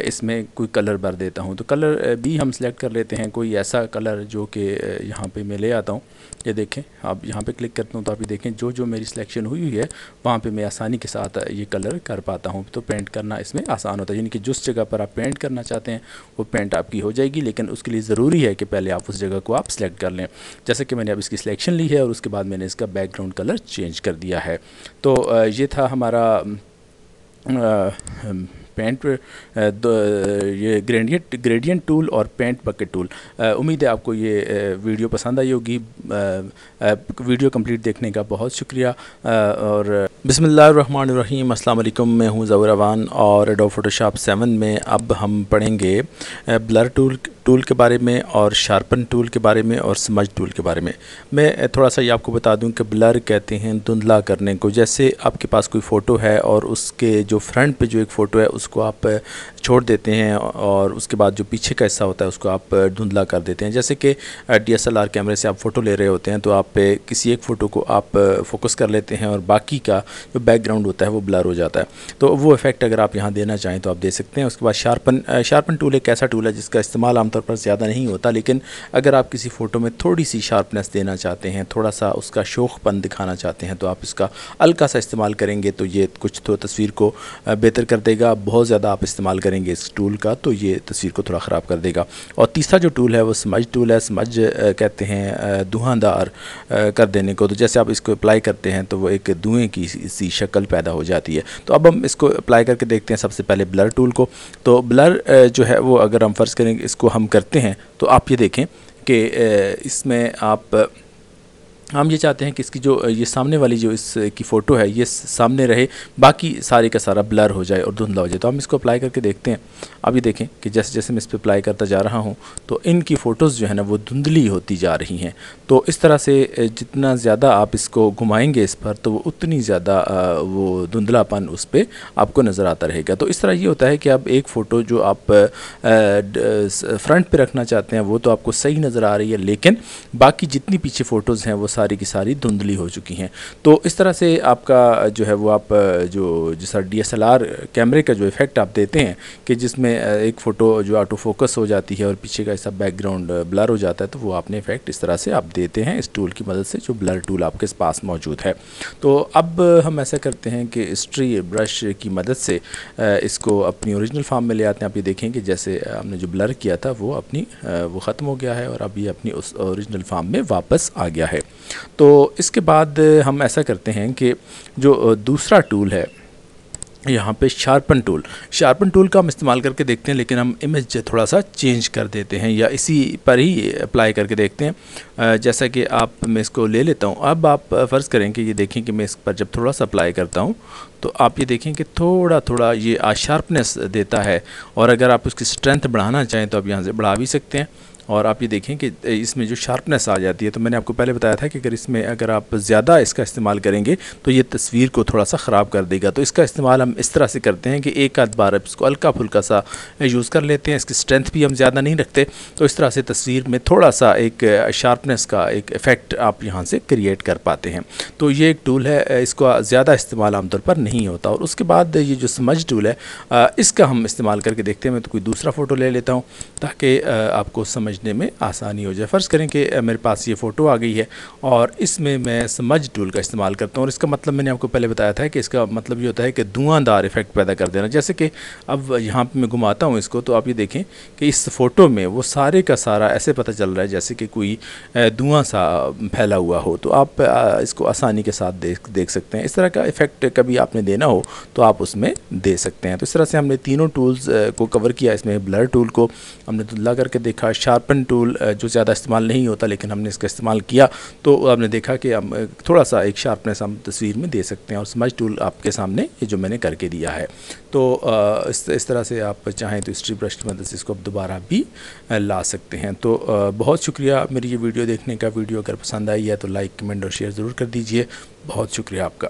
Speaker 1: इसमें कोई कलर भर देता हूँ तो कलर भी हम सिलेक्ट कर लेते हैं कोई ऐसा कलर जो कि यहाँ पे मैं ले आता हूँ ये देखें आप यहाँ पे क्लिक करता हूँ तो आप ये देखें जो जो मेरी सिलेक्शन हुई हुई है वहाँ पर मैं आसानी के साथ ये कलर कर पाता हूँ तो पेंट करना इसमें आसान होता है यानी कि जिस जगह पर आप पेंट करना चाहते हैं वो पेंट आपकी हो जाएगी लेकिन उसके लिए ज़रूरी है कि पहले आप उस जगह को आप सिलेक्ट कर लें जैसे कि मैंने अब इसकी सिलेक्शन ली है और उसके बाद मैंने इसका बैकग्राउंड कलर चेंज कर दिया दिया है तो ये था हमारा पेंट ये ग्रेडियंट ग्रेडियंट टूल और पेंट बकेट टूल उम्मीद है आपको ये वीडियो पसंद आई होगी वीडियो कंप्लीट देखने का बहुत शुक्रिया और बिसमीम अल्लाम मैं हूँ अवान और एडो फोटोशॉप सेवन में अब हम पढ़ेंगे ब्लर टूल टूल के बारे में और शार्पन टूल के बारे में और समझ टूल के बारे में मैं थोड़ा सा ये आपको बता दूं कि ब्लर कहते हैं धुंधला करने को जैसे आपके पास कोई फ़ोटो है और उसके जो फ्रंट पे जो एक फ़ोटो है उसको आप छोड़ देते हैं और उसके बाद जो पीछे का हिस्सा होता है उसको आप धुंधला कर देते हैं जैसे कि डी कैमरे से आप फ़ोटो ले रहे होते हैं तो आप किसी एक फ़ोटो को आप फोकस कर लेते हैं और बाकी का जो बैकग्राउंड होता है वो ब्लर हो जाता है तो वो इफ़ेक्ट अगर आप यहाँ देना चाहें तो आप दे सकते हैं उसके बाद शार्पन शार्पन टूल एक ऐसा टूल है जिसका इस्तेमाल आमतौर आमतौर पर ज़्यादा नहीं होता लेकिन अगर आप किसी फ़ोटो में थोड़ी सी शार्पनेस देना चाहते हैं थोड़ा सा उसका शोखपन दिखाना चाहते हैं तो आप इसका हल्का सा इस्तेमाल करेंगे तो ये कुछ तो तस्वीर को बेहतर कर देगा बहुत ज़्यादा आप इस्तेमाल करेंगे इस टूल का तो ये तस्वीर को थोड़ा ख़राब कर देगा और तीसरा जो टूल है वो समझ टूल है समझ कहते हैं धुआंधार कर देने को तो जैसे आप इसको अप्लाई करते हैं तो वो एक धुएँ की सी शक्ल पैदा हो जाती है तो अब हम इसको अप्लाई करके देखते हैं सबसे पहले ब्लर टूल को तो ब्लर जो है वो अगर हम फ़र्ज़ करेंगे इसको हम करते हैं तो आप ये देखें कि इसमें आप हम ये चाहते हैं कि इसकी जो ये सामने वाली जो इसकी फ़ोटो है ये सामने रहे बाकी सारे का सारा ब्लर हो जाए और धुंधला हो जाए तो हम इसको अप्लाई करके देखते हैं अब ये देखें कि जैसे जैसे मैं इस पर अप्लाई करता जा रहा हूँ तो इनकी फ़ोटोज़ जो है ना वो धुंधली होती जा रही हैं तो इस तरह से जितना ज़्यादा आप इसको घुमाएंगे इस पर तो वो उतनी ज़्यादा वो धुंधलापन उस पर आपको नज़र आता रहेगा तो इस तरह ये होता है कि आप एक फ़ोटो जो आप फ्रंट पर रखना चाहते हैं वो तो आपको सही नज़र आ रही है लेकिन बाकी जितनी पीछे फ़ोटोज़ हैं वो सारी की सारी धुंधली हो चुकी हैं तो इस तरह से आपका जो है वो आप जो जैसा एस कैमरे का जो इफ़ेक्ट आप देते हैं कि जिसमें एक फ़ोटो जो आटो फोकस हो जाती है और पीछे का ऐसा बैकग्राउंड ब्लर हो जाता है तो वो आपने इफ़ेक्ट इस तरह से आप देते हैं इस टूल की मदद से जो ब्लर टूल आपके पास मौजूद है तो अब हम ऐसा करते हैं कि स्ट्री ब्रश की मदद से इसको अपनी ओरिजिनल फार्म में ले आते हैं आप ये देखें कि जैसे हमने जो ब्लर किया था वो अपनी वो ख़त्म हो गया है और अब ये अपनी उस ओरिजिनल फार्म में वापस आ गया है तो इसके बाद हम ऐसा करते हैं कि जो दूसरा टूल है यहाँ पे शार्पन टूल शार्पन टूल का हम इस्तेमाल करके देखते हैं लेकिन हम इमेज थोड़ा सा चेंज कर देते हैं या इसी पर ही अप्लाई करके देखते हैं जैसा कि आप मैं इसको ले लेता हूँ अब आप फ़र्ज़ करें कि ये देखें कि मैं इस पर जब थोड़ा सा अप्लाई करता हूँ तो आप ये देखें कि थोड़ा थोड़ा ये शार्पनेस देता है और अगर आप उसकी स्ट्रेंथ बढ़ाना चाहें तो आप यहाँ से बढ़ा भी सकते हैं और आप ये देखें कि इसमें जो शार्पनेस आ जाती है तो मैंने आपको पहले बताया था कि अगर इसमें अगर आप ज़्यादा इसका इस्तेमाल करेंगे तो ये तस्वीर को थोड़ा सा ख़राब कर देगा तो इसका इस्तेमाल हम इस तरह से करते हैं कि एक आध बार इसको हल्का फुल्का सा यूज़ कर लेते हैं इसकी स्ट्रेंथ भी हम ज़्यादा नहीं रखते तो इस तरह से तस्वीर में थोड़ा सा एक शार्पनेस का एक इफ़ेक्ट आप यहाँ से क्रिएट कर पाते हैं तो ये एक टूल है इसका ज़्यादा इस्तेमाल आमतौर पर नहीं होता और उसके बाद ये जो समझ टूल है इसका हम इस्तेमाल करके देखते हैं मैं तो कोई दूसरा फ़ोटो ले लेता हूँ ताकि आपको समझ समझने में आसानी हो जाए फ़र्ज़ करें कि मेरे पास ये फ़ोटो आ गई है और इसमें मैं समझ टूल का इस्तेमाल करता हूँ और इसका मतलब मैंने आपको पहले बताया था कि इसका मतलब ये होता है कि धुआंधार इफ़ेक्ट पैदा कर देना जैसे कि अब यहाँ पर मैं घुमाता हूँ इसको तो आप ये देखें कि इस फ़ोटो में वो सारे का सारा ऐसे पता चल रहा है जैसे कि कोई धुआँ सा फैला हुआ हो तो आप इसको आसानी के साथ देख देख सकते हैं इस तरह का इफ़ेक्ट कभी आपने देना हो तो आप उसमें दे सकते हैं तो इस तरह से हमने तीनों टूल्स को कवर किया इसमें ब्लर टूल को हमने दुल्ला करके देखा शार्प शार्पन टूल uh, जो ज़्यादा इस्तेमाल नहीं होता लेकिन हमने इसका इस्तेमाल किया तो आपने देखा कि हम uh, थोड़ा सा एक शार्पनेस हम तस्वीर में दे सकते हैं और स्मज टूल आपके सामने ये जो मैंने करके दिया है तो uh, इस इस तरह से आप चाहें तो स्ट्री ब्रश की मदद से इसको आप दोबारा भी ला सकते हैं तो बहुत शुक्रिया मेरी ये वीडियो देखने का वीडियो अगर पसंद आई है तो लाइक कमेंट और शेयर ज़रूर कर दीजिए बहुत शुक्रिया आपका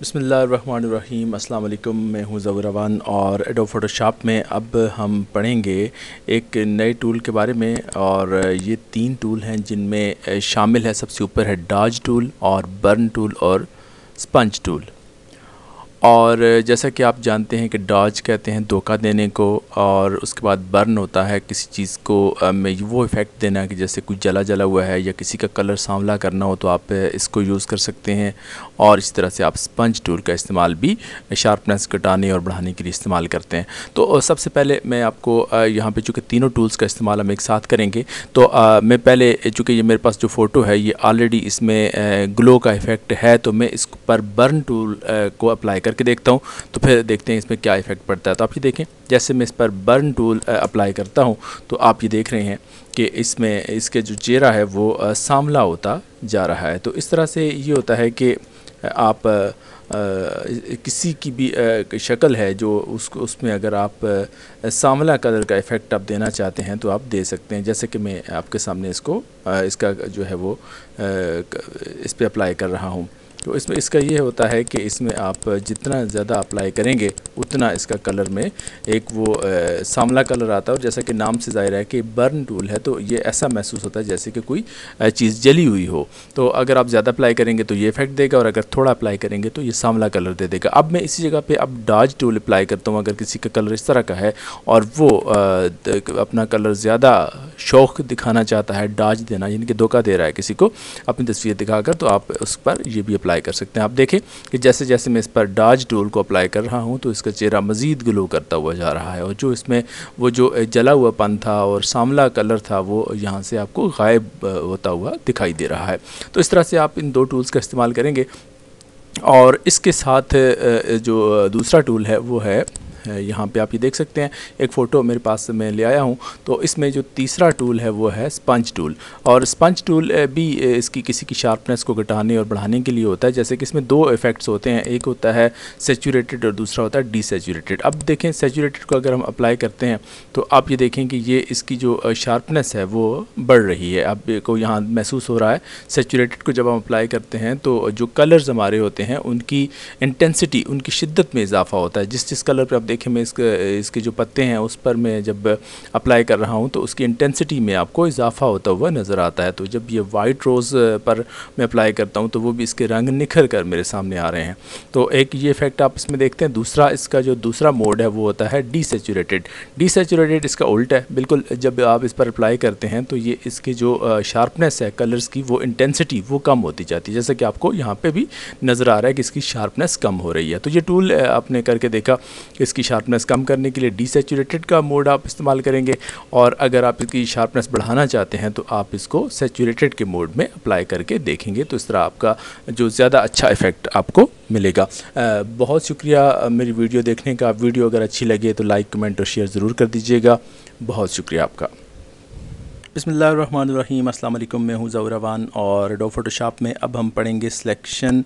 Speaker 1: बसमीम् अल्लाम मैं हूँ ज़वरवान और एडो फ़ोटोशॉप में अब हम पढ़ेंगे एक नए टूल के बारे में और ये तीन टूल हैं जिनमें शामिल है सबसे ऊपर है डाज टूल और बर्न टूल और स्पंज टूल और जैसा कि आप जानते हैं कि डॉज कहते हैं धोखा देने को और उसके बाद बर्न होता है किसी चीज़ को में वो इफ़ेक्ट देना कि जैसे कुछ जला जला हुआ है या किसी का कलर सांवला करना हो तो आप इसको यूज़ कर सकते हैं और इस तरह से आप स्पंज टूल का इस्तेमाल भी शार्पनेस घटाने और बढ़ाने के लिए इस्तेमाल करते हैं तो सबसे पहले मैं आपको यहाँ पे चूँकि तीनों टूल्स का इस्तेमाल हम एक साथ करेंगे तो मैं पहले चूँकि ये मेरे पास जो फ़ोटो है ये ऑलरेडी इसमें ग्लो का इफ़ेक्ट है तो मैं इस पर बर्न टूल को अप्लाई करके देखता हूँ तो फिर देखते हैं इसमें क्या इफ़ेक्ट पड़ता है तो आप ये देखें जैसे मैं इस पर बर्न टूल अप्लाई करता हूँ तो आप ये देख रहे हैं कि इसमें इसके जो चेहरा है वो सामला होता जा रहा है तो इस तरह से ये होता है कि आप आ, किसी की भी शक्ल है जो उसको उसमें अगर आप सांवला कलर का इफ़ेक्ट आप देना चाहते हैं तो आप दे सकते हैं जैसे कि मैं आपके सामने इसको इसका जो है वो इस पर अप्लाई कर रहा हूँ तो इसमें इसका ये होता है कि इसमें आप जितना ज़्यादा अप्लाई करेंगे उतना इसका कलर में एक वो आ, सामला कलर आता है और जैसा कि नाम से ज़ाहिर है कि बर्न टूल है तो ये ऐसा महसूस होता है जैसे कि कोई चीज़ जली हुई हो तो अगर आप ज़्यादा अप्लाई करेंगे तो ये इफेक्ट देगा और अगर थोड़ा अप्लाई करेंगे तो ये सामला कलर दे देगा अब मैं इसी जगह पर अब डार्ज टूल अप्लाई करता हूँ अगर किसी का कलर इस तरह का है और वो आ, अपना कलर ज़्यादा शौक दिखाना चाहता है डार्ज देना यानी कि धोखा दे रहा है किसी को अपनी तस्वीर दिखाकर तो आप उस पर यह भी अप्लाई अप्लाई कर सकते हैं आप देखें कि जैसे जैसे मैं इस पर डाज टूल को अप्लाई कर रहा हूँ तो इसका चेहरा मज़ीद ग्लो करता हुआ जा रहा है और जो इसमें वो जो जला हुआ पन था और सांवला कलर था वो यहाँ से आपको गायब होता हुआ दिखाई दे रहा है तो इस तरह से आप इन दो टूल्स का इस्तेमाल करेंगे और इसके साथ जो दूसरा टूल है वो है यहाँ पे आप ये देख सकते हैं एक फ़ोटो मेरे पास मैं ले आया हूँ तो इसमें जो तीसरा टूल है वो है स्पंज टूल और स्पंज टूल भी इसकी किसी की शार्पनेस को घटाने और बढ़ाने के लिए होता है जैसे कि इसमें दो इफ़ेक्ट्स होते हैं एक होता है सेचूरेटेड और दूसरा होता है डिसचूरेटेड अब देखें सेचूरेटेड को अगर हम अप्लाई करते हैं तो आप ये देखें कि ये इसकी जो शार्पनेस है वो बढ़ रही है अब को यहाँ महसूस हो रहा है सेचूरेटेड को जब हम अप्लाई करते हैं तो जो कलर्स हमारे होते हैं उनकी इंटेंसिटी उनकी शिद्दत में इजाफा होता है जिस जिस कलर पर आप देखिए मैं इसके इसके जो पत्ते हैं उस पर मैं जब अप्लाई कर रहा हूँ तो उसकी इंटेंसिटी में आपको इजाफा होता हुआ नज़र आता है तो जब ये वाइट रोज़ पर मैं अप्लाई करता हूँ तो वो भी इसके रंग निखर कर मेरे सामने आ रहे हैं तो एक ये इफेक्ट आप इसमें देखते हैं दूसरा इसका जो दूसरा मोड है वो होता है डीसेचूरेटेड डीसेचूरेटेड इसका उल्ट है बिल्कुल जब आप इस पर अप्लाई करते हैं तो ये इसकी जो शार्पनेस है कलर्स की वो इंटेंसिटी वो कम होती जाती है जैसे कि आपको यहाँ पर भी नज़र आ रहा है कि इसकी शार्पनेस कम हो रही है तो ये टूल आपने करके देखा इसकी शार्पनेस कम करने के लिए डीसेचूरेटेड का मोड आप इस्तेमाल करेंगे और अगर आप इसकी शार्पनेस बढ़ाना चाहते हैं तो आप इसको सेचूरेटेड के मोड में अप्लाई करके देखेंगे तो इस तरह आपका जो ज़्यादा अच्छा इफेक्ट आपको मिलेगा बहुत शुक्रिया मेरी वीडियो देखने का वीडियो अगर अच्छी लगे तो लाइक कमेंट और शेयर ज़रूर कर दीजिएगा बहुत शुक्रिया आपका बसमीम अल्लाम मैं हूँ ज़ौरवान और डो फोटोशॉप में अब हम पढ़ेंगे सिलेक्शन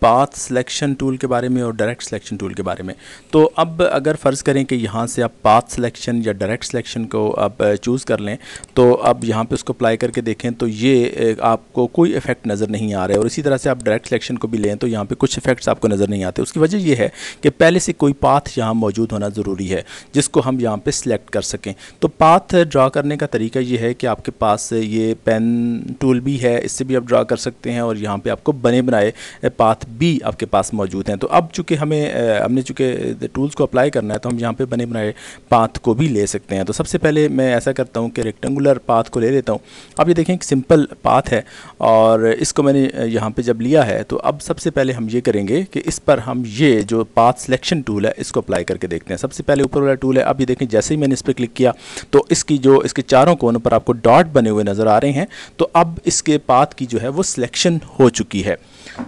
Speaker 1: पाथ सिलेक्शन टूल के बारे में और डायरेक्ट सिलेक्शन टूल के बारे में तो अब अगर फ़र्ज़ करें कि यहाँ से आप पाथ सिलेक्शन या डायरेक्ट सिलेक्शन को आप चूज़ कर लें तो अब यहाँ पे उसको अप्लाई करके देखें तो ये आपको कोई इफेक्ट नज़र नहीं आ रहा है और इसी तरह से आप डायरेक्ट सिलेक्शन को भी लें तो यहाँ पर कुछ इफेक्ट्स आपको नज़र नहीं आते उसकी वजह यह है कि पहले से कोई पाथ यहाँ मौजूद होना ज़रूरी है जिसको हम यहाँ पर सिलेक्ट कर सकें तो पाथ ड्रा करने का तरीका ये है कि आपके पास ये पेन टूल भी है इससे भी आप ड्रा कर सकते हैं और यहाँ पर आपको बने बनाए पाथ बी आपके पास मौजूद हैं तो अब चूँकि हमें हमने चूँकि टूल्स को अप्लाई करना है तो हम यहाँ पर बने बनाए पाथ को भी ले सकते हैं तो सबसे पहले मैं ऐसा करता हूँ कि रेक्टेंगुलर पाथ को ले लेता हूँ अब ये देखें एक सिंपल पाथ है और इसको मैंने यहाँ पर जब लिया है तो अब सबसे पहले हम ये करेंगे कि इस पर हम ये जो पाथ सिलेक्शन टूल है इसको अप्लाई करके देखते हैं सबसे पहले ऊपर वाला टूल है अब ये देखें जैसे ही मैंने इस पर क्लिक किया तो इसकी जो इसके चारों कोनों पर आपको डॉट बने हुए नज़र आ रहे हैं तो अब इसके पाथ की जो है वो सिलेक्शन हो चुकी है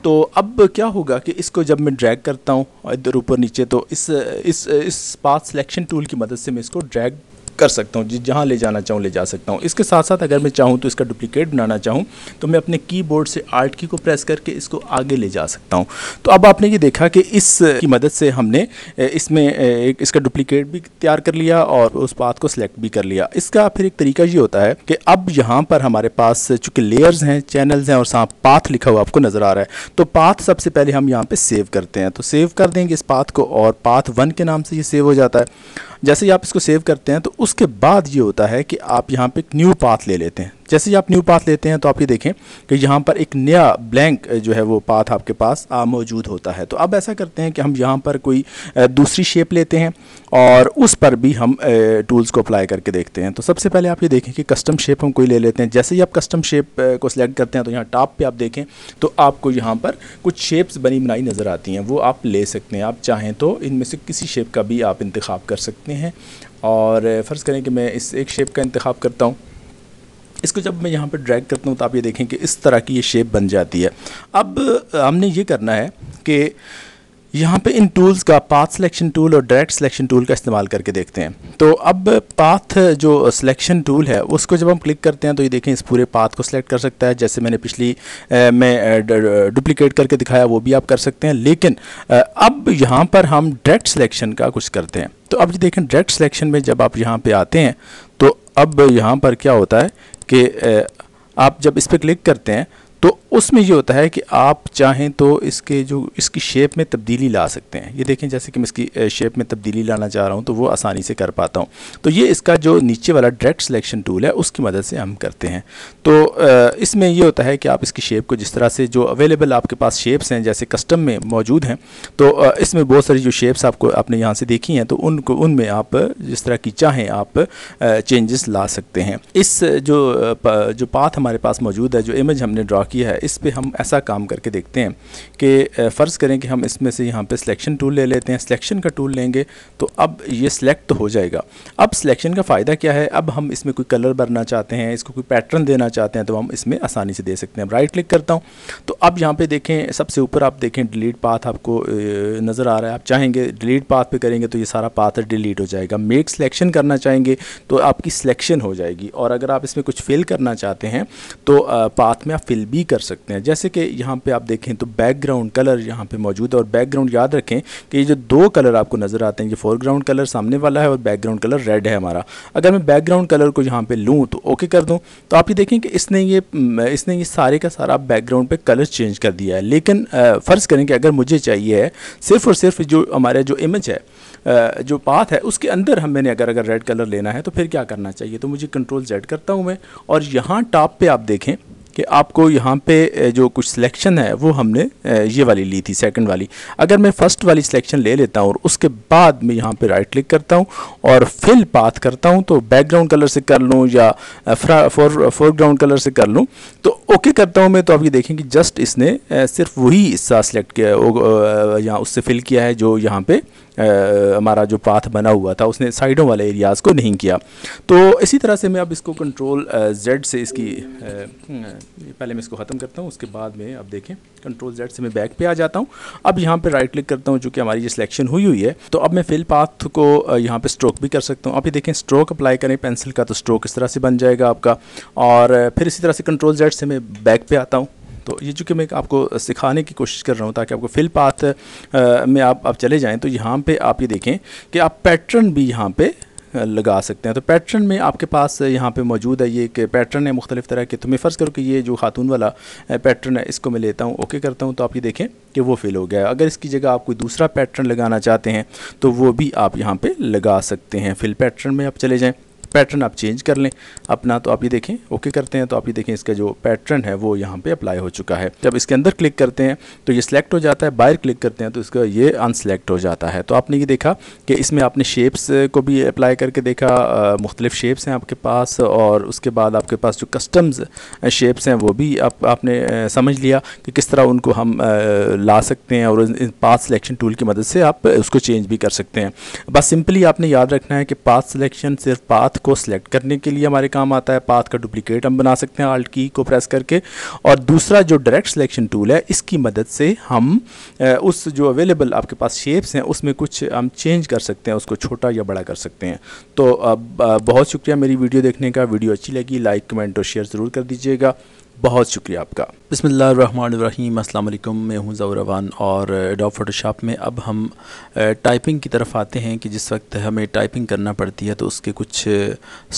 Speaker 1: तो अब क्या होगा कि इसको जब मैं ड्रैग करता हूँ इधर ऊपर नीचे तो इस इस इस पाथ सिलेक्शन टूल की मदद से मैं इसको ड्रैग कर सकता हूँ जहाँ ले जाना चाहूँ ले जा सकता हूँ इसके साथ साथ अगर मैं चाहूँ तो इसका डुप्लीकेट बनाना चाहूँ तो मैं अपने कीबोर्ड से आर्ट की को प्रेस करके इसको आगे ले जा सकता हूँ तो अब आपने ये देखा कि इस की मदद से हमने इसमें एक इसका डुप्लिकेट भी तैयार कर लिया और उस पाथ को सिलेक्ट भी कर लिया इसका फिर एक तरीका ये होता है कि अब यहाँ पर हमारे पास चूँकि लेयर्स हैं चैनल्स हैं और साथ पाथ लिखा हुआ आपको नज़र आ रहा है तो पाथ सबसे पहले हम यहाँ पर सेव करते हैं तो सेव कर देंगे इस पाथ को और पाथ वन के नाम से ये सेव हो जाता है जैसे ही आप इसको सेव करते हैं तो उसके बाद ये होता है कि आप यहाँ पे एक न्यू पाथ ले लेते हैं जैसे ही आप न्यू पाथ लेते हैं तो आप ये देखें कि यहाँ पर एक नया ब्लैंक जो है वो पाथ आपके पास मौजूद होता है तो अब ऐसा करते हैं कि हम यहाँ पर कोई दूसरी शेप लेते हैं और उस पर भी हम टूल्स को अप्लाई करके देखते हैं तो सबसे पहले आप ये देखें कि कस्टम शेप हम कोई ले लेते हैं जैसे ही आप कस्टम शेप को सिलेक्ट करते हैं तो यहाँ टॉप पर आप देखें तो आपको यहाँ पर कुछ शेप्स बनी बनाई नज़र आती हैं वो आप ले सकते हैं आप चाहें तो इनमें से किसी शेप का भी आप इंतख्य कर सकते हैं और फ़र्ज़ करें कि मैं इस एक शेप का इंतखब करता हूँ इसको जब मैं यहाँ पर ड्रैग करता हूँ तो आप ये देखें कि इस तरह की ये शेप बन जाती है अब हमने ये करना है कि यहाँ पे इन टूल्स का पाथ सिलेक्शन टूल और डायरेक्ट सिलेक्शन टूल का इस्तेमाल करके देखते हैं तो अब पाथ जो सिलेक्शन टूल है उसको जब हम क्लिक करते हैं तो ये देखें इस पूरे पाथ को सिलेक्ट कर सकता है जैसे मैंने पिछली में डुप्लीकेट करके दिखाया वो भी आप कर सकते हैं लेकिन अब यहाँ पर हम डायरेक्ट सिलेक्शन का कुछ करते हैं तो अब देखें डायरेक्ट सिलेक्शन में जब आप यहाँ पर आते हैं तो अब यहाँ पर क्या होता है कि आप जब इस पर क्लिक करते हैं तो उसमें ये होता है कि आप चाहें तो इसके जो इसकी शेप में तब्दीली ला सकते हैं ये देखें जैसे कि मैं इसकी शेप में तब्दीली लाना चाह रहा हूँ तो वो आसानी से कर पाता हूँ तो ये इसका जो नीचे वाला डायरेक्ट सिलेक्शन टूल है उसकी मदद से हम करते हैं तो इसमें ये होता है कि आप इसकी शेप को जिस तरह से जो अवेलेबल आपके पास शेप्स हैं जैसे कस्टम में मौजूद हैं तो इसमें बहुत सारी जो शेप्स आपको आपने यहाँ से देखी हैं तो उनको उनमें आप जिस तरह की चाहें आप चेंजेस ला सकते हैं इस जो जो पाथ हमारे पास मौजूद है जो इमेज हमने ड्रा बाकी है इस पर हम ऐसा काम करके देखते हैं कि फ़र्ज़ करें कि हम इसमें से यहाँ पे सिलेक्शन टूल ले लेते हैं सिलेक्शन का टूल लेंगे तो अब ये सिलेक्ट तो हो जाएगा अब सिलेक्शन का फ़ायदा क्या है अब हम इसमें कोई कलर भरना चाहते हैं इसको कोई पैटर्न देना चाहते हैं तो हम इसमें आसानी से दे सकते हैं राइट क्लिक करता हूँ तो अब यहाँ पर देखें सबसे ऊपर आप देखें डिलीट पाथ आपको नज़र आ रहा है आप चाहेंगे डिलीट पाथ पर करेंगे तो ये सारा पाथ डिलीट हो जाएगा मेक सिलेक्शन करना चाहेंगे तो आपकी सिलेक्शन हो जाएगी और अगर आप इसमें कुछ फिल करना चाहते हैं तो पाथ में आप फिल भी भी कर सकते हैं जैसे कि यहाँ पे आप देखें तो बैकग्राउंड कलर यहाँ पे मौजूद है और बैकग्राउंड याद रखें कि ये जो दो कलर आपको नज़र आते हैं ये फोरग्राउंड कलर सामने वाला है और बैकग्राउंड कलर रेड है हमारा अगर मैं बैकग्राउंड कलर को यहाँ पर लूँ तो ओके कर दूँ तो आप ये देखें कि इसने ये इसने ये सारे का सारा बैकग्राउंड पर कलर चेंज कर दिया है लेकिन फ़र्ज़ करें कि अगर मुझे चाहिए सिर्फ और सिर्फ जो हमारे जो इमेज है जो पाथ है उसके अंदर हम मैंने अगर अगर रेड कलर लेना है तो फिर क्या करना चाहिए तो मुझे कंट्रोल जेड करता हूँ मैं और यहाँ टॉप पे आप देखें कि आपको यहाँ पे जो कुछ सिलेक्शन है वो हमने ये वाली ली थी सेकंड वाली अगर मैं फ़र्स्ट वाली सिलेक्शन ले लेता हूँ और उसके बाद मैं यहाँ पे राइट क्लिक करता हूँ और फिल पाथ करता हूँ तो बैकग्राउंड कलर से कर लूँ या फोरग्राउंड कलर से कर लूँ तो ओके करता हूँ मैं तो आप ये देखें कि जस्ट इसने सिर्फ वही हिस्सा सिलेक्ट किया यहाँ उससे फिल किया है जो यहाँ पर हमारा जो पाथ बना हुआ था उसने साइडों वाले एरियाज़ को नहीं किया तो इसी तरह से मैं अब इसको कंट्रोल जेड से इसकी हम्म, पहले मैं इसको ख़त्म करता हूँ उसके बाद में अब देखें कंट्रोल जेड से मैं बैक पे आ जाता हूँ अब यहाँ पे राइट क्लिक करता हूँ जो कि हमारी ये सिलेक्शन हुई हुई है तो अब मैं फिल पाथ को यहाँ पे स्ट्रोक भी कर सकता हूँ अभी देखें स्ट्रोक अप्लाई करें पेंसिल का तो स्ट्रोक इस तरह से बन जाएगा आपका और फिर इसी तरह से कंट्रोल जेड से मैं बैक पे आता हूँ तो ये चूँकि मैं आपको सिखाने की कोशिश कर रहा हूँ ताकि आपको फिल पाथ में आप आप चले जाएँ तो यहाँ पे आप ये देखें कि आप पैटर्न भी यहाँ पे लगा सकते हैं तो पैटर्न में आपके पास यहाँ पे मौजूद है ये एक पैटर्न है मुख्तलिफ़ तरह के तो मैं फ़र्ज़ करो कि ये जो खातून वाला पैटर्न है इसको मैं लेता हूँ ओके करता हूँ तो आप ये देखें कि वो फिल हो गया है अगर इसकी जगह आप कोई दूसरा पैटर्न लगाना चाहते हैं तो वो भी आप यहाँ पर लगा सकते हैं फिल पैटर्न में आप चले जाएँ पैटर्न आप चेंज कर लें अपना तो आप ये देखें ओके करते हैं तो आप ये देखें इसका जो पैटर्न है वो यहाँ पे अप्लाई हो चुका है जब इसके अंदर क्लिक करते हैं तो ये सिलेक्ट हो जाता है बाहर क्लिक करते हैं तो इसका ये अनसेलेक्ट हो जाता है तो आपने ये देखा कि इसमें आपने शेप्स को भी अप्लाई करके देखा मुख्तलिफ शेप्स हैं आपके पास और उसके बाद आपके पास जो कस्टम्स शेप्स हैं वो भी आप, आपने समझ लिया कि किस तरह उनको हम ला सकते हैं और पाथ सिलेक्शन टूल की मदद से आप उसको चेंज भी कर सकते हैं बस सिंपली आपने याद रखना है कि पाथ सिलेक्शन सिर्फ पाथ को सिलेक्ट करने के लिए हमारे काम आता है पाथ का डुप्लीकेट हम बना सकते हैं आल्ट की को प्रेस करके और दूसरा जो डायरेक्ट सिलेक्शन टूल है इसकी मदद से हम उस जो अवेलेबल आपके पास शेप्स हैं उसमें कुछ हम चेंज कर सकते हैं उसको छोटा या बड़ा कर सकते हैं तो बहुत शुक्रिया मेरी वीडियो देखने का वीडियो अच्छी लगी लाइक कमेंट और शेयर ज़रूर कर दीजिएगा बहुत शुक्रिया आपका बसमीम अल्लाम मैं हूँ ज़ौरवान और डॉ फोटोशॉप में अब हम टाइपिंग की तरफ आते हैं कि जिस वक्त हमें टाइपिंग करना पड़ती है तो उसके कुछ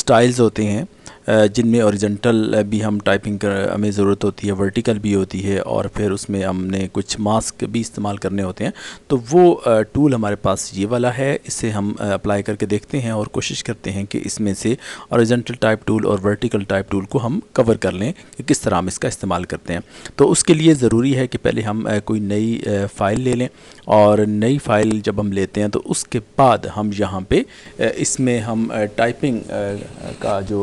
Speaker 1: स्टाइल्स होते हैं जिनमें औरिजेंटल भी हम टाइपिंग कर हमें ज़रूरत होती है वर्टिकल भी होती है और फिर उसमें हमने कुछ मास्क भी इस्तेमाल करने होते हैं तो वो टूल हमारे पास ये वाला है इसे हम अप्लाई करके देखते हैं और कोशिश करते हैं कि इसमें से औरिजेंटल टाइप टूल और वर्टिकल टाइप टूल को हम कवर कर लें कि किस तरह हम इसका इस्तेमाल करते हैं तो उसके लिए ज़रूरी है कि पहले हम कोई नई फ़ाइल ले लें और नई फाइल जब हम लेते हैं तो उसके बाद हम यहाँ पे इसमें हम टाइपिंग का जो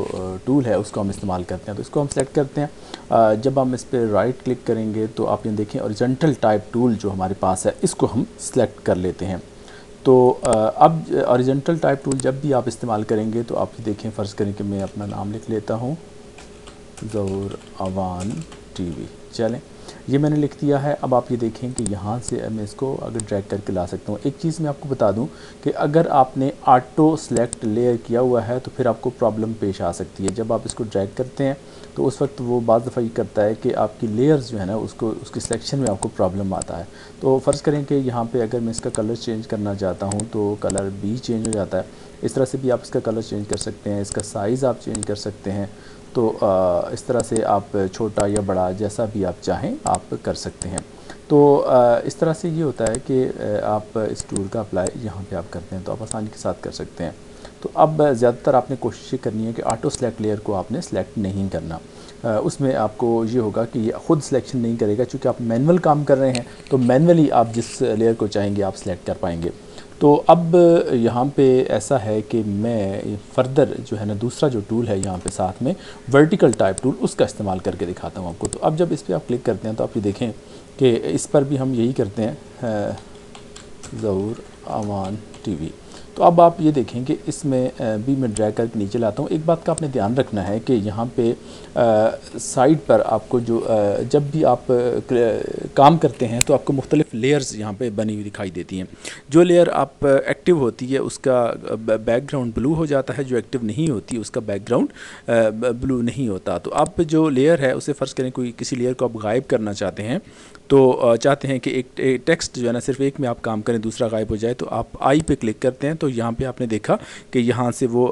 Speaker 1: टूल है उसको हम इस्तेमाल करते हैं तो इसको हम सेलेक्ट करते हैं जब हम इस पर राइट क्लिक करेंगे तो आप ये देखें औरजेंटल टाइप टूल जो हमारे पास है इसको हम सेलेक्ट कर लेते हैं तो अब औरिजेंटल टाइप टूल जब भी आप इस्तेमाल करेंगे तो आप देखें फ़र्ज़ करें कि मैं अपना नाम लिख लेता हूँ ज़हूर अवान टीवी चलें ये मैंने लिख दिया है अब आप ये देखें कि यहाँ से मैं इसको अगर ड्रैग करके ला सकता हूँ एक चीज़ मैं आपको बता दूँ कि अगर आपने आटो सेलेक्ट लेयर किया हुआ है तो फिर आपको प्रॉब्लम पेश आ सकती है जब आप इसको ड्रैग करते हैं तो उस वक्त वो बाद दफ़ा ये करता है कि आपकी लेयर्स जो है ना उसको उसकी सिलेक्शन में आपको प्रॉब्लम आता है तो फ़र्ज़ करें कि यहाँ पर अगर मैं इसका कलर चेंज करना चाहता हूँ तो कलर भी चेंज हो जाता है इस तरह से भी आप इसका कलर चेंज कर सकते हैं इसका साइज़ आप चेंज कर सकते हैं तो इस तरह से आप छोटा या बड़ा जैसा भी आप चाहें आप कर सकते हैं तो इस तरह से ये होता है कि आप इस टूल का अप्लाई यहाँ पे आप करते हैं तो आप आसानी के साथ कर सकते हैं तो अब ज़्यादातर आपने कोशिश करनी है कि ऑटो सेलेक्ट लेयर को आपने सेलेक्ट नहीं करना उसमें आपको ये होगा कि ये ख़ुद सिलेक्शन नहीं करेगा क्योंकि आप मैनुअल काम कर रहे हैं तो मैनुअली आप जिस लेयर को चाहेंगे आप सेलेक्ट कर पाएंगे तो अब यहाँ पे ऐसा है कि मैं फर्दर जो है ना दूसरा जो टूल है यहाँ पे साथ में वर्टिकल टाइप टूल उसका इस्तेमाल करके दिखाता हूँ आपको तो अब जब इस पर आप क्लिक करते हैं तो आप ये देखें कि इस पर भी हम यही करते हैं ज़हूर अवान टीवी तो अब आप ये देखें कि इसमें भी मैं ड्राई करके नीचे लाता हूँ एक बात का आपने ध्यान रखना है कि यहाँ पे साइड पर आपको जो आ, जब भी आप काम करते हैं तो आपको मुख्तलिफ़ लेयर्स यहाँ पे बनी हुई दिखाई देती हैं जो लेयर आप एक्टिव होती है उसका बैकग्राउंड ब्लू हो जाता है जो एक्टिव नहीं होती उसका बैकग्राउंड ब्लू नहीं होता तो आप जो लेयर है उसे फ़र्ज़ करें कोई किसी लेयर को आप गायब करना चाहते हैं तो चाहते हैं कि एक टेक्स्ट जो है ना सिर्फ एक में आप काम करें दूसरा गायब हो जाए तो आप आई पे क्लिक करते हैं तो यहाँ पे आपने देखा कि यहाँ से वो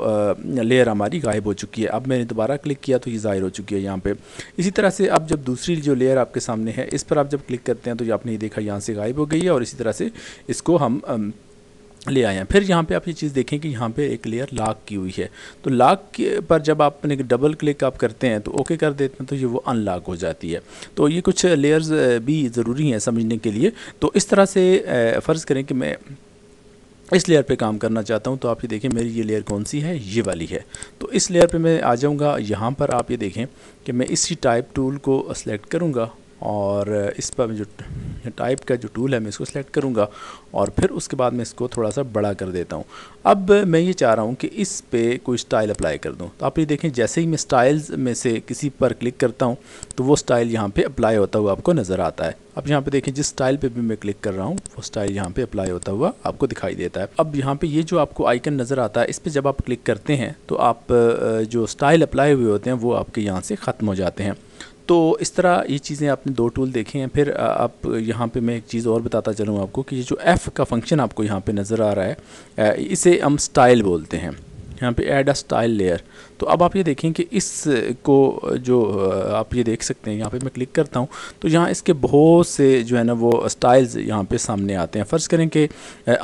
Speaker 1: लेयर हमारी गायब हो चुकी है अब मैंने दोबारा क्लिक किया तो ये ज़ाहिर हो चुकी है यहाँ पे इसी तरह से अब जब दूसरी जो लेयर आपके सामने है इस पर आप जब क्लिक करते हैं तो आपने ये देखा यहाँ से गायब हो गई है और इसी तरह से इसको हम ले आए हैं फिर यहाँ पे आप ये चीज़ देखें कि यहाँ पे एक लेयर लाक की हुई है तो लाक के पर जब आप अपने डबल क्लिक आप करते हैं तो ओके कर देते हैं तो ये वो अनलॉक हो जाती है तो ये कुछ लेयर्स भी ज़रूरी हैं समझने के लिए तो इस तरह से फ़र्ज़ करें कि मैं इस लेयर पे काम करना चाहता हूँ तो आप ये देखें मेरी ये लेयर कौन सी है ये वाली है तो इस लेयर पे मैं आ जाऊँगा यहाँ पर आप ये देखें कि मैं इसी टाइप टूल को सिलेक्ट करूँगा और इस पर जो टाइप का जो टूल है मैं इसको सिलेक्ट करूँगा और फिर उसके बाद मैं इसको थोड़ा सा बड़ा कर देता हूँ अब मैं ये चाह रहा हूँ कि इस पर कोई स्टाइल अप्लाई कर दूँ तो आप ये देखें जैसे ही मैं स्टाइल्स में से किसी पर क्लिक करता हूँ तो वो स्टाइल यहाँ पर अप्लाई होता हुआ आपको नज़र आता है अब यहाँ पे देखें जिस स्टाइल पे भी मैं क्लिक कर रहा हूँ वो स्टाइल यहाँ पे अप्लाई होता हुआ आपको दिखाई देता है अब यहाँ पे ये जो आपको आइकन नज़र आता है इस पर जब आप क्लिक करते हैं तो आप जो स्टाइल अप्लाई हुए होते हैं वो आपके यहाँ से ख़त्म हो जाते हैं तो इस तरह ये चीज़ें आपने दो टूल देखे हैं फिर आप यहाँ पे मैं एक चीज़ और बताता चलूँ आपको कि ये जो एफ़ का फंक्शन आपको यहाँ पे नज़र आ रहा है इसे हम स्टाइल बोलते हैं यहाँ पे ऐड अ स्टाइल लेयर तो अब आप ये देखें कि इस को जो आप ये देख सकते हैं यहाँ पे मैं क्लिक करता हूँ तो यहाँ इसके बहुत से जो है ना वो स्टाइल्स यहाँ पे सामने आते हैं फ़र्ज़ करें कि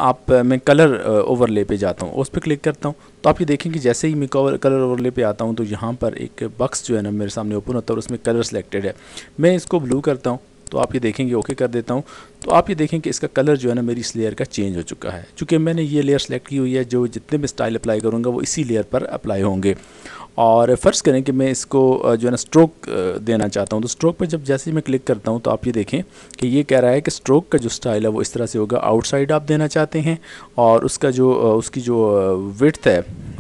Speaker 1: आप मैं कलर ओवरले पे जाता हूँ उस पर क्लिक करता हूँ तो आप ये देखें कि जैसे ही मैं कलर ओवरले पे आता हूँ तो यहाँ पर एक बक्स जो है ना मेरे सामने ओपन होता है और उसमें कलर सेलेक्टेड है मैं इसको ब्लू करता हूँ तो आप ये देखेंगे ओके कर देता हूँ तो आप ये देखें कि इसका कलर जो है ना मेरी इस लेयर का चेंज हो चुका है क्योंकि मैंने ये लेयर सेलेक्ट की हुई है जो जितने भी स्टाइल अप्लाई करूँगा वो इसी लेयर पर अप्लाई होंगे और फ़र्ज़ करें कि मैं इसको जो है ना स्ट्रोक देना चाहता हूँ तो स्ट्रोक पर जब जैसे ही मैं क्लिक करता हूँ तो आप ये देखें कि ये कह रहा है कि स्ट्रोक का जो स्टाइल है वो इस तरह से होगा आउटसाइड आप देना चाहते हैं और उसका जो उसकी जो विथ है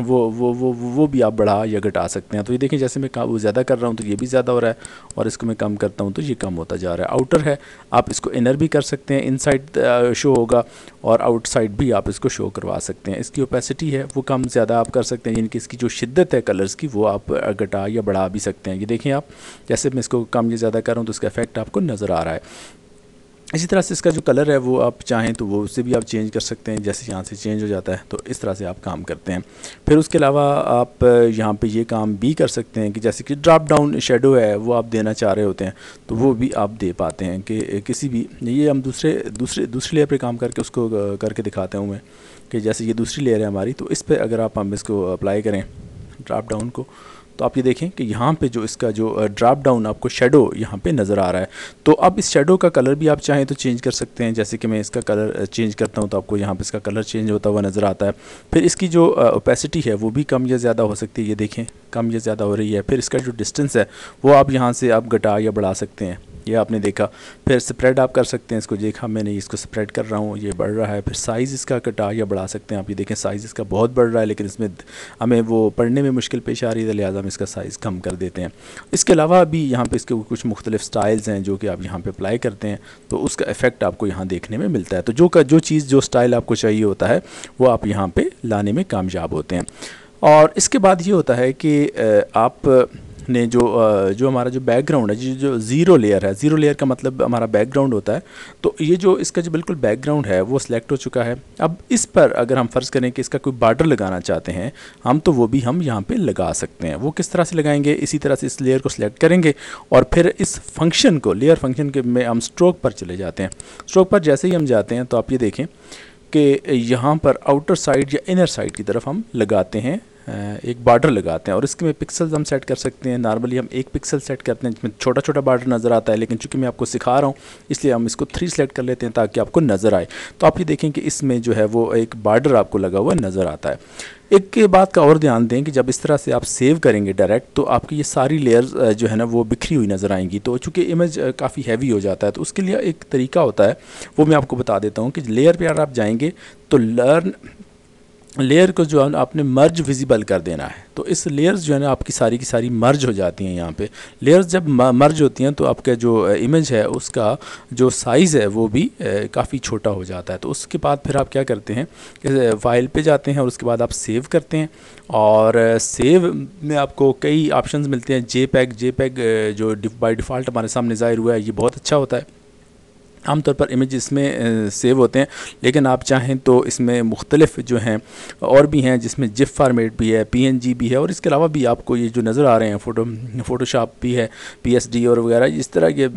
Speaker 1: वो वो वो वो भी आप बढ़ा या घटा सकते हैं तो ये देखें जैसे मैं वो ज़्यादा कर रहा हूँ तो ये भी ज़्यादा हो रहा है और इसको मैं कम करता हूँ तो ये कम होता जा रहा है आउटर है आप इसको इनर भी कर सकते हैं इनसाइड शो होगा और आउटसाइड भी आप इसको शो करवा सकते हैं इसकी ओपेसिटी है वो कम ज़्यादा आप कर सकते हैं यानी कि इसकी जो शिद्दत है कलर्स की वो आप घटा या बढ़ा भी सकते हैं ये देखें आप जैसे मैं इसको कम या ज़्यादा करूँ तो इसका इफेक्ट आपको नज़र आ रहा है इसी तरह से इसका जो कलर है वो आप चाहें तो वो उससे भी आप चेंज कर सकते हैं जैसे यहाँ से चेंज हो जाता है तो इस तरह से आप काम करते हैं फिर उसके अलावा आप यहाँ पे ये काम भी कर सकते हैं कि जैसे कि ड्रॉप डाउन शेडो है वो आप देना चाह रहे होते हैं तो वो भी आप दे पाते हैं कि किसी भी ये हम दूसरे दूसरे दूसरी लेयर पर काम करके उसको करके दिखाते हुए कि जैसे ये दूसरी लेयर है हमारी तो इस पर अगर आप हम इसको अप्लाई करें ड्राप डाउन को तो आप ये देखें कि यहाँ पे जो इसका जो ड्राप डाउन आपको शेडो यहाँ पे नज़र आ रहा है तो अब इस शेडो का कलर भी आप चाहें तो चेंज कर सकते हैं जैसे कि मैं इसका कलर चेंज करता हूँ तो आपको यहाँ पर इसका कलर चेंज होता हुआ नज़र आता है फिर इसकी जो ओपेसिटी है वो भी कम या ज़्यादा हो सकती है ये देखें कम या ज़्यादा हो रही है फिर इसका जो डिस्टेंस है वो आप यहाँ से आप घटा या बढ़ा सकते हैं ये आपने देखा फिर स्प्रेड आप कर सकते हैं इसको देखा मैंने इसको स्प्रेड कर रहा हूँ ये बढ़ रहा है फिर साइज़ इसका कटा या बढ़ा सकते हैं आप ये देखें साइज़ इसका बहुत बढ़ रहा है लेकिन इसमें हमें वो पढ़ने में मुश्किल पेश आ रही है तो लिहाजा हम इसका साइज़ कम कर देते हैं इसके अलावा भी यहाँ पर इसके कुछ मुख्तलिफ स्टाइल्स हैं जो कि आप यहाँ पर अप्लाई करते हैं तो उसका इफ़ेक्ट आपको यहाँ देखने में मिलता है तो जो का जो चीज़ जो स्टाइल आपको चाहिए होता है वो आप यहाँ पर लाने में कामयाब होते हैं और इसके बाद ये होता है कि आप अपने जो जो हमारा जो बैकग्राउंड है जी जो ज़ीरो लेयर है ज़ीरो लेयर का मतलब हमारा बैकग्राउंड होता है तो ये जो इसका जो बिल्कुल बैकग्राउंड है वो सिलेक्ट हो चुका है अब इस पर अगर हम फ़र्ज़ करें कि इसका कोई बार्डर लगाना चाहते हैं हम तो वो भी हम यहाँ पर लगा सकते हैं वो किस तरह से लगाएंगे इसी तरह से इस लेयर को सिलेक्ट करेंगे और फिर इस फंक्शन को लेयर फंक्शन के में हम स्ट्रोक पर चले जाते हैं स्ट्रोक पर जैसे ही हम जाते हैं तो आप ये देखें कि यहाँ पर आउटर साइड या इनर साइड की तरफ हम लगाते हैं एक बॉर्डर लगाते हैं और इसके में पिक्सल्स हम सेट कर सकते हैं नॉर्मली हम एक पिक्सल सेट करते हैं जिसमें छोटा छोटा बॉर्डर नज़र आता है लेकिन चूंकि मैं आपको सिखा रहा हूँ इसलिए हम इसको थ्री सेलेक्ट कर लेते हैं ताकि आपको नज़र आए तो आप ये देखें कि इसमें जो है वो एक बार्डर आपको लगा हुआ नज़र आता है एक के बात का और ध्यान दें कि जब इस तरह से आप सेव करेंगे डायरेक्ट तो आपकी ये सारी लेयर्स जो है ना वो बिखरी हुई नज़र आएंगी तो चूंकि इमेज काफ़ी हैवी हो जाता है तो उसके लिए एक तरीका होता है वो मैं आपको बता देता हूँ कि लेयर पर आप जाएंगे तो लर्न लेयर को जो है आपने मर्ज विजिबल कर देना है तो इस लेयर्स जो है ना आपकी सारी की सारी मर्ज हो जाती हैं यहाँ पे लेयर्स जब मर्ज होती हैं तो आपका जो इमेज है उसका जो साइज़ है वो भी काफ़ी छोटा हो जाता है तो उसके बाद फिर आप क्या करते हैं फाइल पे जाते हैं और उसके बाद आप सेव करते हैं और सेव में आपको कई ऑप्शन मिलते हैं जे पैक जे पैक जो बाई डिफ़ाल्ट हमारे सामने ज़ाहिर हुआ है ये बहुत अच्छा होता है आमतौर पर इमेज इसमें सेव होते हैं लेकिन आप चाहें तो इसमें मुख्तलिफ जो हैं और भी हैं जिसमें जिप फार्मेट भी है पी भी है और इसके अलावा भी आपको ये जो नज़र आ रहे हैं फ़ोटो फ़ोटोशॉप भी है पी और वगैरह इस तरह के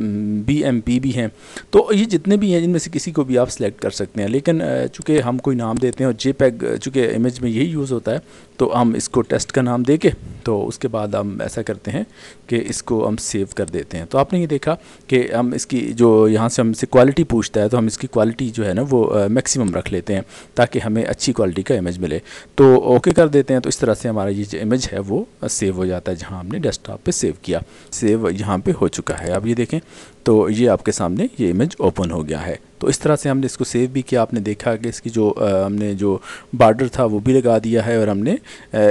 Speaker 1: बी एम पी भी हैं तो ये जितने भी हैं इनमें से किसी को भी आप सेलेक्ट कर सकते हैं लेकिन चूँकि हम कोई नाम देते हैं और जे चूँकि इमेज में यही यूज़ होता है तो हम इसको टेस्ट का नाम दे के तो उसके बाद हम ऐसा करते हैं कि इसको हम सेव कर देते हैं तो आपने ये देखा कि हम इसकी जो यहाँ से हमसे क्वालिटी पूछता है तो हम इसकी क्वालिटी जो है ना वो मैक्सिमम रख लेते हैं ताकि हमें अच्छी क्वालिटी का इमेज मिले तो ओके कर देते हैं तो इस तरह से हमारा ये जो इमेज है वो सेव हो जाता है जहाँ हमने डेस्कटॉप पे सेव किया सेव यहाँ पे हो चुका है अब ये देखें तो ये आपके सामने ये इमेज ओपन हो गया है तो इस तरह से हमने इसको सेव भी किया आपने देखा कि इसकी जो आ, हमने जो बार्डर था वो भी लगा दिया है और हमने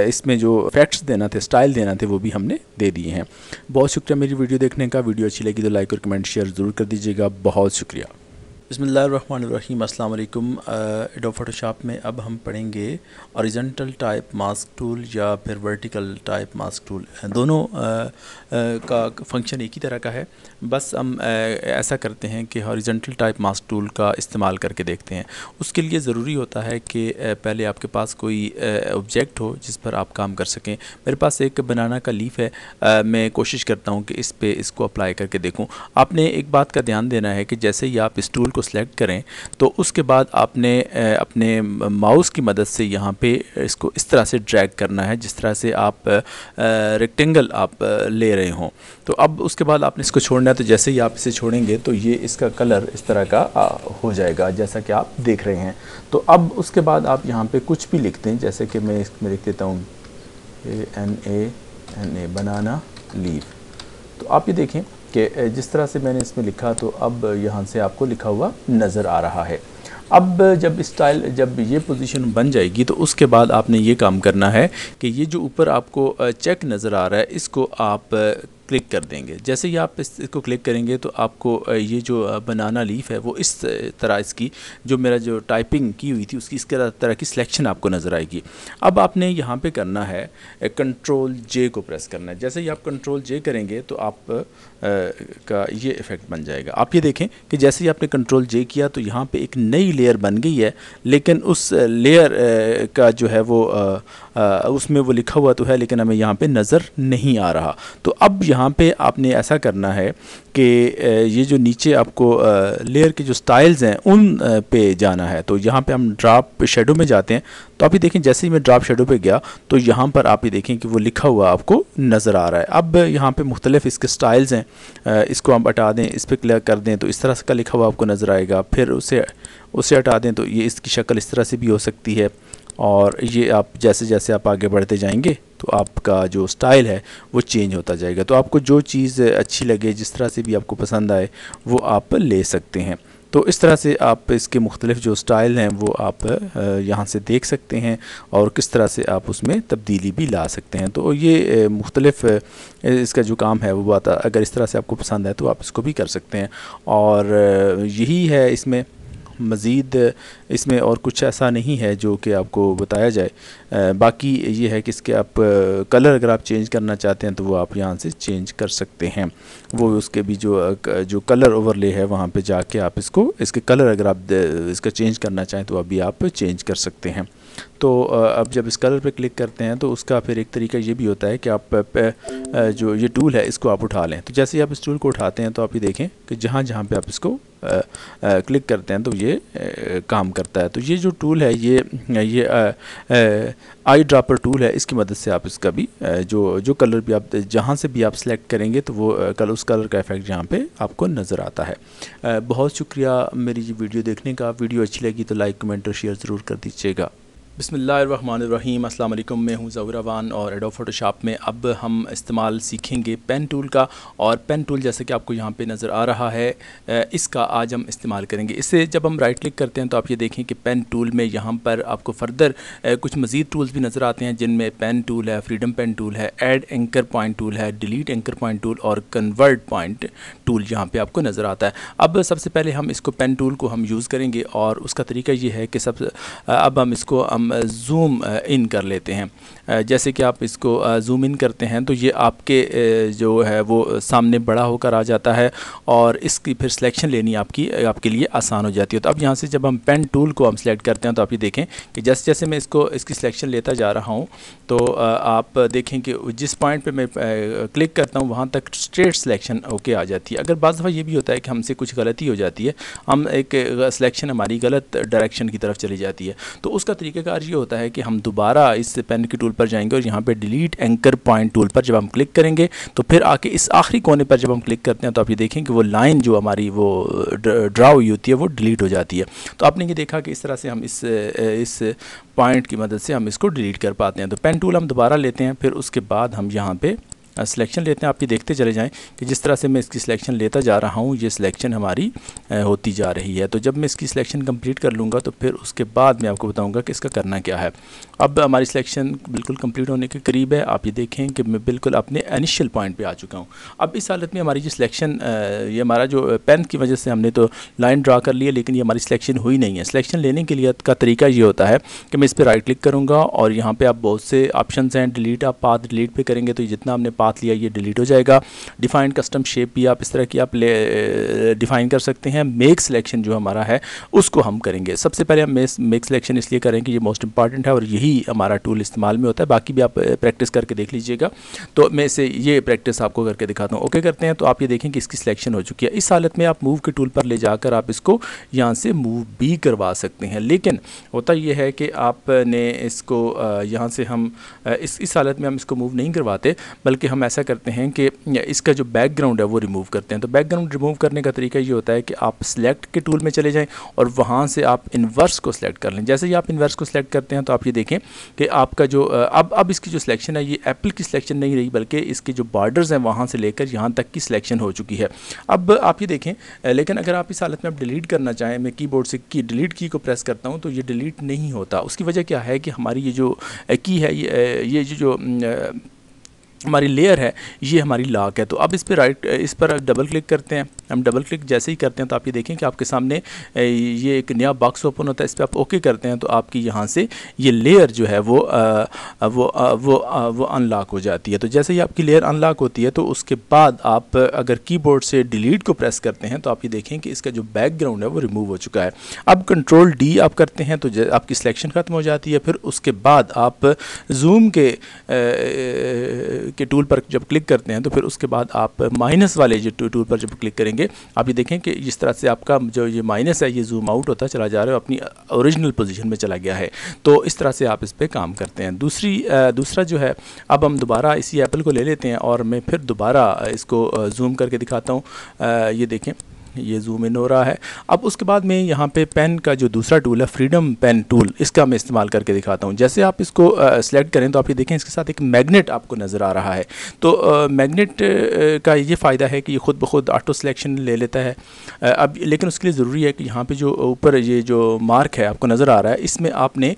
Speaker 1: इसमें जो फैक्ट्स देना थे स्टाइल देना थे वो भी हमने दे दिए हैं बहुत शुक्रिया मेरी वीडियो देखने का वीडियो अच्छी लगी तो लाइक और कमेंट शेयर ज़रूर कर दीजिएगा बहुत शुक्रिया बसमीम अल्लाम एडो फोटोशॉप में अब हम पढ़ेंगे औरिजेंटल टाइप मास्क टूल या फिर वर्टिकल टाइप मास्क टूल दोनों आ, आ, का फंक्शन एक ही तरह का है बस हम ऐसा करते हैं कि हॉरिजेंटल टाइप मास्क टूल का इस्तेमाल करके देखते हैं उसके लिए ज़रूरी होता है कि पहले आपके पास कोई ऑब्जेक्ट हो जिस पर आप काम कर सकें मेरे पास एक बनाना का लीफ है मैं कोशिश करता हूँ कि इस पर इसको अप्लाई करके देखूँ आपने एक बात का ध्यान देना है कि जैसे ही आप इस टूल को सिलेक्ट करें तो उसके बाद आपने अपने माउस की मदद से यहाँ पर इसको इस तरह से ड्रैग करना है जिस तरह से आप रेक्टेंगल आप ले रहे हों तो अब उसके बाद आपने इसको छोड़ना करना तो जैसे ही आप इसे छोड़ेंगे तो ये इसका कलर इस तरह का आ, हो जाएगा जैसा कि आप देख रहे हैं तो अब उसके बाद आप यहाँ पे कुछ भी लिखते हैं जैसे कि मैं इसमें लिख देता हूँ A N A N A banana leaf तो आप ये देखें कि जिस तरह से मैंने इसमें लिखा तो अब यहाँ से आपको लिखा हुआ नज़र आ रहा है अब जब स्टाइल जब ये पोजीशन बन जाएगी तो उसके बाद आपने ये काम करना है कि ये जो ऊपर आपको चेक नज़र आ रहा है इसको आप क्लिक कर देंगे जैसे ही आप इसको क्लिक करेंगे तो आपको ये जो बनाना लीफ है वो इस तरह इसकी जो मेरा जो टाइपिंग की हुई थी उसकी इस तरह की सिलेक्शन आपको नज़र आएगी अब आपने यहाँ पे करना है कंट्रोल जे को प्रेस करना है जैसे ही आप कंट्रोल जे करेंगे तो आप आ, का ये इफ़ेक्ट बन जाएगा आप ये देखें कि जैसे ही आपने कंट्रोल जे किया तो यहाँ पर एक नई लेयर बन गई है लेकिन उस लेयर का जो है वो आ, उसमें वो लिखा हुआ तो है लेकिन हमें यहाँ पे नज़र नहीं आ रहा तो अब यहाँ पे आपने ऐसा करना है कि ये जो नीचे आपको लेयर के जो स्टाइल्स हैं उन पे जाना है तो यहाँ पे हम ड्राप शेडो में जाते हैं तो आप ही देखें जैसे ही मैं ड्राप शेडो पे गया तो यहाँ पर आप ही देखें कि वो लिखा हुआ आपको नज़र आ रहा है अब यहाँ पे मुख्तलिफ इसके स्टाइल्स हैं इसको आप हटा दें इस पर क्लिक कर दें तो इस तरह का लिखा हुआ आपको नज़र आएगा फिर उसे उसे हटा दें तो ये इसकी शक्ल इस तरह से भी हो सकती है और ये आप जैसे जैसे आप आगे बढ़ते जाएंगे तो आपका जो स्टाइल है वो चेंज होता जाएगा तो आपको जो चीज़ अच्छी लगे जिस तरह से भी आपको पसंद आए वो आप ले सकते हैं तो इस तरह से आप इसके मुख्तलिफ जो स्टाइल हैं वो आप यहाँ से देख सकते हैं और किस तरह से आप उसमें तब्दीली भी ला सकते हैं तो ये मुख्तलिफ इसका जो काम है वो बात अगर इस तरह से आपको पसंद है तो आप इसको भी कर सकते हैं और यही है इसमें मज़ीद इसमें और कुछ ऐसा नहीं है जो कि आपको बताया जाए बाकी ये है कि इसके आप कलर अगर आप चेंज करना चाहते हैं तो वो आप यहाँ से चेंज कर सकते हैं वो उसके भी जो जो कलर ओवरले है वहाँ पे जाके आप इसको इसके कलर अगर आप इसका चेंज करना चाहें तो अभी आप चेंज कर सकते हैं तो अब जब इस कलर पे क्लिक करते हैं तो उसका फिर एक तरीका ये भी होता है कि आप जो ये टूल है इसको आप उठा लें तो जैसे ही आप इस टूल को उठाते हैं तो आप ये देखें कि जहाँ जहाँ पे आप इसको क्लिक करते हैं तो ये काम करता है तो ये जो टूल है ये ये आई ड्रापर टूल है इसकी मदद से आप इसका भी जो जो कलर भी आप जहाँ से भी आप सेलेक्ट करेंगे तो वो कल उस कलर का इफेक्ट यहाँ पे आपको नज़र आता है बहुत शुक्रिया मेरी वीडियो देखने का वीडियो अच्छी लगी तो लाइक कमेंट और शेयर ज़रूर कर दीजिएगा बसमीम असल मैं हूँ ज़वरावान और एडो फ़ोटोशॉप में अब हम इस्तेमाल सीखेंगे पेन टूल का और पेन टूल जैसे कि आपको यहाँ पे नज़र आ रहा है इसका आज हम इस्तेमाल करेंगे इसे जब हम राइट क्लिक करते हैं तो आप ये देखें कि पेन टूल में यहाँ पर आपको फर्दर कुछ मज़ीद टूल्स भी नज़र आते हैं जिनमें पेन टूल है फ्रीडम पेन टूल है एड एंकर पॉइंट टूल है डिलीट एंकर पॉइंट टूल और कन्वर्ट पॉइंट टूल यहाँ पर आपको नज़र आता है अब सबसे पहले हम इसको पेन टूल को हम यूज़ करेंगे और उसका तरीका ये है कि सब अब हम इसको हम जूम इन कर लेते हैं जैसे कि आप इसको जूम इन करते हैं तो ये आपके जो है वो सामने बड़ा होकर आ जाता है और इसकी फिर सिलेक्शन लेनी आपकी आपके लिए आसान हो जाती है तो अब यहाँ से जब हम पेन टूल को हम सिलेक्ट करते हैं तो आप ये देखें कि जैसे जैसे मैं इसको इसकी सिलेक्शन लेता जा रहा हूँ तो आप देखें कि जिस पॉइंट पर मैं क्लिक करता हूँ वहाँ तक स्ट्रेट सिलेक्शन होके आ जाती है अगर बाद दफ़ा ये भी होता है कि हमसे कुछ गलती हो जाती है हम एक सिलेक्शन हमारी गलत डायरेक्शन की तरफ चली जाती है तो उसका तरीक़ाकार ये होता है कि हम दोबारा इस पेन की टूल टूल पर जाएंगे और यहाँ पे डिलीट एंकर पॉइंट टूल पर जब हम क्लिक करेंगे तो फिर आके इस आखिरी कोने पर जब हम क्लिक करते हैं तो आप ये देखें कि वो लाइन जो हमारी वो ड्रा हुई होती है वो डिलीट हो जाती है तो आपने ये देखा कि इस तरह से हम इस इस पॉइंट की मदद से हम इसको डिलीट कर पाते हैं तो पेन टूल हम दोबारा लेते हैं फिर उसके बाद हम यहाँ पर सिलेक्शन लेते हैं आप ये देखते चले जाएं कि जिस तरह से मैं इसकी सिलेक्शन लेता जा रहा हूँ ये सिलेक्शन हमारी होती जा रही है तो जब मैं इसकी सिलेक्शन कंप्लीट कर लूँगा तो फिर उसके बाद मैं आपको बताऊँगा कि इसका करना क्या है अब हमारी सिलेक्शन बिल्कुल कंप्लीट होने के करीब है आप ये देखें कि मैं बिल्कुल अपने इनिशियल पॉइंट पे आ चुका हूँ अब इस हालत में हमारी जो सिलेक्शन ये हमारा जो पेन की वजह से हमने तो लाइन ड्रा कर लिया लेकिन ये हमारी सिलेक्शन हुई नहीं है सिलेक्शन लेने के लिए का तरीका ये होता है कि मैं इस पर राइट क्लिक करूँगा और यहाँ पर आप बहुत से ऑप्शन हैं डिलीट आप पाथ डिलीट पर करेंगे तो जितना हमने पाथ लिया ये डिलीट हो जाएगा डिफाइंड कस्टम शेप भी आप इस तरह की आप डिफाइन कर सकते हैं मेक सिलेक्शन जो हमारा है उसको हम करेंगे सबसे पहले हम मेक सिलेक्शन इसलिए करें कि ये मोस्ट इंपॉर्टेंट है और यही ही हमारा टूल इस्तेमाल में होता है बाकी भी आप प्रैक्टिस करके देख लीजिएगा तो मैं इसे ये प्रैक्टिस आपको करके दिखाता हूँ ओके करते हैं तो आप ये देखें कि इसकी सिलेक्शन हो चुकी है इस हालत में आप मूव के टूल पर ले जाकर आप इसको यहाँ से मूव भी करवा सकते हैं लेकिन होता यह है कि आपने इसको यहाँ से हम इस इस हालत में हम इसको मूव नहीं करवाते बल्कि हम ऐसा करते हैं कि इसका जो बैकग्राउंड है वो रिमूव करते हैं तो बैकग्राउंड रिमूव करने का तरीका ये होता है कि आप सिलेक्ट के टूल में चले जाएँ और वहाँ से आप इन्वर्स को सिलेक्ट कर लें जैसे ही आप इन्वर्स को सिलेक्ट करते हैं तो आप ये देखें देखें कि आपका जो अब अब इसकी जो सिलेक्शन है ये एप्पल की सिलेक्शन नहीं रही बल्कि इसके जो बॉर्डर्स हैं वहाँ से लेकर यहाँ तक की सिलेक्शन हो चुकी है अब आप ये देखें लेकिन अगर आप इस हालत में आप डिलीट करना चाहें मैं कीबोर्ड से की डिलीट की को प्रेस करता हूँ तो ये डिलीट नहीं होता उसकी वजह क्या है कि हमारी ये जो की है ये ये जो हमारी लेयर है ये हमारी लॉक है तो अब इस पर राइट इस पर डबल क्लिक करते हैं हम डबल क्लिक जैसे ही करते हैं तो आप ये देखें कि आपके सामने ये एक नया बॉक्स ओपन होता है इस पर आप ओके करते हैं तो आपकी यहाँ से ये लेयर जो है वो आ, वो आ, वो आ, वो अनलॉक हो जाती है तो जैसे ही आपकी लेयर अनलॉक होती है तो उसके बाद आप अगर कीबोर्ड से डिलीट को प्रेस करते हैं तो आप ये देखें कि इसका जो बैकग्राउंड है वो रिमूव हो चुका है अब कंट्रोल डी आप करते हैं तो आपकी सिलेक्शन ख़त्म हो जाती है फिर उसके बाद आप जूम के के टूल पर जब क्लिक करते हैं तो फिर उसके बाद आप माइनस वाले जो टूल पर जब क्लिक करेंगे आप ये देखें कि जिस तरह से आपका जो ये माइनस है ये जूम आउट होता चला जा रहा है अपनी ओरिजिनल पोजिशन में चला गया है तो इस तरह से आप इस पर काम करते हैं दूसरी दूसरा जो है अब हम दोबारा इसी एप्पल को ले लेते हैं और मैं फिर दोबारा इसको जूम करके दिखाता हूँ ये देखें ये जूम इन हो रहा है अब उसके बाद में यहाँ पे पेन का जो दूसरा टूल है फ्रीडम पेन टूल इसका मैं इस्तेमाल करके दिखाता हूँ जैसे आप इसको सेलेक्ट करें तो आप ये देखें इसके साथ एक मैगनेट आपको नज़र आ रहा है तो मैगनेट का ये फ़ायदा है कि ये ख़ुद ब खुद ऑटो सिलेक्शन ले लेता है अब लेकिन उसके लिए ज़रूरी है कि यहाँ पर जो ऊपर ये जो मार्क है आपको नज़र आ रहा है इसमें आपने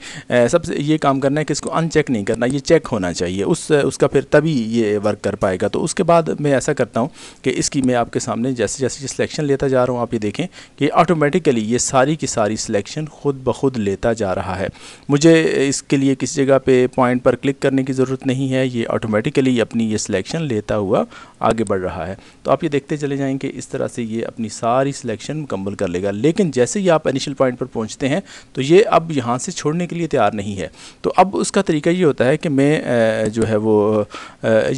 Speaker 1: सबसे ये काम करना है कि इसको अनचेक नहीं करना ये चेक होना चाहिए उस उसका फिर तभी ये वर्क कर पाएगा तो उसके बाद मैं ऐसा करता हूँ कि इसकी मैं आपके सामने जैसे जैसे सिलेक्शन लेता करता जा रहा हूँ आप ये देखें कि ऑटोमेटिकली ये सारी की सारी सिलेक्शन ख़ुद ब खुद लेता जा रहा है मुझे इसके लिए किसी जगह पे पॉइंट पर क्लिक करने की ज़रूरत नहीं है ये ऑटोमेटिकली अपनी ये सिलेक्शन लेता हुआ आगे बढ़ रहा है तो आप ये देखते चले जाएंगे इस तरह से ये अपनी सारी सिलेक्शन मुकम्मल कर लेगा लेकिन जैसे ही आप इनिशियल पॉइंट पर पहुँचते हैं तो ये अब यहाँ से छोड़ने के लिए तैयार नहीं है तो अब उसका तरीका ये होता है कि मैं जो है वो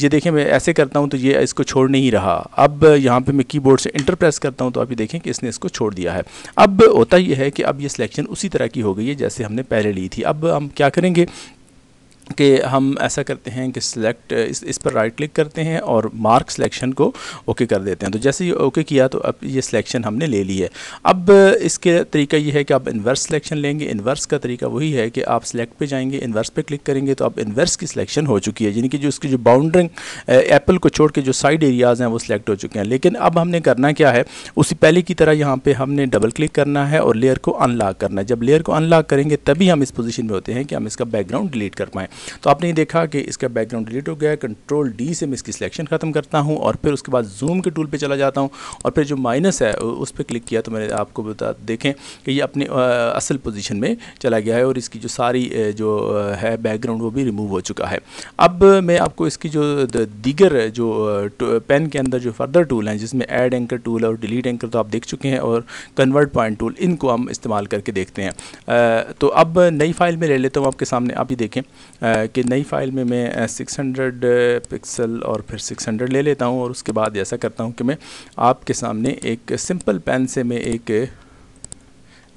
Speaker 1: ये देखें मैं ऐसे करता हूँ तो ये इसको छोड़ नहीं रहा अब यहाँ पर मैं कीबोर्ड से इंटर प्रेस करता हूँ तो तो आप ये देखें कि इसने इसको छोड़ दिया है अब होता यह है कि अब ये सिलेक्शन उसी तरह की हो गई है जैसे हमने पहले ली थी अब हम क्या करेंगे कि हम ऐसा करते हैं कि सिलेक्ट इस इस पर राइट क्लिक करते हैं और मार्क सिलेक्शन को ओके कर देते हैं तो जैसे ही ओके किया तो अब ये सिलेक्शन हमने ले ली है अब इसके तरीका ये है कि आप इन्वर्स सिलेक्शन लेंगे इन्वर्स का तरीका वही है कि आप सिलेक्ट पे जाएंगे इन्वर्स पे क्लिक करेंगे तो अब इन्वर्स की सिलेक्शन हो चुकी है यानी कि जो उसकी जो बाउंड्रिंग एप्पल को छोड़ के जो साइड एरियाज़ हैं वो सिलेक्ट हो चुके हैं लेकिन अब हमने करना क्या है उसी पहले की तरह यहाँ पर हमने डबल क्लिक करना है और लेयर को अनलॉक करना है जब लेयर को अनलॉक करेंगे तभी हम इस पोजिशन में होते हैं कि हम इसका बैकग्राउंड डिलीट कर पाएँ तो आपने ये देखा कि इसका बैकग्राउंड डिलीट हो गया कंट्रोल डी से मैं इसकी सिलेक्शन ख़त्म करता हूँ और फिर उसके बाद जूम के टूल पर चला जाता हूँ और फिर जो माइनस है उस पर क्लिक किया तो मैंने आपको बता देखें कि ये अपने असल पोजिशन में चला गया है और इसकी जो सारी जो है बैकग्राउंड वो भी रिमूव हो चुका है अब मैं आपको इसकी जो दीगर जो पेन के अंदर जो फर्दर टूल हैं जिसमें एड एंकर टूल और डिलीट एंकर तो आप देख चुके हैं और कन्वर्ट पॉइंट टूल इनको हम इस्तेमाल करके देखते हैं आ, तो अब नई फाइल में ले लेता हूँ आपके सामने आप ही देखें कि नई फ़ाइल में मैं 600 पिक्सल और फिर 600 ले लेता हूँ और उसके बाद ऐसा करता हूँ कि मैं आपके सामने एक सिंपल पेन से मैं एक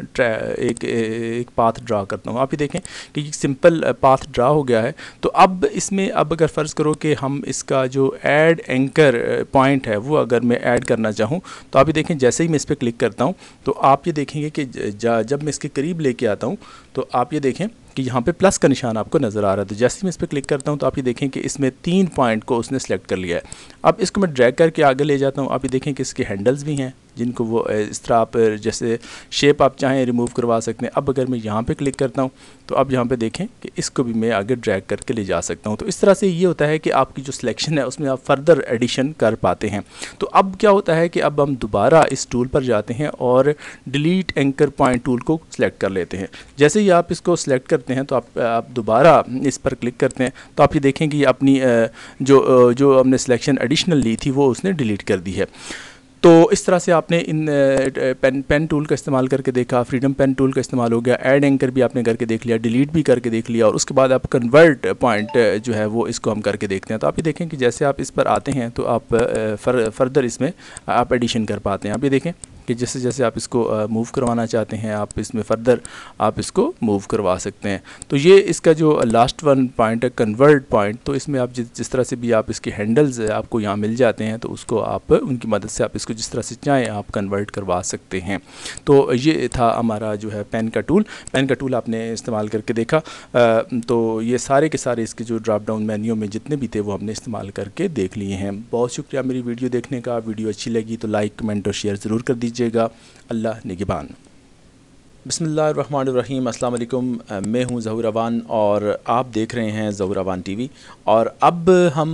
Speaker 1: एक एक पाथ ड्रा करता हूँ आप ही देखें कि सिंपल पाथ ड्रा हो गया है तो अब इसमें अब अगर फ़र्ज़ करो कि हम इसका जो ऐड एंकर पॉइंट है वो अगर मैं ऐड करना चाहूँ तो आप ही देखें जैसे ही मैं इस पर क्लिक करता हूँ तो आप ये देखेंगे कि जब मैं इसके करीब लेके आता हूँ तो आप ये देखें कि यहाँ पे प्लस का निशान आपको नज़र आ रहा था तो जैसे ही मैं इस पर क्लिक करता हूँ तो आप ये देखें कि इसमें तीन पॉइंट को उसने सेलेक्ट कर लिया है अब इसको मैं ड्रैग करके आगे ले जाता हूँ आप ये देखें कि इसके हैंडल्स भी हैं जिनको वो इस तरह आप जैसे शेप आप चाहें रिमूव करवा सकते हैं अब अगर मैं यहाँ पे क्लिक करता हूँ तो अब यहाँ पे देखें कि इसको भी मैं आगे ड्रैग करके ले जा सकता हूँ तो इस तरह से ये होता है कि आपकी जो सिलेक्शन है उसमें आप फर्दर एडिशन कर पाते हैं तो अब क्या होता है कि अब हम दोबारा इस टूल पर जाते हैं और डिलीट एंकर पॉइंट टूल को सिलेक्ट कर लेते हैं जैसे ही आप इसको सिलेक्ट करते हैं तो आप आप दोबारा इस पर क्लिक करते हैं तो आप ये देखें कि अपनी जो जो हमने सिलेक्शन एडिशनल ली थी वो उसने डिलीट कर दी है तो इस तरह से आपने इन पेन पेन टूल का इस्तेमाल करके देखा फ्रीडम पेन टूल का इस्तेमाल हो गया ऐड एंकर भी आपने करके देख लिया डिलीट भी करके देख लिया और उसके बाद आप कन्वर्ट पॉइंट जो है वो इसको हम करके देखते हैं तो आप ये देखें कि जैसे आप इस पर आते हैं तो आप फर, फर्दर इसमें आप एडिशन कर पाते हैं आप ये देखें कि जैसे जैसे आप इसको मूव करवाना चाहते हैं आप इसमें फ़र्दर आप इसको मूव करवा सकते हैं तो ये इसका जो लास्ट वन पॉइंट है कन्वर्ट पॉइंट तो इसमें आप जिस जिस तरह से भी आप इसके हैंडल्स आपको यहाँ मिल जाते हैं तो उसको आप उनकी मदद से आप इसको जिस तरह से चाहें आप कन्वर्ट करवा सकते हैं तो ये था हमारा जो है पेन का टूल पेन का टूल आपने इस्तेमाल करके देखा तो ये सारे के सारे इसके जो ड्राप डाउन मेन्यू में जितने भी थे वो हमने इस्तेमाल करके देख लिए हैं बहुत शुक्रिया मेरी वीडियो देखने का वीडियो अच्छी लगी तो लाइक कमेंट और शेयर ज़रूर कर दीजिए कीजिएगा अल्लाह निगबान बसमीम अल्लाम मैं जहूर जहूरावान और आप देख रहे हैं टी वी और अब हम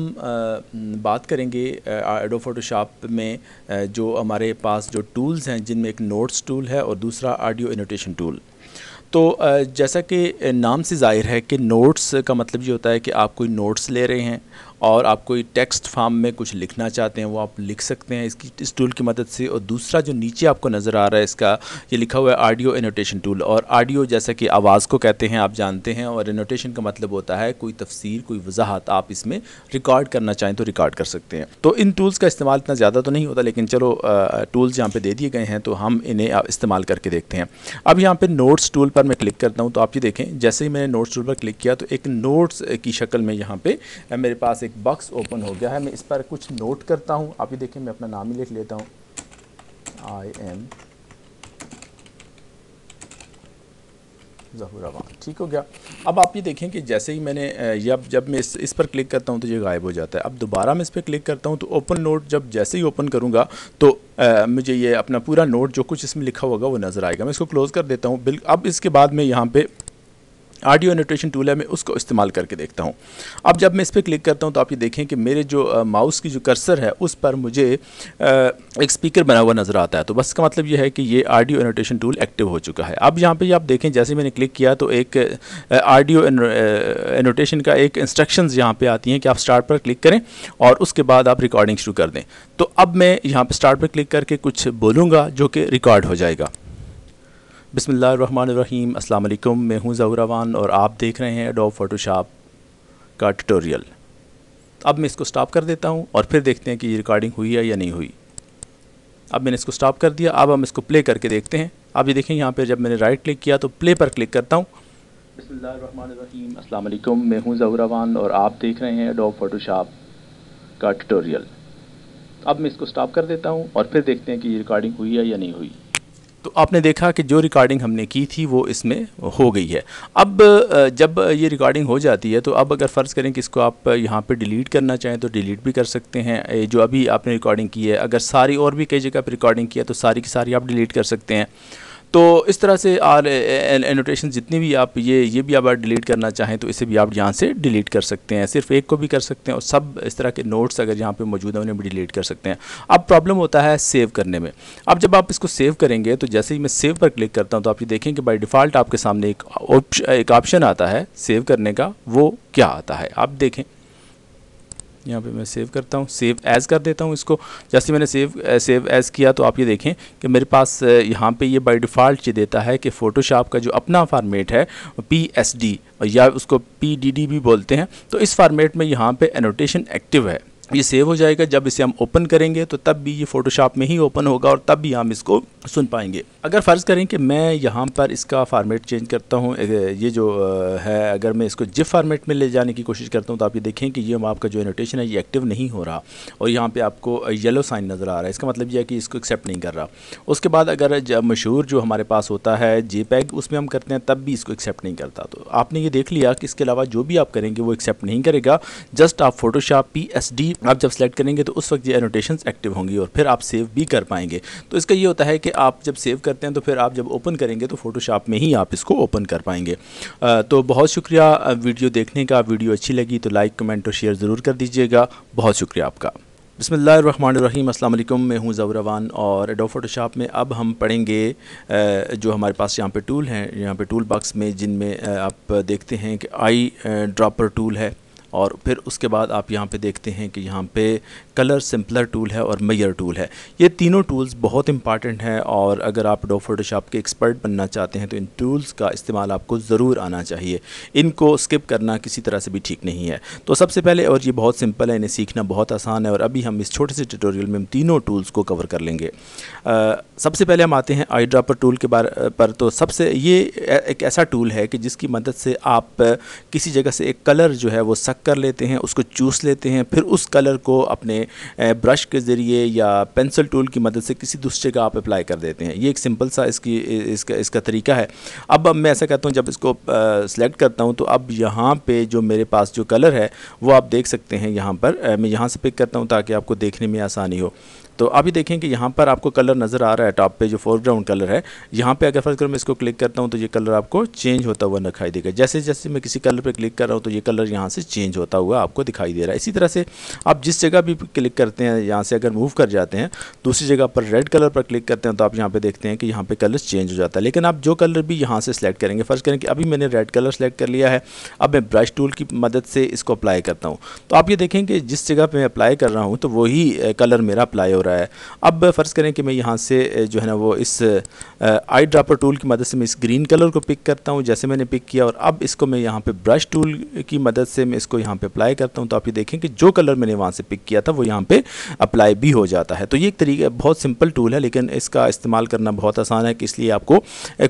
Speaker 1: बात करेंगे एडो फोटोशॉप में जो हमारे पास जो टूल्स हैं जिनमें एक नोट्स टूल है और दूसरा आडियो इनोटेशन टूल तो जैसा कि नाम से जाहिर है कि नोट्स का मतलब ये होता है कि आप कोई नोट्स ले रहे हैं और आप कोई टेक्स्ट फार्म में कुछ लिखना चाहते हैं वो आप लिख सकते हैं इसकी इस टूल की मदद से और दूसरा जो नीचे आपको नज़र आ रहा है इसका ये लिखा हुआ है ऑडियो एनोटेशन टूल और ऑडियो जैसा कि आवाज़ को कहते हैं आप जानते हैं और एनोटेशन का मतलब होता है कोई तफसीर कोई वजाहत आप इसमें रिकॉर्ड करना चाहें तो रिकॉर्ड कर सकते हैं तो इन टूल्स का इस्तेमाल इतना ज़्यादा तो नहीं होता लेकिन चलो टूल्स यहाँ पर दे दिए गए हैं तो हम इन्हें इस्तेमाल करके देखते हैं अब यहाँ पर नोट्स टूल पर मैं क्लिक करता हूँ तो आप ये देखें जैसे ही मैंने नोट्स टूल पर क्लिक किया तो एक नोट्स की शक्ल में यहाँ पर मेरे पास एक बॉक्स ओपन हो गया है मैं इस पर कुछ नोट करता हूँ आप ये देखें मैं अपना नाम ही लिख लेता हूँ आई एम जहूरावान ठीक हो गया अब आप ये देखें कि जैसे ही मैंने जब जब मैं इस इस पर क्लिक करता हूँ तो ये गायब हो जाता है अब दोबारा मैं इस पर क्लिक करता हूँ तो ओपन नोट जब जैसे ही ओपन करूँगा तो आ, मुझे ये अपना पूरा नोट जो कुछ इसमें लिखा होगा वो नज़र आएगा मैं इसको क्लोज़ कर देता हूँ बिल अब इसके बाद मैं यहाँ पर ऑडियो एनोटेशन टूल है मैं उसको इस्तेमाल करके देखता हूँ अब जब मैं इस पर क्लिक करता हूँ तो आप ये देखें कि मेरे जो माउस की जो कर्सर है उस पर मुझे एक स्पीकर बना हुआ नज़र आता है तो बस का मतलब यह है कि ये ऑडियो एनोटेशन टूल एक्टिव हो चुका है अब यहाँ पर आप देखें जैसे मैंने क्लिक किया तो एक ऑडियो एनोटेशन का एक इंस्ट्रक्शन यहाँ पर आती हैं कि आप स्टार्ट पर क्लिक करें और उसके बाद आप रिकॉर्डिंग शुरू कर दें तो अब मैं यहाँ पर स्टार्ट पर क्लिक करके कुछ बोलूँगा जो कि रिकॉर्ड हो जाएगा बिसमीम अल्लाम मैं हूं जहरावान और आप देख रहे हैं डॉ फ़ोटोशॉप का ट्यूटोरियल अब मैं इसको स्टॉप कर देता हूं और फिर देखते हैं कि ये रिकॉर्डिंग हुई है या नहीं हुई अब मैंने इसको स्टॉप कर दिया अब हम इसको प्ले करके देखते हैं अब ये देखें यहाँ पर जब मैंने राइट क्लिक किया तो प्ले पर क्लिक करता हूँ बसमीम मैं हूँ जहरावान और आप देख रहे हैं डॉ फ़ोटोशॉप का ट्यूटोरियल अब मैं इसको स्टॉप कर देता हूँ और फिर देखते हैं कि ये रिकॉर्डिंग हुई है या नहीं हुई तो आपने देखा कि जो रिकॉर्डिंग हमने की थी वो इसमें हो गई है अब जब ये रिकॉर्डिंग हो जाती है तो अब अगर फ़र्ज़ करें कि इसको आप यहाँ पे डिलीट करना चाहें तो डिलीट भी कर सकते हैं जो अभी आपने रिकॉर्डिंग की है अगर सारी और भी कई जगह पर रिकॉर्डिंग किया तो सारी की सारी आप डिलीट कर सकते हैं तो इस तरह से आर एनोटेशन जितनी भी आप ये ये भी आप डिलीट करना चाहें तो इसे भी आप यहाँ से डिलीट कर सकते हैं सिर्फ एक को भी कर सकते हैं और सब इस तरह के नोट्स अगर यहाँ पे मौजूद हैं उन्हें भी डिलीट कर सकते हैं अब प्रॉब्लम होता है सेव करने में अब जब आप इसको सेव करेंगे तो जैसे ही मैं सेव पर क्लिक करता हूँ तो आप ये देखें कि बाई डिफ़ाल्ट आपके सामने एक एक ऑप्शन आता है सेव करने का वो क्या आता है आप देखें यहाँ पे मैं सेव करता हूँ सेव एज़ कर देता हूँ इसको जैसे मैंने सेव सेव एज़ किया तो आप ये देखें कि मेरे पास यहाँ पे ये बाय डिफ़ॉल्ट ये देता है कि फ़ोटोशॉप का जो अपना फार्मेट है पी एस डी या उसको पी डी डी भी बोलते हैं तो इस फार्मेट में यहाँ पर एनोटेशन एक्टिव है ये सेव हो जाएगा जब इसे हम ओपन करेंगे तो तब भी ये फ़ोटोशॉप में ही ओपन होगा और तब भी हम इसको सुन पाएंगे अगर फ़र्ज़ करें कि मैं यहाँ पर इसका फार्मेट चेंज करता हूँ ये जो है अगर मैं इसको जिप फार्मेट में ले जाने की कोशिश करता हूँ तो आप ये देखें कि ये आपका जो एनोटेशन है ये एक्टिव नहीं हो रहा और यहाँ पे आपको येलो साइन नज़र आ रहा है इसका मतलब ये है कि इसको एक्सेप्ट नहीं कर रहा उसके बाद अगर मशहूर जो हमारे पास होता है जे उसमें हम करते हैं तब भी इसको एक्सेप्ट नहीं करता तो आपने ये देख लिया कि इसके अलावा जो भी आप करेंगे वो एक्सेप्ट नहीं करेगा जस्ट आप फोटोशॉप पी आप जब सेलेक्ट करेंगे तो उस वक्त ये एनोटेशन एक्टिव होंगी और फिर आप सेव भी कर पाएंगे तो इसका ये होता है कि आप जब सेव कर करते हैं तो फिर आप जब ओपन करेंगे तो फ़ोटोशॉप में ही आप इसको ओपन कर पाएंगे तो बहुत शुक्रिया वीडियो देखने का वीडियो अच्छी लगी तो लाइक कमेंट और शेयर ज़रूर कर दीजिएगा बहुत शुक्रिया आपका बसमीम अल्लाम मैं हूँ ज़वरवान और एडो फ़ोटोशॉप में अब हम पढ़ेंगे जो हमारे पास यहाँ पे टूल हैं यहाँ पे टूल बॉक्स में जिनमें आप देखते हैं कि आई ड्रॉपर टूल है और फिर उसके बाद आप यहाँ पे देखते हैं कि यहाँ पे कलर सिंपलर टूल है और मैयर टूल है ये तीनों टूल्स बहुत इंपॉर्टेंट हैं और अगर आप डो फोटोशॉप के एक्सपर्ट बनना चाहते हैं तो इन टूल्स का इस्तेमाल आपको ज़रूर आना चाहिए इनको स्किप करना किसी तरह से भी ठीक नहीं है तो सबसे पहले और ये बहुत सिंपल है इन्हें सीखना बहुत आसान है और अभी हम इस छोटे से ट्यूटोरियल में तीनों टूल्स को कवर कर लेंगे सबसे पहले हम आते हैं आई ड्रापर टूल के बारे पर तो सबसे ये एक ऐसा टूल है कि जिसकी मदद से आप किसी जगह से एक कलर जो है वो सक कर लेते हैं उसको चूस लेते हैं फिर उस कलर को अपने ब्रश के ज़रिए या पेंसिल टूल की मदद से किसी दूसरे का आप अप्लाई कर देते हैं ये एक सिंपल सा इसकी इसका इसका तरीका है अब अब मैं ऐसा कहता हूँ जब इसको सेलेक्ट करता हूँ तो अब यहाँ पे जो मेरे पास जो कलर है वो आप देख सकते हैं यहाँ पर मैं यहाँ से पिक करता हूँ ताकि आपको देखने में आसानी हो तो अभी देखें कि यहाँ पर आपको कलर नज़र आ रहा है टॉप पे जो फोरग्राउंड कलर है यहाँ पे अगर फर्ज करो मैं इसको क्लिक करता हूँ तो ये कलर आपको चेंज होता हुआ दिखाई देगा जैसे जैसे मैं किसी कलर पे क्लिक कर रहा हूँ तो ये कलर यहाँ से चेंज होता हुआ आपको दिखाई दे रहा है इसी तरह से आप जिस जगह भी क्लिक करते हैं यहाँ से अगर मूव कर जाते हैं दूसरी जगह पर रेड कलर पर क्लिक करते हैं तो आप यहाँ पर देखते हैं कि यहाँ पर कलर चेंज हो जाता है लेकिन आप जो कलर भी यहाँ से सिलेक्ट करेंगे फ़र्ज़ करें कि अभी मैंने रेड कलर सेलेक्ट कर लिया है अब मैं ब्रश टूल की मदद से इसको अप्लाई करता हूँ तो आप ये देखें कि जिस जगह पर मैं अप्लाई कर रहा हूँ तो वही कलर मेरा अप्लाई हो रहा है अब फ़र्ज़ करें कि मैं यहाँ से जो है ना वो इस आई ड्रापर टूल की मदद से मैं इस ग्रीन कलर को पिक करता हूँ जैसे मैंने पिक किया और अब इसको मैं यहाँ पे ब्रश टूल की मदद से मैं इसको यहाँ पे अप्लाई करता हूँ तो आप ये देखें कि जो कलर मैंने वहाँ से पिक किया था वो यहाँ पर अप्लाई भी हो जाता है तो ये एक तरीका बहुत सिंपल टूल है लेकिन इसका इस्तेमाल करना बहुत आसान है कि इसलिए आपको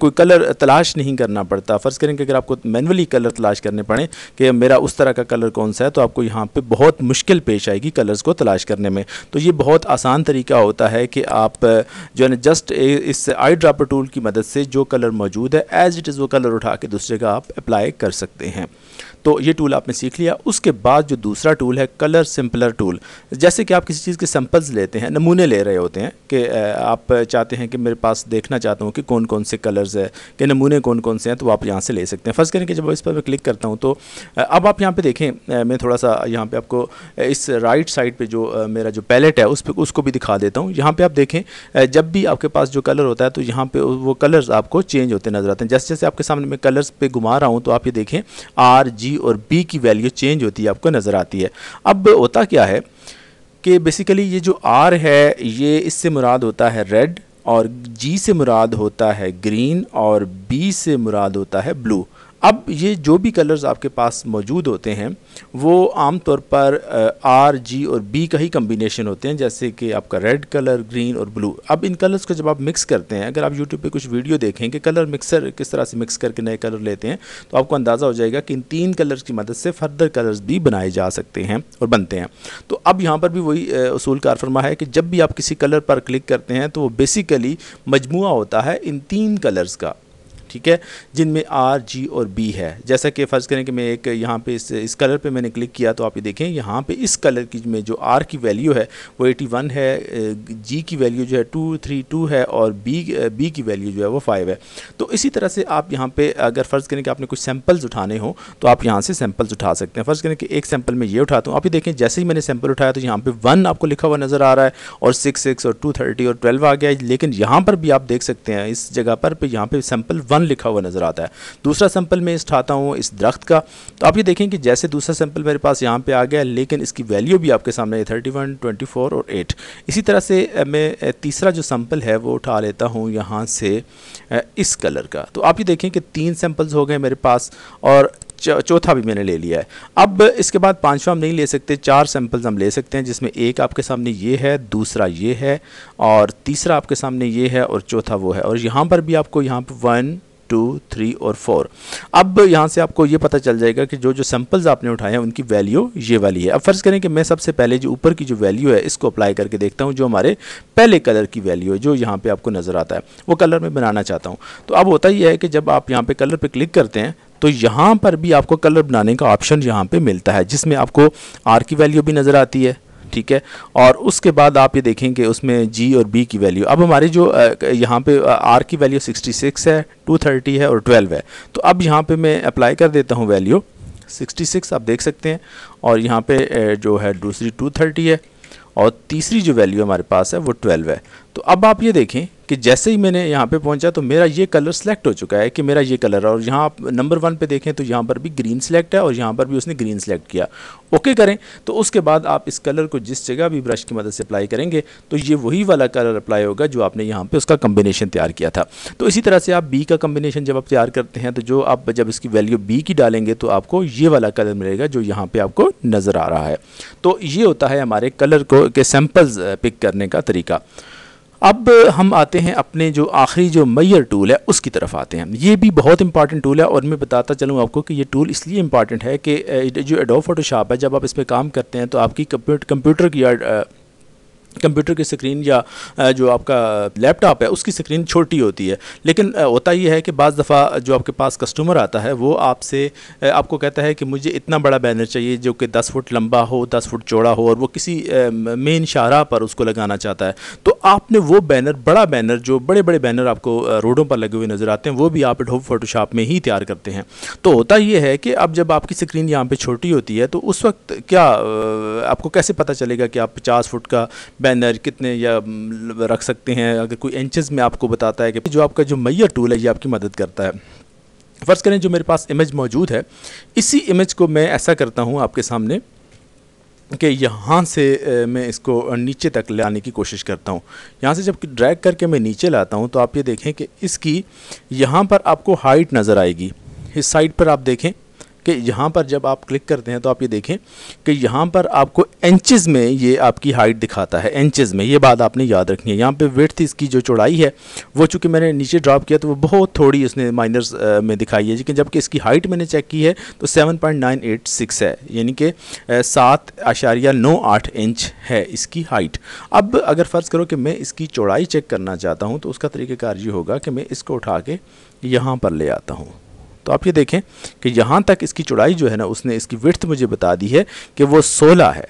Speaker 1: कोई कलर तलाश नहीं करना पड़ता फ़र्ज़ करें कि अगर आपको मैनुअली कलर तलाश करने पड़े कि मेरा उस तरह का कलर कौन सा है तो आपको यहाँ पर बहुत मुश्किल पेश आएगी कलर्स को तलाश करने में तो ये बहुत आसान तरीका होता है कि आप जो है ना जस्ट इस आई ड्रापर टूल की मदद से जो कलर मौजूद है एज इट इज़ वो कलर उठा के दूसरे का आप अप्लाई कर सकते हैं तो ये टूल आपने सीख लिया उसके बाद जो दूसरा टूल है कलर सिंपलर टूल जैसे कि आप किसी चीज़ के सैंपल्स लेते हैं नमूने ले रहे होते हैं कि आप चाहते हैं कि मेरे पास देखना चाहता हूँ कि कौन कौन से कलर्स है कि नमूने कौन कौन से हैं तो आप यहाँ से ले सकते हैं फर्स्ट करें कि जब इस पर मैं क्लिक करता हूँ तो अब आप यहाँ पर देखें मैं थोड़ा सा यहाँ पर आपको इस राइट साइड पर जो मेरा जो पैलेट है उस पर उसको भी दिखा देता हूँ यहाँ पर आप देखें जब भी आपके पास जो कलर होता है तो यहाँ पर वो कलर्स आपको चेंज होते नज़र आते हैं जैसे जैसे आपके सामने मैं कलर्स पर घुमा रहा हूँ तो आप ये देखें आर जी जी और बी की वैल्यू चेंज होती है आपको नज़र आती है अब होता क्या है कि बेसिकली ये जो आर है ये इससे मुराद होता है रेड और जी से मुराद होता है ग्रीन और बी से मुराद होता है ब्लू अब ये जो भी कलर्स आपके पास मौजूद होते हैं वो आम तौर पर आर जी और बी का ही कम्बिनेशन होते हैं जैसे कि आपका रेड कलर ग्रीन और ब्लू अब इन कलर्स को जब आप मिक्स करते हैं अगर आप यूट्यूब पे कुछ वीडियो देखें कि कलर मिक्सर किस तरह से मिक्स करके नए कलर लेते हैं तो आपको अंदाज़ा हो जाएगा कि इन तीन कलर्स की मदद से फर्दर कलर्स भी बनाए जा सकते हैं और बनते हैं तो अब यहाँ पर भी वही असूल कार फरमा है कि जब भी आप किसी कलर पर क्लिक करते हैं तो वो बेसिकली मजमू होता है इन तीन कलर्स का ठीक है जिनमें आर जी और बी है जैसा कि फ़र्ज़ करें कि मैं एक यहाँ पे इस इस कलर पे मैंने क्लिक किया तो आप ये देखें यहाँ पे इस कलर की में जो आर की वैल्यू है वो 81 है जी की वैल्यू जो है 232 है और बी बी की वैल्यू जो है वो 5 है तो इसी तरह से आप यहाँ पे अगर फ़र्ज़ करें कि आपने कुछ सैम्पल्स उठाने हों तो आप यहाँ से सैम्पल्स उठा सकते हैं फ़र्ज़ करें कि एक सैम्पल में ये उठाता हूँ आप ये देखें जैसे ही मैंने सैम्पल उठाया तो यहाँ पर वन आपको लिखा हुआ नज़र आ रहा है और सिक्स सिक्स और टू और ट्वेल्व आ गया लेकिन यहाँ पर भी आप देख सकते हैं इस जगह पर यहाँ पर सैम्पल वन वन लिखा हुआ नज़र आता है दूसरा सैंपल मैं उठाता हूँ इस दरख्त का तो आप ये देखें कि जैसे दूसरा सैंपल मेरे पास यहाँ पर आ गया लेकिन इसकी वैल्यू भी आपके सामने थर्टी वन ट्वेंटी फोर और एट इसी तरह से मैं तीसरा जो सैंपल है वो उठा लेता हूँ यहाँ से इस कलर का तो आप ये देखें कि तीन सैंपल्स हो गए मेरे पास और चौथा भी मैंने ले लिया है अब इसके बाद पांचवा हम नहीं ले सकते चार सैंपल्स हम ले सकते हैं जिसमें एक आपके सामने ये है दूसरा ये है और तीसरा आपके सामने ये है और चौथा वो है और यहाँ पर भी आपको यहाँ पर वन टू थ्री और फोर अब यहाँ से आपको ये पता चल जाएगा कि जो जो सैम्पल्स आपने उठाए हैं उनकी वैल्यू ये वाली है अब फ़र्ज़ करें कि मैं सबसे पहले जो ऊपर की जो वैल्यू है इसको अप्लाई करके देखता हूँ जो हमारे पहले कलर की वैल्यू है जो यहाँ पर आपको नज़र आता है वो कलर में बनाना चाहता हूँ तो अब होता यह है कि जब आप यहाँ पर कलर पर क्लिक करते हैं तो यहाँ पर भी आपको कलर बनाने का ऑप्शन यहाँ पे मिलता है जिसमें आपको आर की वैल्यू भी नज़र आती है ठीक है और उसके बाद आप ये देखेंगे उसमें जी और बी की वैल्यू अब हमारी जो यहाँ पे आर की वैल्यू 66 है 230 है और 12 है तो अब यहाँ पे मैं अप्लाई कर देता हूँ वैल्यू 66 आप देख सकते हैं और यहाँ पे जो है दूसरी 230 है और तीसरी जो वैल्यू हमारे पास है वो 12 है तो अब आप ये देखें कि जैसे ही मैंने यहाँ पे पहुँचा तो मेरा ये कलर सेलेक्ट हो चुका है कि मेरा ये कलर है और यहाँ आप नंबर वन पे देखें तो यहाँ पर भी ग्रीन सेलेक्ट है और यहाँ पर भी उसने ग्रीन सेलेक्ट किया ओके करें तो उसके बाद आप इस कलर को जिस जगह भी ब्रश की मदद से अप्लाई करेंगे तो ये वही वाला कलर अप्लाई होगा जो आपने यहाँ पर उसका कम्बिनेशन तैयार किया था तो इसी तरह से आप बी का कम्बिनेशन जब आप तैयार करते हैं तो जो आप जब इसकी वैल्यू बी की डालेंगे तो आपको ये वाला कलर मिलेगा जो यहाँ पर आपको नज़र आ रहा है तो ये होता है हमारे कलर को के सैम्पल्स पिक uh, करने का तरीका अब हम आते हैं अपने जो आखिरी जो मैयर टूल है उसकी तरफ आते हैं ये भी बहुत इंपॉर्टेंट टूल है और मैं बताता चलूँ आपको कि ये टूल इसलिए इंपॉर्टेंट है कि जो एडो फोटोशॉप है जब आप इस पर काम करते हैं तो आपकी कंप्यूटर की कंप्यूटर की स्क्रीन या जो आपका लैपटॉप है उसकी स्क्रीन छोटी होती है लेकिन होता यह है कि बज़ दफ़ा जो आपके पास कस्टमर आता है वो आपसे आपको कहता है कि मुझे इतना बड़ा बैनर चाहिए जो कि दस फुट लंबा हो दस फुट चौड़ा हो और वो किसी मेन शाहरा पर उसको लगाना चाहता है तो आपने वो बैनर बड़ा बैनर जो बड़े बड़े बैनर आपको रोडों पर लगे हुए नज़र आते हैं वो भी आप एडोब फोटोशॉप में ही तैयार करते हैं तो होता यह है कि अब जब आपकी स्क्रीन यहाँ पर छोटी होती है तो उस वक्त क्या आपको कैसे पता चलेगा कि आप पचास फुट का बैनर कितने या रख सकते हैं अगर कोई इंचज़ में आपको बताता है कि जो आपका जो मैया टूल है ये आपकी मदद करता है फ़र्ज़ करें जो मेरे पास इमेज मौजूद है इसी इमेज को मैं ऐसा करता हूँ आपके सामने कि यहाँ से मैं इसको नीचे तक लाने की कोशिश करता हूँ यहाँ से जब ड्रैग करके मैं नीचे लाता हूँ तो आप ये देखें कि इसकी यहाँ पर आपको हाइट नज़र आएगी इस साइड पर आप देखें कि यहाँ पर जब आप क्लिक करते हैं तो आप ये देखें कि यहाँ पर आपको इंचज़ में ये आपकी हाइट दिखाता है इंचज़ में ये बात आपने याद रखनी है यहाँ पे थी इसकी जो चौड़ाई है वो चूँकि मैंने नीचे ड्रॉप किया तो वो बहुत थोड़ी इसने माइनर्स में दिखाई है लेकिन जबकि इसकी हाइट मैंने चेक की है तो seven point nine eight six है यानी कि सात आशारिया नौ आठ इंच है इसकी हाइट अब अगर फ़र्ज़ करो कि मैं इसकी चौड़ाई चेक करना चाहता हूँ तो उसका तरीक़ेकार ये होगा कि मैं इसको उठा के यहाँ पर ले आता हूँ तो आप ये देखें कि यहाँ तक इसकी चौड़ाई जो है ना उसने इसकी विर्थ मुझे बता दी है कि वो सोलह है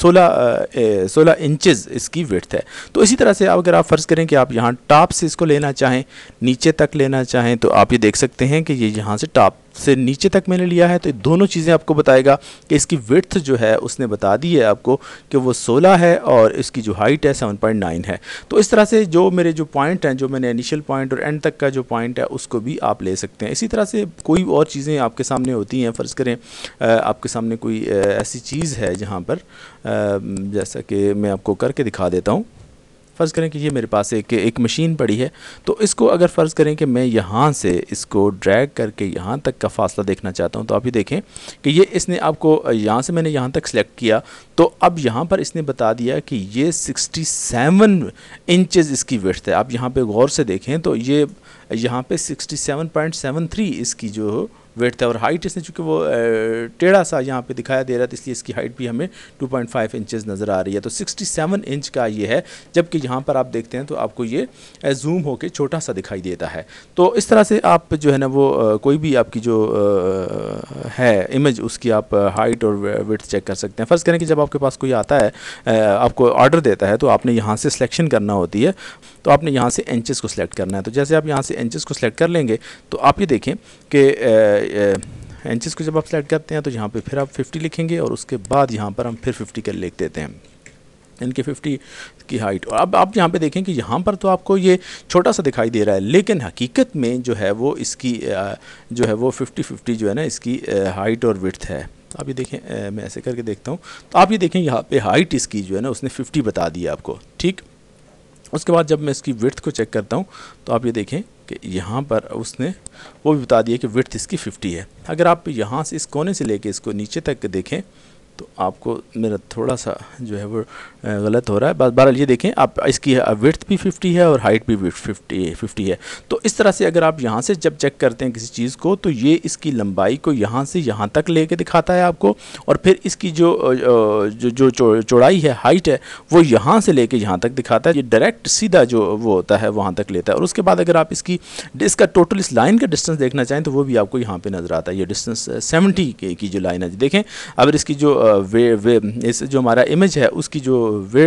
Speaker 1: सोलह सोलह इंचज़ इसकी विर्थ है तो इसी तरह से आप अगर आप फ़र्ज़ करें कि आप यहाँ टॉप से इसको लेना चाहें नीचे तक लेना चाहें तो आप ये देख सकते हैं कि ये यहाँ से टॉप से नीचे तक मैंने लिया है तो दोनों चीज़ें आपको बताएगा कि इसकी विर्थ जो है उसने बता दी है आपको कि वो सोलह है और इसकी जो हाइट है सेवन पॉइंट नाइन है तो इस तरह से जो मेरे जो पॉइंट हैं जो मैंने इनिशियल पॉइंट और एंड तक का जो पॉइंट है उसको भी आप ले सकते हैं इसी तरह से कोई और चीज़ें आपके सामने होती हैं फ़र्ज़ करें आपके सामने कोई ऐसी चीज़ है जहाँ पर जैसा कि मैं आपको करके दिखा देता हूँ फ़र्ज़ करें कि ये मेरे पास एक एक मशीन पड़ी है तो इसको अगर फ़र्ज़ करें कि मैं यहाँ से इसको ड्रैग करके यहाँ तक का फासला देखना चाहता हूँ तो आप ये देखें कि ये इसने आपको यहाँ से मैंने यहाँ तक सेलेक्ट किया तो अब यहाँ पर इसने बता दिया कि ये 67 इंचज़ इसकी विर्थ है आप यहाँ पे गौर से देखें तो ये यहाँ पे 67.73 इसकी जो वेट था और हाइट इसने चूँकि वो टेढ़ा सा यहाँ पे दिखाया दे रहा था तो इसलिए इसकी हाइट भी हमें 2.5 पॉइंट नज़र आ रही है तो 67 इंच का ये है जबकि यहाँ पर आप देखते हैं तो आपको ये जूम होकर छोटा सा दिखाई देता है तो इस तरह से आप जो है ना वो कोई भी आपकी जो है इमेज उसकी आप हाइट और वेट चेक कर सकते हैं फ़र्ज़ करें कि जब आपके पास कोई आता है आपको ऑर्डर देता है तो आपने यहाँ से सिलेक्शन करना होती है तो आपने यहाँ से एंचेस को सिलेक्ट करना है तो जैसे आप यहाँ से एंचेस को सिलेक्ट कर लेंगे तो आप ये देखें कि एंचेस को जब आप सेलेक्ट करते हैं तो यहाँ पे फिर आप 50 लिखेंगे और उसके बाद यहाँ पर हम फिर 50 कर लिख देते हैं इनके 50 की हाइट और अब आप यहाँ पे देखें कि यहाँ पर तो आपको ये छोटा सा दिखाई दे रहा है लेकिन हकीकत में जो है वो इसकी जो है वो 50 50 जो है ना इसकी हाइट और विथ है तो आप ये देखें मैं ऐसे करके देखता हूँ तो आप ये देखें यहाँ पे हाइट इसकी जो है ना उसने 50 बता दी आपको ठीक उसके बाद जब मैं इसकी विर्थ को चेक करता हूँ तो आप ये देखें कि यहाँ पर उसने वो भी बता दिया कि विर्थ इसकी 50 है अगर आप यहाँ से इस कोने से लेके इसको नीचे तक देखें तो आपको मेरा थोड़ा सा जो है वो गलत हो रहा है बहरहाल ये देखें आप इसकी विथ भी 50 है और हाइट भी फिफ्टी फिफ्टी है तो इस तरह से अगर आप यहाँ से जब चेक करते हैं किसी चीज़ को तो ये इसकी लंबाई को यहाँ से यहाँ तक ले कर दिखाता है आपको और फिर इसकी जो जो जो चौड़ाई है हाइट है वो यहाँ से ले कर यहाँ तक दिखाता है ये डायरेक्ट सीधा जो वो होता है वहाँ तक लेता है और उसके बाद अगर आप इसकी इसका टोटल इस लाइन का डिस्टेंस देखना चाहें तो वो भी आपको यहाँ पर नज़र आता है ये डिस्टेंस सेवेंटी की जो लाइन है देखें अगर इसकी जो वे, वे इस जो हमारा इमेज है उसकी जो वे,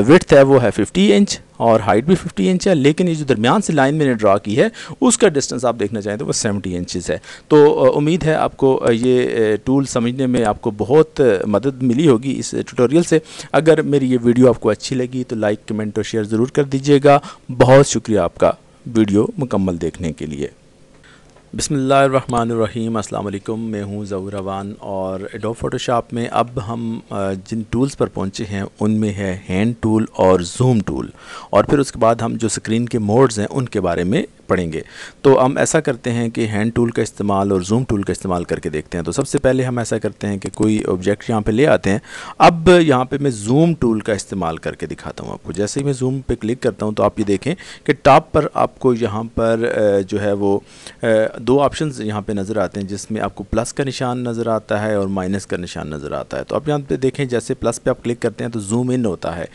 Speaker 1: विथ है वो है 50 इंच और हाइट भी 50 इंच है लेकिन ये जो दरमियान से लाइन मैंने ड्रा की है उसका डिस्टेंस आप देखना चाहें तो वो 70 इंचेस है तो उम्मीद है आपको ये टूल समझने में आपको बहुत मदद मिली होगी इस ट्यूटोरियल से अगर मेरी ये वीडियो आपको अच्छी लगी तो लाइक कमेंट और शेयर ज़रूर कर दीजिएगा बहुत शुक्रिया आपका वीडियो मुकम्मल देखने के लिए बसमीम अल्लाम मैं हूँ ज़ऊरवान और एडो फ़ोटोशॉप में अब हम जिन टूल्स पर पहुँचे हैं उनमें है हैंड टूल और जूम टूल और फिर उसके बाद हम जो स्क्रीन के मोड्स हैं उनके बारे में पढ़ेंगे तो हम ऐसा करते हैं कि हैंड टूल का इस्तेमाल और जूम टूल का इस्तेमाल करके देखते हैं तो सबसे पहले हम ऐसा करते हैं कि कोई ऑब्जेक्ट यहाँ पे ले आते हैं अब यहाँ पे मैं जूम टूल का इस्तेमाल करके दिखाता हूँ आपको जैसे ही मैं जूम पे क्लिक करता हूँ तो आप ये देखें कि टॉप पर आपको यहाँ पर जो है वो दो ऑप्शन यहाँ पर नज़र आते हैं जिसमें आपको प्लस का निशान नज़र आता है और माइनस का निशान नज़र आता है तो आप यहाँ पर देखें जैसे प्लस पर आप क्लिक करते हैं तो जूम इन होता है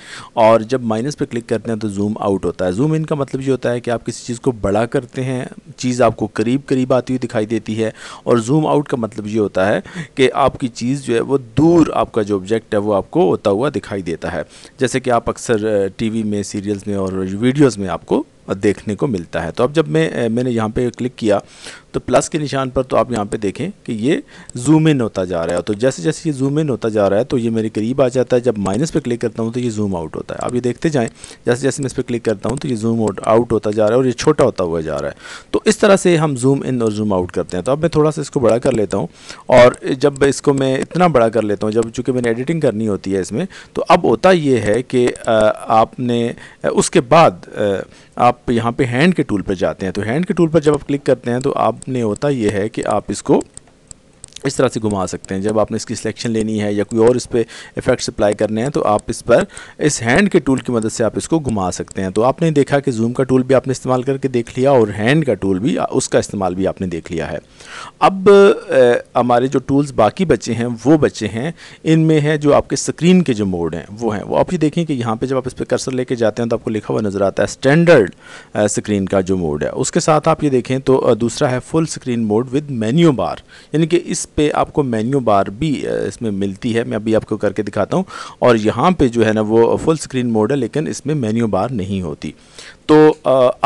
Speaker 1: और जब माइनस पर क्लिक करते हैं तो जूम आउट होता है जूम इन का मतलब ये होता है कि आप किसी चीज़ को बड़ा बड़ा करते हैं चीज़ आपको करीब करीब आती हुई दिखाई देती है और जूम आउट का मतलब ये होता है कि आपकी चीज़ जो है वो दूर आपका जो ऑब्जेक्ट है वो आपको होता हुआ दिखाई देता है जैसे कि आप अक्सर टीवी में सीरियल्स में और वीडियोज़ में आपको देखने को मिलता है तो अब जब मैं मैंने यहाँ पे क्लिक किया तो प्लस के निशान पर तो आप यहाँ पे देखें कि ये जूम इन होता जा रहा है तो जैसे जैसे ये जूम इन होता जा रहा है तो ये मेरे करीब आ जाता है जब माइनस पे क्लिक करता हूँ तो ये जूम आउट होता है आप ये देखते जाएँ जैसे जैसे मैं इस पर क्लिक करता हूँ तो ये जूम आउट होता जा रहा है और ये छोटा होता हुआ जा रहा है तो इस तरह से हम जूम इन और जूम आउट करते हैं तो अब मैं थोड़ा सा इसको बड़ा कर लेता हूँ और जब इसको मैं इतना बड़ा कर लेता हूँ जब चूँकि मैंने एडिटिंग करनी होती है इसमें तो अब होता ये है कि आपने उसके बाद आप यहाँ पर हैंड के टूल पर जाते हैं तो हैंड के टूल पर जब आप क्लिक करते हैं तो आप नहीं होता ये है कि आप इसको इस तरह से घुमा सकते हैं जब आपने इसकी सिलेक्शन लेनी है या कोई और इस पर इफेक्ट्स अप्लाई करने हैं तो आप इस पर इस हैंड के टूल की मदद से आप इसको घुमा सकते हैं तो आपने देखा कि जूम का टूल भी आपने इस्तेमाल करके देख लिया और हैंड का टूल भी उसका इस्तेमाल भी आपने देख लिया है अब हमारे जो टूल्स बाकी बचे हैं वो बचे हैं इनमें है जो आपके स्क्रीन के जो मोड हैं वो हैं वो आप ये देखें कि यहाँ पर जब आप इस पर कर्सर लेके जाते हैं तो आपको लिखा हुआ नज़र आता है स्टैंडर्ड स्क्रीन का जो मोड है उसके साथ आप ये देखें तो दूसरा है full screen mode with menu bar यानी कि इस पे आपको मेन्यू बार भी इसमें मिलती है मैं अभी आपको करके दिखाता हूँ और यहाँ पे जो है ना वो फुल स्क्रीन मोड है लेकिन इसमें मेन्यू बार नहीं होती तो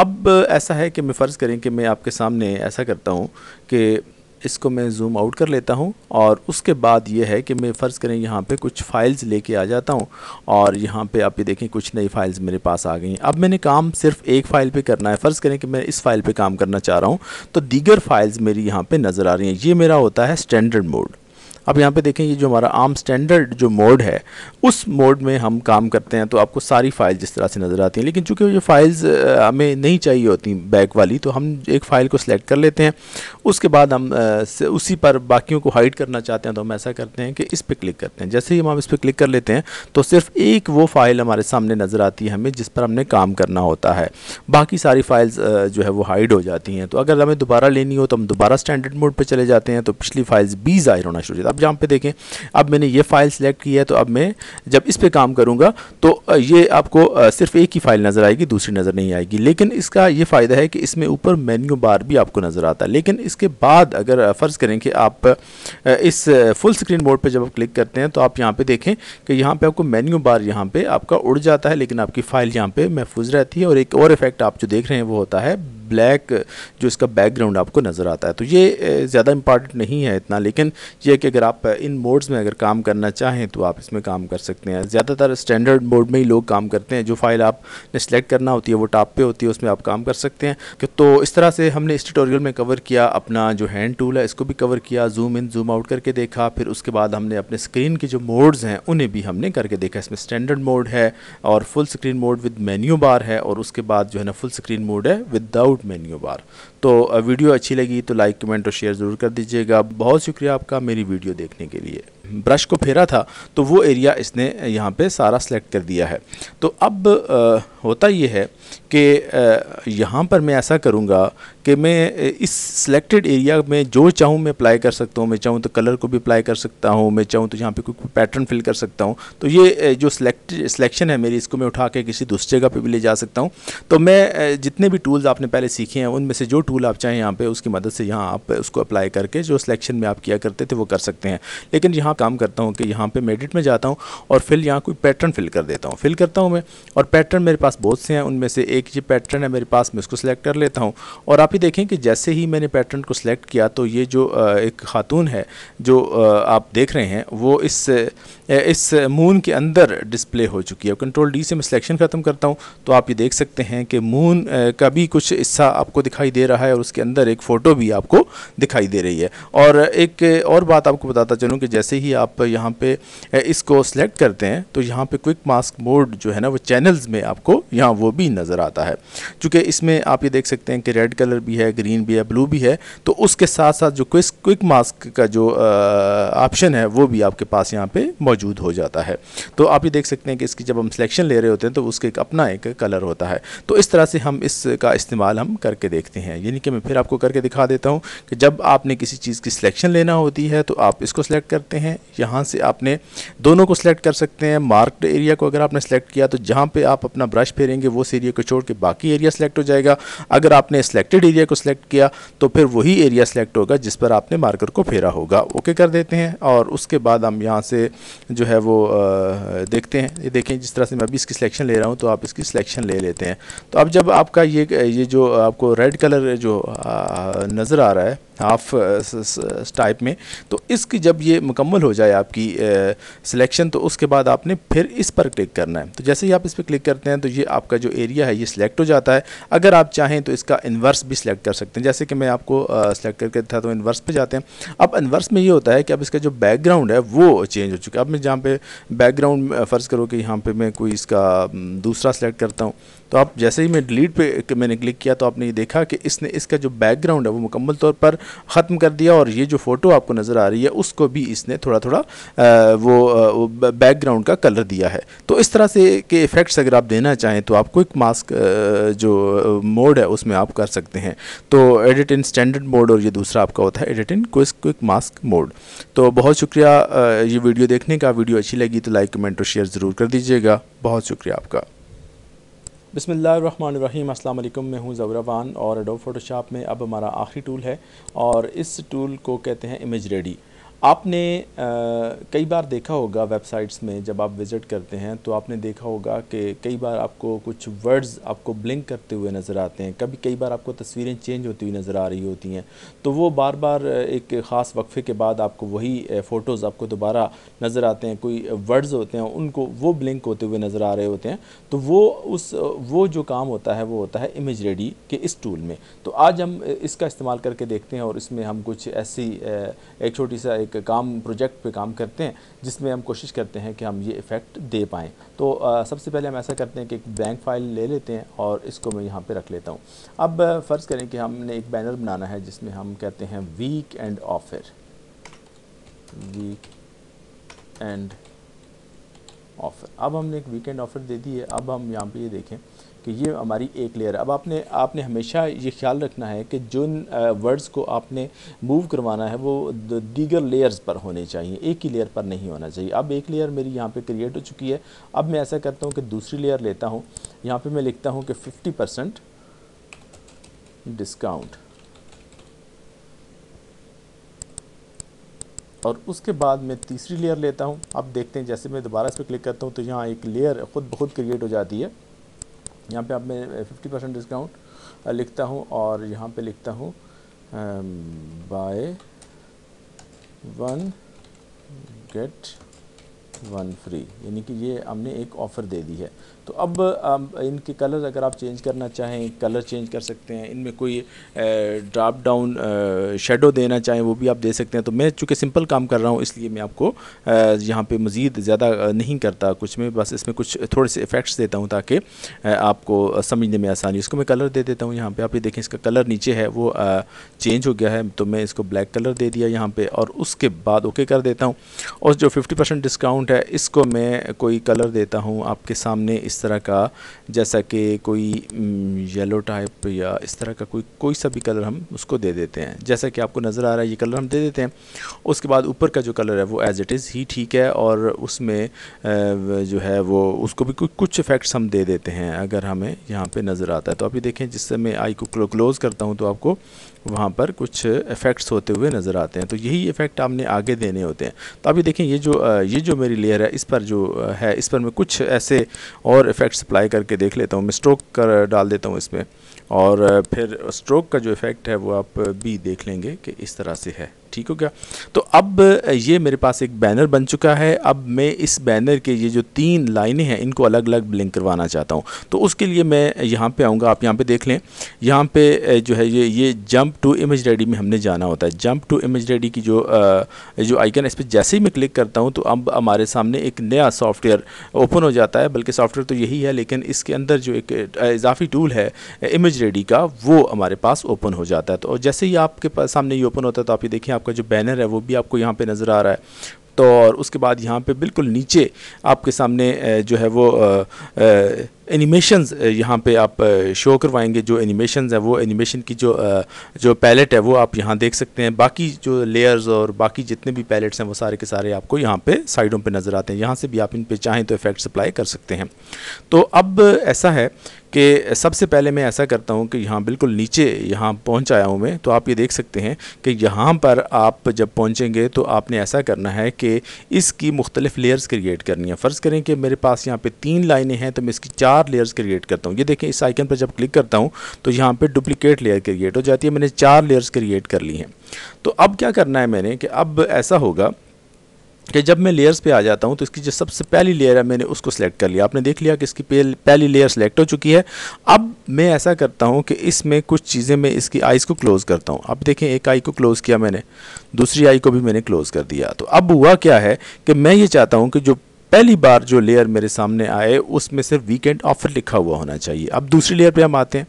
Speaker 1: अब ऐसा है कि मैं फ़र्ज़ करें कि मैं आपके सामने ऐसा करता हूँ कि इसको मैं जूम आउट कर लेता हूँ और उसके बाद ये है कि मैं फ़र्ज़ करें यहाँ पे कुछ फ़ाइल्स लेके आ जाता हूँ और यहाँ पे आप ये देखें कुछ नई फ़ाइल्स मेरे पास आ गई हैं अब मैंने काम सिर्फ एक फ़ाइल पे करना है फ़र्ज़ करें कि मैं इस फाइल पर काम करना चाह रहा हूँ तो दीगर फाइल्स मेरी यहाँ पर नज़र आ रही हैं ये मेरा होता है स्टैंडर्ड मोड अब यहाँ पे देखें ये जो हमारा आम स्टैंडर्ड जो मोड है उस मोड में हम काम करते हैं तो आपको सारी फाइल जिस तरह से नज़र आती हैं लेकिन चूंकि ये फाइल्स हमें नहीं चाहिए होती बैक वाली तो हम एक फ़ाइल को सिलेक्ट कर लेते हैं उसके बाद हम उसी पर बाकियों को हाइड करना चाहते हैं तो हम ऐसा करते हैं कि इस पर क्लिक करते हैं जैसे ही हम इस पर क्लिक कर लेते हैं तो सिर्फ एक वो फ़ाइल हमारे सामने नज़र आती है हमें जिस पर हमने काम करना होता है बाकी सारी फाइल्स जो है वो हाइड हो जाती हैं तो अगर हमें दोबारा लेनी हो तो हम दोबारा स्टैंडर्ड मोड पर चले जाते हैं तो पिछली फाइल्स भी ज़ाहिर होना शुरू हो जाता है अब यहाँ पे देखें अब मैंने ये फाइल सेलेक्ट की है तो अब मैं जब इस पर काम करूँगा तो ये आपको सिर्फ एक ही फाइल नज़र आएगी दूसरी नज़र नहीं आएगी लेकिन इसका ये फ़ायदा है कि इसमें ऊपर मेन्यू बार भी आपको नज़र आता है लेकिन इसके बाद अगर फ़र्ज़ करें कि आप इस फुल स्क्रीन मोड पर जब आप क्लिक करते हैं तो आप यहाँ पर देखें कि यहाँ पर आपको मेन्यू बार यहाँ पर आपका उड़ जाता है लेकिन आपकी फ़ाइल यहाँ पर महफूज रहती है और एक और इफेक्ट आप जो देख रहे हैं वो होता है ब्लैक जो इसका बैकग्राउंड आपको नज़र आता है तो ये ज़्यादा इंपॉर्टेंट नहीं है इतना लेकिन यह कि अगर आप इन मोड्स में अगर काम करना चाहें तो आप इसमें काम कर सकते हैं ज़्यादातर स्टैंडर्ड मोड में ही लोग काम करते हैं जो फाइल आपने सेलेक्ट करना होती है वो टॉप पे होती है उसमें आप काम कर सकते हैं तो इस तरह से हमने इस ट्यूटोरियल में कवर किया अपना जो हैंड टूल है इसको भी कवर किया जूम इन जूम आउट करके देखा फिर उसके बाद हमने अपने स्क्रीन के जो मोड्स हैं उन्हें भी हमने करके देखा इसमें स्टैंडर्ड मोड है और full screen mode with menu bar है और उसके बाद जो है ना फुल स्क्रीन मोड है विदाउट menu bar तो वीडियो अच्छी लगी तो लाइक कमेंट और शेयर ज़रूर कर दीजिएगा बहुत शुक्रिया आपका मेरी वीडियो देखने के लिए ब्रश को फेरा था तो वो एरिया इसने यहाँ पे सारा सेलेक्ट कर दिया है तो अब आ, होता ये है कि यहाँ पर मैं ऐसा करूँगा कि मैं इस सिलेक्टेड एरिया में जो चाहूँ मैं अप्लाई कर सकता हूँ मैं चाहूँ तो कलर को भी अप्लाई कर सकता हूँ मैं चाहूँ तो यहाँ पे कोई पैटर्न फिल कर सकता हूँ तो ये जो सिलेक्ट सिलेक्शन है मेरी इसको मैं उठा के किसी दूसरी जगह पर भी ले जा सकता हूँ तो मैं जितने भी टूल्स आपने पहले सीखे हैं उनमें से जो टूल टूल आप चाहें यहाँ पे उसकी मदद से यहाँ आप उसको अप्लाई करके जो सिलेक्शन में आप किया करते थे वो कर सकते हैं लेकिन यहाँ काम करता हूँ कि यहाँ पे मेडिट में जाता हूँ और फिर यहाँ कोई पैटर्न फिल कर देता हूँ फिल करता हूँ मैं और पैटर्न मेरे पास बहुत से हैं उनमें से एक ये पैटर्न है मेरे पास मैं उसको सिलेक्ट कर लेता हूँ और आप ही देखें कि जैसे ही मैंने पैटर्न को सिलेक्ट किया तो ये जो एक खातून है जो आप देख रहे हैं वो इस इस मून के अंदर डिस्प्ले हो चुकी है कंट्रोल डी से मैं सिलेक्शन ख़त्म करता हूँ तो आप ये देख सकते हैं कि मून का भी कुछ हिस्सा आपको दिखाई दे रहा है है और उसके अंदर एक फ़ोटो भी आपको दिखाई दे रही है और एक और बात आपको बताता चलूँ कि जैसे ही आप यहाँ पे इसको सिलेक्ट करते हैं तो यहाँ पे क्विक मास्क मोड जो है ना वो चैनल्स में आपको यहाँ वो भी नज़र आता है चूँकि इसमें आप ये देख सकते हैं कि रेड कलर भी है ग्रीन भी है ब्लू भी है तो उसके साथ साथ जो क्विक क्विक मास्क का जो ऑप्शन है वो भी आपके पास यहाँ पर मौजूद हो जाता है तो आप ये देख सकते हैं कि इसकी जब हम सिलेक्शन ले रहे होते हैं तो उसके एक अपना एक कलर होता है तो इस तरह से हम इसका इस्तेमाल हम करके देखते हैं यानी कि मैं फिर आपको करके दिखा देता हूँ कि जब आपने किसी चीज़ की सिलेक्शन लेना होती है तो आप इसको सिलेक्ट करते हैं यहाँ से आपने दोनों को सिलेक्ट कर सकते हैं मार्क्ड एरिया को अगर आपने सेलेक्ट किया तो जहाँ पर आप अपना ब्रश फेरेंगे वो एरिया को छोड़ के बाकी एरिया सेलेक्ट हो जाएगा अगर आपने सेलेक्टेड एरिया को सिलेक्ट किया तो फिर वही एरिया सेलेक्ट होगा जिस पर आपने मार्कर को फेरा होगा ओके कर देते हैं और उसके बाद हम यहाँ से जो है वो देखते हैं ये देखें जिस तरह से मैं अभी इसकी सिलेक्शन ले रहा हूँ तो आप इसकी सिलेक्शन ले लेते हैं तो अब जब आपका ये ये जो आपको रेड कलर जो नज़र आ रहा है हाफ टाइप में तो इसकी जब ये मुकम्मल हो जाए आपकी सिलेक्शन तो उसके बाद आपने फिर इस पर क्लिक करना है तो जैसे ही आप इस पर क्लिक करते हैं तो ये आपका जो एरिया है ये सिलेक्ट हो जाता है अगर आप चाहें तो इसका इन्वर्स भी सिलेक्ट कर सकते हैं जैसे कि मैं आपको सिलेक्ट करके था तो इन्वर्स पर जाते हैं अब इन्वर्स में ये होता है कि अब इसका जो बैकग्राउंड है वो चेंज हो चुका है अब मैं जहाँ पर बैकग्राउंड फ़र्ज़ करो कि यहाँ पर मैं कोई इसका दूसरा सेलेक्ट करता हूँ तो आप जैसे ही मैं डिलीट पे तो मैंने क्लिक किया तो आपने ये देखा कि इसने इसका जो बैकग्राउंड है वो मुकम्मल तौर पर ख़त्म कर दिया और ये जो फ़ोटो आपको नज़र आ रही है उसको भी इसने थोड़ा थोड़ा आ, वो बैकग्राउंड का कलर दिया है तो इस तरह से के इफ़ेक्ट्स अगर आप देना चाहें तो आप क्विक मास्क जो मोड है उसमें आप कर सकते हैं तो एडिट इन स्टैंडर्ड मोड और ये दूसरा आपका होता है edit in quick quick mask mode तो बहुत शुक्रिया ये वीडियो देखने का वीडियो अच्छी लगी तो लाइक कमेंट और शेयर ज़रूर कर दीजिएगा बहुत शुक्रिया आपका बसमीम अल्लाम मैं हूँ ज़वरावान और अडो फ़ोटोशॉप में अब हमारा आखिरी टूल है और इस टूल को कहते हैं इमेज रेडी आपने आ, कई बार देखा होगा वेबसाइट्स में जब आप विज़िट करते हैं तो आपने देखा होगा कि कई बार आपको कुछ वर्ड्स आपको ब्लिंक करते हुए नज़र आते हैं कभी कई बार आपको तस्वीरें चेंज होती हुई नज़र आ रही होती हैं तो वो बार बार एक ख़ास वक्फ़े के बाद आपको वही फ़ोटोज़ आपको दोबारा नज़र आते हैं कोई वर्ड्स होते हैं उनको वो ब्लिंक होते हुए नज़र आ रहे होते हैं तो वो उस वो जो काम होता है वो होता है इमेज रेडी के इस टूल में तो आज हम इसका इस्तेमाल करके देखते हैं और इसमें हम कुछ ऐसी एक छोटी सा एक काम प्रोजेक्ट पे काम करते हैं जिसमें हम कोशिश करते हैं कि हम ये इफ़ेक्ट दे पाएँ तो आ, सबसे पहले हम ऐसा करते हैं कि एक ब्लैंक फाइल ले लेते हैं और इसको मैं यहाँ पे रख लेता हूँ अब फ़र्ज़ करें कि हमने एक बैनर बनाना है जिसमें हम कहते हैं weekend offer weekend offer अब हमने एक वीकेंड ऑफ़र दे दी है अब हम यहाँ पे ये देखें कि ये हमारी एक लेयर अब आपने आपने हमेशा ये ख्याल रखना है कि जिन वर्ड्स को आपने मूव करवाना है वो दीगर लेयर्स पर होने चाहिए एक ही लेयर पर नहीं होना चाहिए अब एक लेयर मेरी यहाँ पे क्रिएट हो चुकी है अब मैं ऐसा करता हूँ कि दूसरी लेयर लेता हूँ यहाँ पे मैं लिखता हूँ कि 50 परसेंट डिस्काउंट और उसके बाद मैं तीसरी लेयर लेता हूँ अब देखते हैं जैसे मैं दोबारा इस पर क्लिक करता हूँ तो यहाँ एक लेयर खुद बहुत क्रिएट हो जाती है यहाँ पे आप मैं फिफ्टी परसेंट डिस्काउंट लिखता हूँ और यहाँ पे लिखता हूँ buy one get one free यानी कि ये हमने एक ऑफ़र दे दी है तो अब इनके कलर अगर आप चेंज करना चाहें कलर चेंज कर सकते हैं इनमें कोई ड्राप डाउन शेडो देना चाहें वो भी आप दे सकते हैं तो मैं चूँकि सिंपल काम कर रहा हूँ इसलिए मैं आपको यहाँ पे मज़ीद ज़्यादा नहीं करता कुछ मैं बस इसमें कुछ थोड़े से इफ़ेक्ट्स देता हूँ ताकि आपको समझने में आसानी इसको मैं कलर दे देता हूँ यहाँ पर आप ये देखें इसका कलर नीचे है वो चेंज हो गया है तो मैं इसको ब्लैक कलर दे दिया यहाँ पर और उसके बाद ओके कर देता हूँ और जो फिफ्टी डिस्काउंट है इसको मैं कोई कलर देता हूँ आपके सामने इस इस तरह का जैसा कि कोई येलो हम्म, टाइप या इस तरह का कोई कोई सा भी कलर हम उसको दे देते हैं जैसा कि आपको नज़र आ रहा है ये कलर हम दे देते हैं उसके बाद ऊपर का जो कलर है वो एज़ इट इज़ ही ठीक है और उसमें जो है वो उसको भी कुछ इफ़ेक्ट्स हम दे देते हैं अगर हमें यहाँ पर नज़र आता है तो अभी देखें जिससे मैं आई को क्लोज़ करता हूँ तो आपको वहाँ पर कुछ इफ़ेक्ट्स होते हुए नज़र आते हैं तो यही इफ़ेक्ट आपने आगे देने होते हैं तो अभी देखें ये जो ये जो मेरी लेयर है इस पर जो है इस पर मैं कुछ ऐसे और इफ़ेक्ट्स अप्लाई करके देख लेता हूँ मैं स्ट्रोक कर डाल देता हूँ इसमें और फिर स्ट्रोक का जो इफ़ेक्ट है वो आप बी देख लेंगे कि इस तरह से है ठीक हो गया तो अब ये मेरे पास एक बैनर बन चुका है अब मैं इस बैनर के ये जो तीन लाइनें हैं इनको अलग अलग ब्लिंक करवाना चाहता हूँ तो उसके लिए मैं यहाँ पे आऊँगा आप यहाँ पे देख लें यहाँ पे जो है ये ये जंप टू इमेज रेडी में हमने जाना होता है जंप टू इमेज रेडी की जो जो आइकन इस पर जैसे ही मैं क्लिक करता हूँ तो अब हमारे सामने एक नया सॉफ्टवेयर ओपन हो जाता है बल्कि सॉफ्टवेयर तो यही है लेकिन इसके अंदर जो एक इजाफी टूल है इमेज रेडी का वो हमारे पास ओपन हो जाता है तो जैसे ही आपके पास सामने ये ओपन होता है तो आप ये देखिए आपका जो बैनर है वो भी आपको यहाँ पे नज़र आ रहा है तो और उसके बाद यहाँ पे बिल्कुल नीचे आपके सामने जो है वो एनिमेशंस यहाँ पे आप शो करवाएंगे जो एनिमेशंस है वो एनिमेशन की जो जो पैलेट है वो आप यहाँ देख सकते हैं बाकी जो लेयर्स और बाकी जितने भी पैलेट्स हैं वो सारे के सारे आपको यहाँ पे साइडों पे नज़र आते हैं यहाँ से भी आप इन पे चाहें तो इफ़ेक्ट्स अप्लाई कर सकते हैं तो अब ऐसा है कि सबसे पहले मैं ऐसा करता हूँ कि यहाँ बिल्कुल नीचे यहाँ पहुँच आया हूँ मैं तो आप ये देख सकते हैं कि यहाँ पर आप जब पहुँचेंगे तो आपने ऐसा करना है कि इसकी मुख्तलिफ़ लेयर्स क्रिएट करनी है फ़र्ज़ करें कि मेरे पास यहाँ पर तीन लाइनें हैं तो मैं इसकी चार लेयर्स क्रिएट करता हूँ ये देखें इस आइकन पर जब क्लिक करता हूँ तो यहाँ पर डुप्लिकेट लेयर क्रिएट हो जाती है मैंने चार लेयर्स क्रिएट कर ली हैं तो अब क्या करना है मैंने कि अब ऐसा होगा कि जब मैं लेयर्स पे आ जाता हूँ तो इसकी जो सबसे पहली लेयर है मैंने उसको सेलेक्ट कर लिया आपने देख लिया कि इसकी पहली लेयर सेलेक्ट हो चुकी है अब मैं ऐसा करता हूँ कि इसमें कुछ चीज़ें मैं इसकी आइज़ को क्लोज़ करता हूँ अब देखें एक आई को क्लोज़ किया मैंने दूसरी आई को भी मैंने क्लोज़ कर दिया तो अब हुआ क्या है कि मैं ये चाहता हूँ कि जो पहली बार जो लेयर मेरे सामने आए उसमें सिर्फ वीकेंड ऑफर लिखा हुआ होना चाहिए अब दूसरी लेयर पर हम आते हैं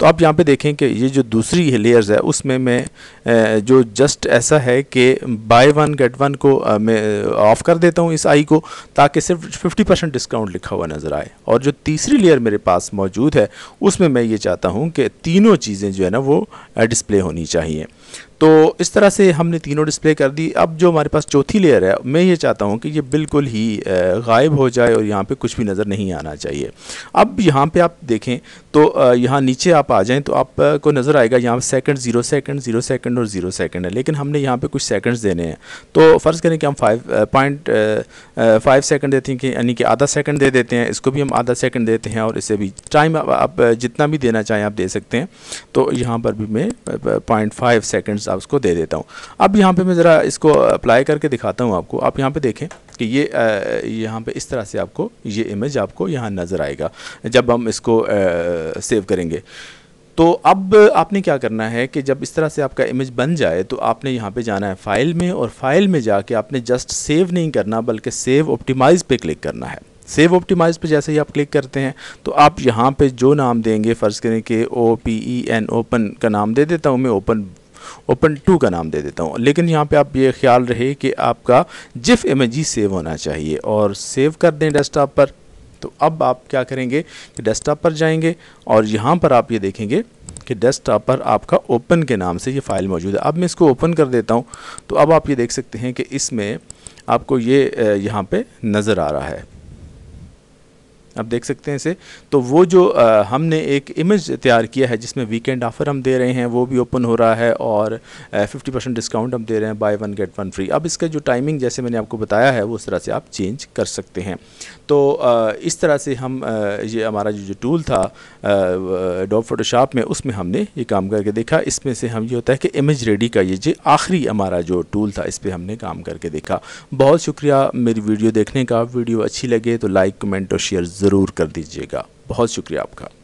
Speaker 1: तो आप यहाँ पे देखें कि ये जो दूसरी लेयर्स है उसमें मैं जो जस्ट ऐसा है कि बाय वन गेट वन को मैं ऑफ़ कर देता हूँ इस आई को ताकि सिर्फ फिफ्टी परसेंट डिस्काउंट लिखा हुआ नज़र आए और जो तीसरी लेयर मेरे पास मौजूद है उसमें मैं ये चाहता हूँ कि तीनों चीज़ें जो है ना वो डिस्प्ले होनी चाहिए तो इस तरह से हमने तीनों डिस्प्ले कर दी अब जो हमारे पास चौथी लेयर है मैं ये चाहता हूँ कि ये बिल्कुल ही गायब हो जाए और यहाँ पे कुछ भी नज़र नहीं आना चाहिए अब यहाँ पे आप देखें तो यहाँ नीचे आप आ जाएँ तो आपको नज़र आएगा यहाँ second zero second zero second और ज़ीरो सेकंड है लेकिन हमने यहाँ पर कुछ सेकंड्स देने हैं तो फ़र्ज़ करें कि हम फाइव पॉइंट फाइव सेकेंड देते हैं कि यानी कि आधा सेकंड दे देते हैं इसको भी हम आधा सेकंड देते हैं और इसे भी टाइम आप, आप जितना भी देना चाहें आप दे सकते हैं तो यहाँ पर भी मैं पॉइंट फाइव सेकेंड्स आप उसको दे देता हूँ अब यहाँ पे मैं ज़रा इसको अप्लाई करके दिखाता हूँ आपको आप यहाँ पे देखें कि ये यहाँ पे इस तरह से आपको ये इमेज आपको यहाँ नज़र आएगा जब हम इसको आ, सेव करेंगे तो अब आपने क्या करना है कि जब इस तरह से आपका इमेज बन जाए तो आपने यहाँ पे जाना है फाइल में और फाइल में जाके आपने जस्ट सेव नहीं करना बल्कि सेव ऑप्टिमाइज़ पे क्लिक करना है सेव ऑप्टिमाइज पे जैसे ही आप क्लिक करते हैं तो आप यहाँ पे जो नाम देंगे फ़र्ज़ करें कि O P E N open का नाम दे देता हूँ मैं ओपन ओपन टू का नाम दे देता हूँ लेकिन यहाँ पे आप ये ख्याल रहे कि आपका जिफ इमेज ही सेव होना चाहिए और सेव कर दें डेस्कटॉप पर तो अब आप क्या करेंगे कि डेस्कटॉप पर जाएंगे और यहाँ पर आप ये देखेंगे कि डेस्कटॉप पर आपका ओपन के नाम से ये फ़ाइल मौजूद है अब मैं इसको ओपन कर देता हूँ तो अब आप ये देख सकते हैं कि इसमें आपको ये यहाँ पे नज़र आ रहा है आप देख सकते हैं इसे तो वो जो आ, हमने एक इमेज तैयार किया है जिसमें वीकेंड ऑफ़र हम दे रहे हैं वो भी ओपन हो रहा है और फिफ्टी परसेंट डिस्काउंट हम दे रहे हैं buy one get one free अब इसका जो टाइमिंग जैसे मैंने आपको बताया है वो उस तरह से आप चेंज कर सकते हैं तो आ, इस तरह से हम आ, ये हमारा जो जो टूल था डॉप फोटोशॉप में उसमें हमने ये काम करके देखा इसमें से हम ये होता है कि इमेज रेडी का ये जो आखिरी हमारा जो टूल था इस पर हमने काम करके देखा बहुत शुक्रिया मेरी वीडियो देखने का वीडियो अच्छी लगे तो लाइक कमेंट और शेयर ज़रूर कर दीजिएगा बहुत शुक्रिया आपका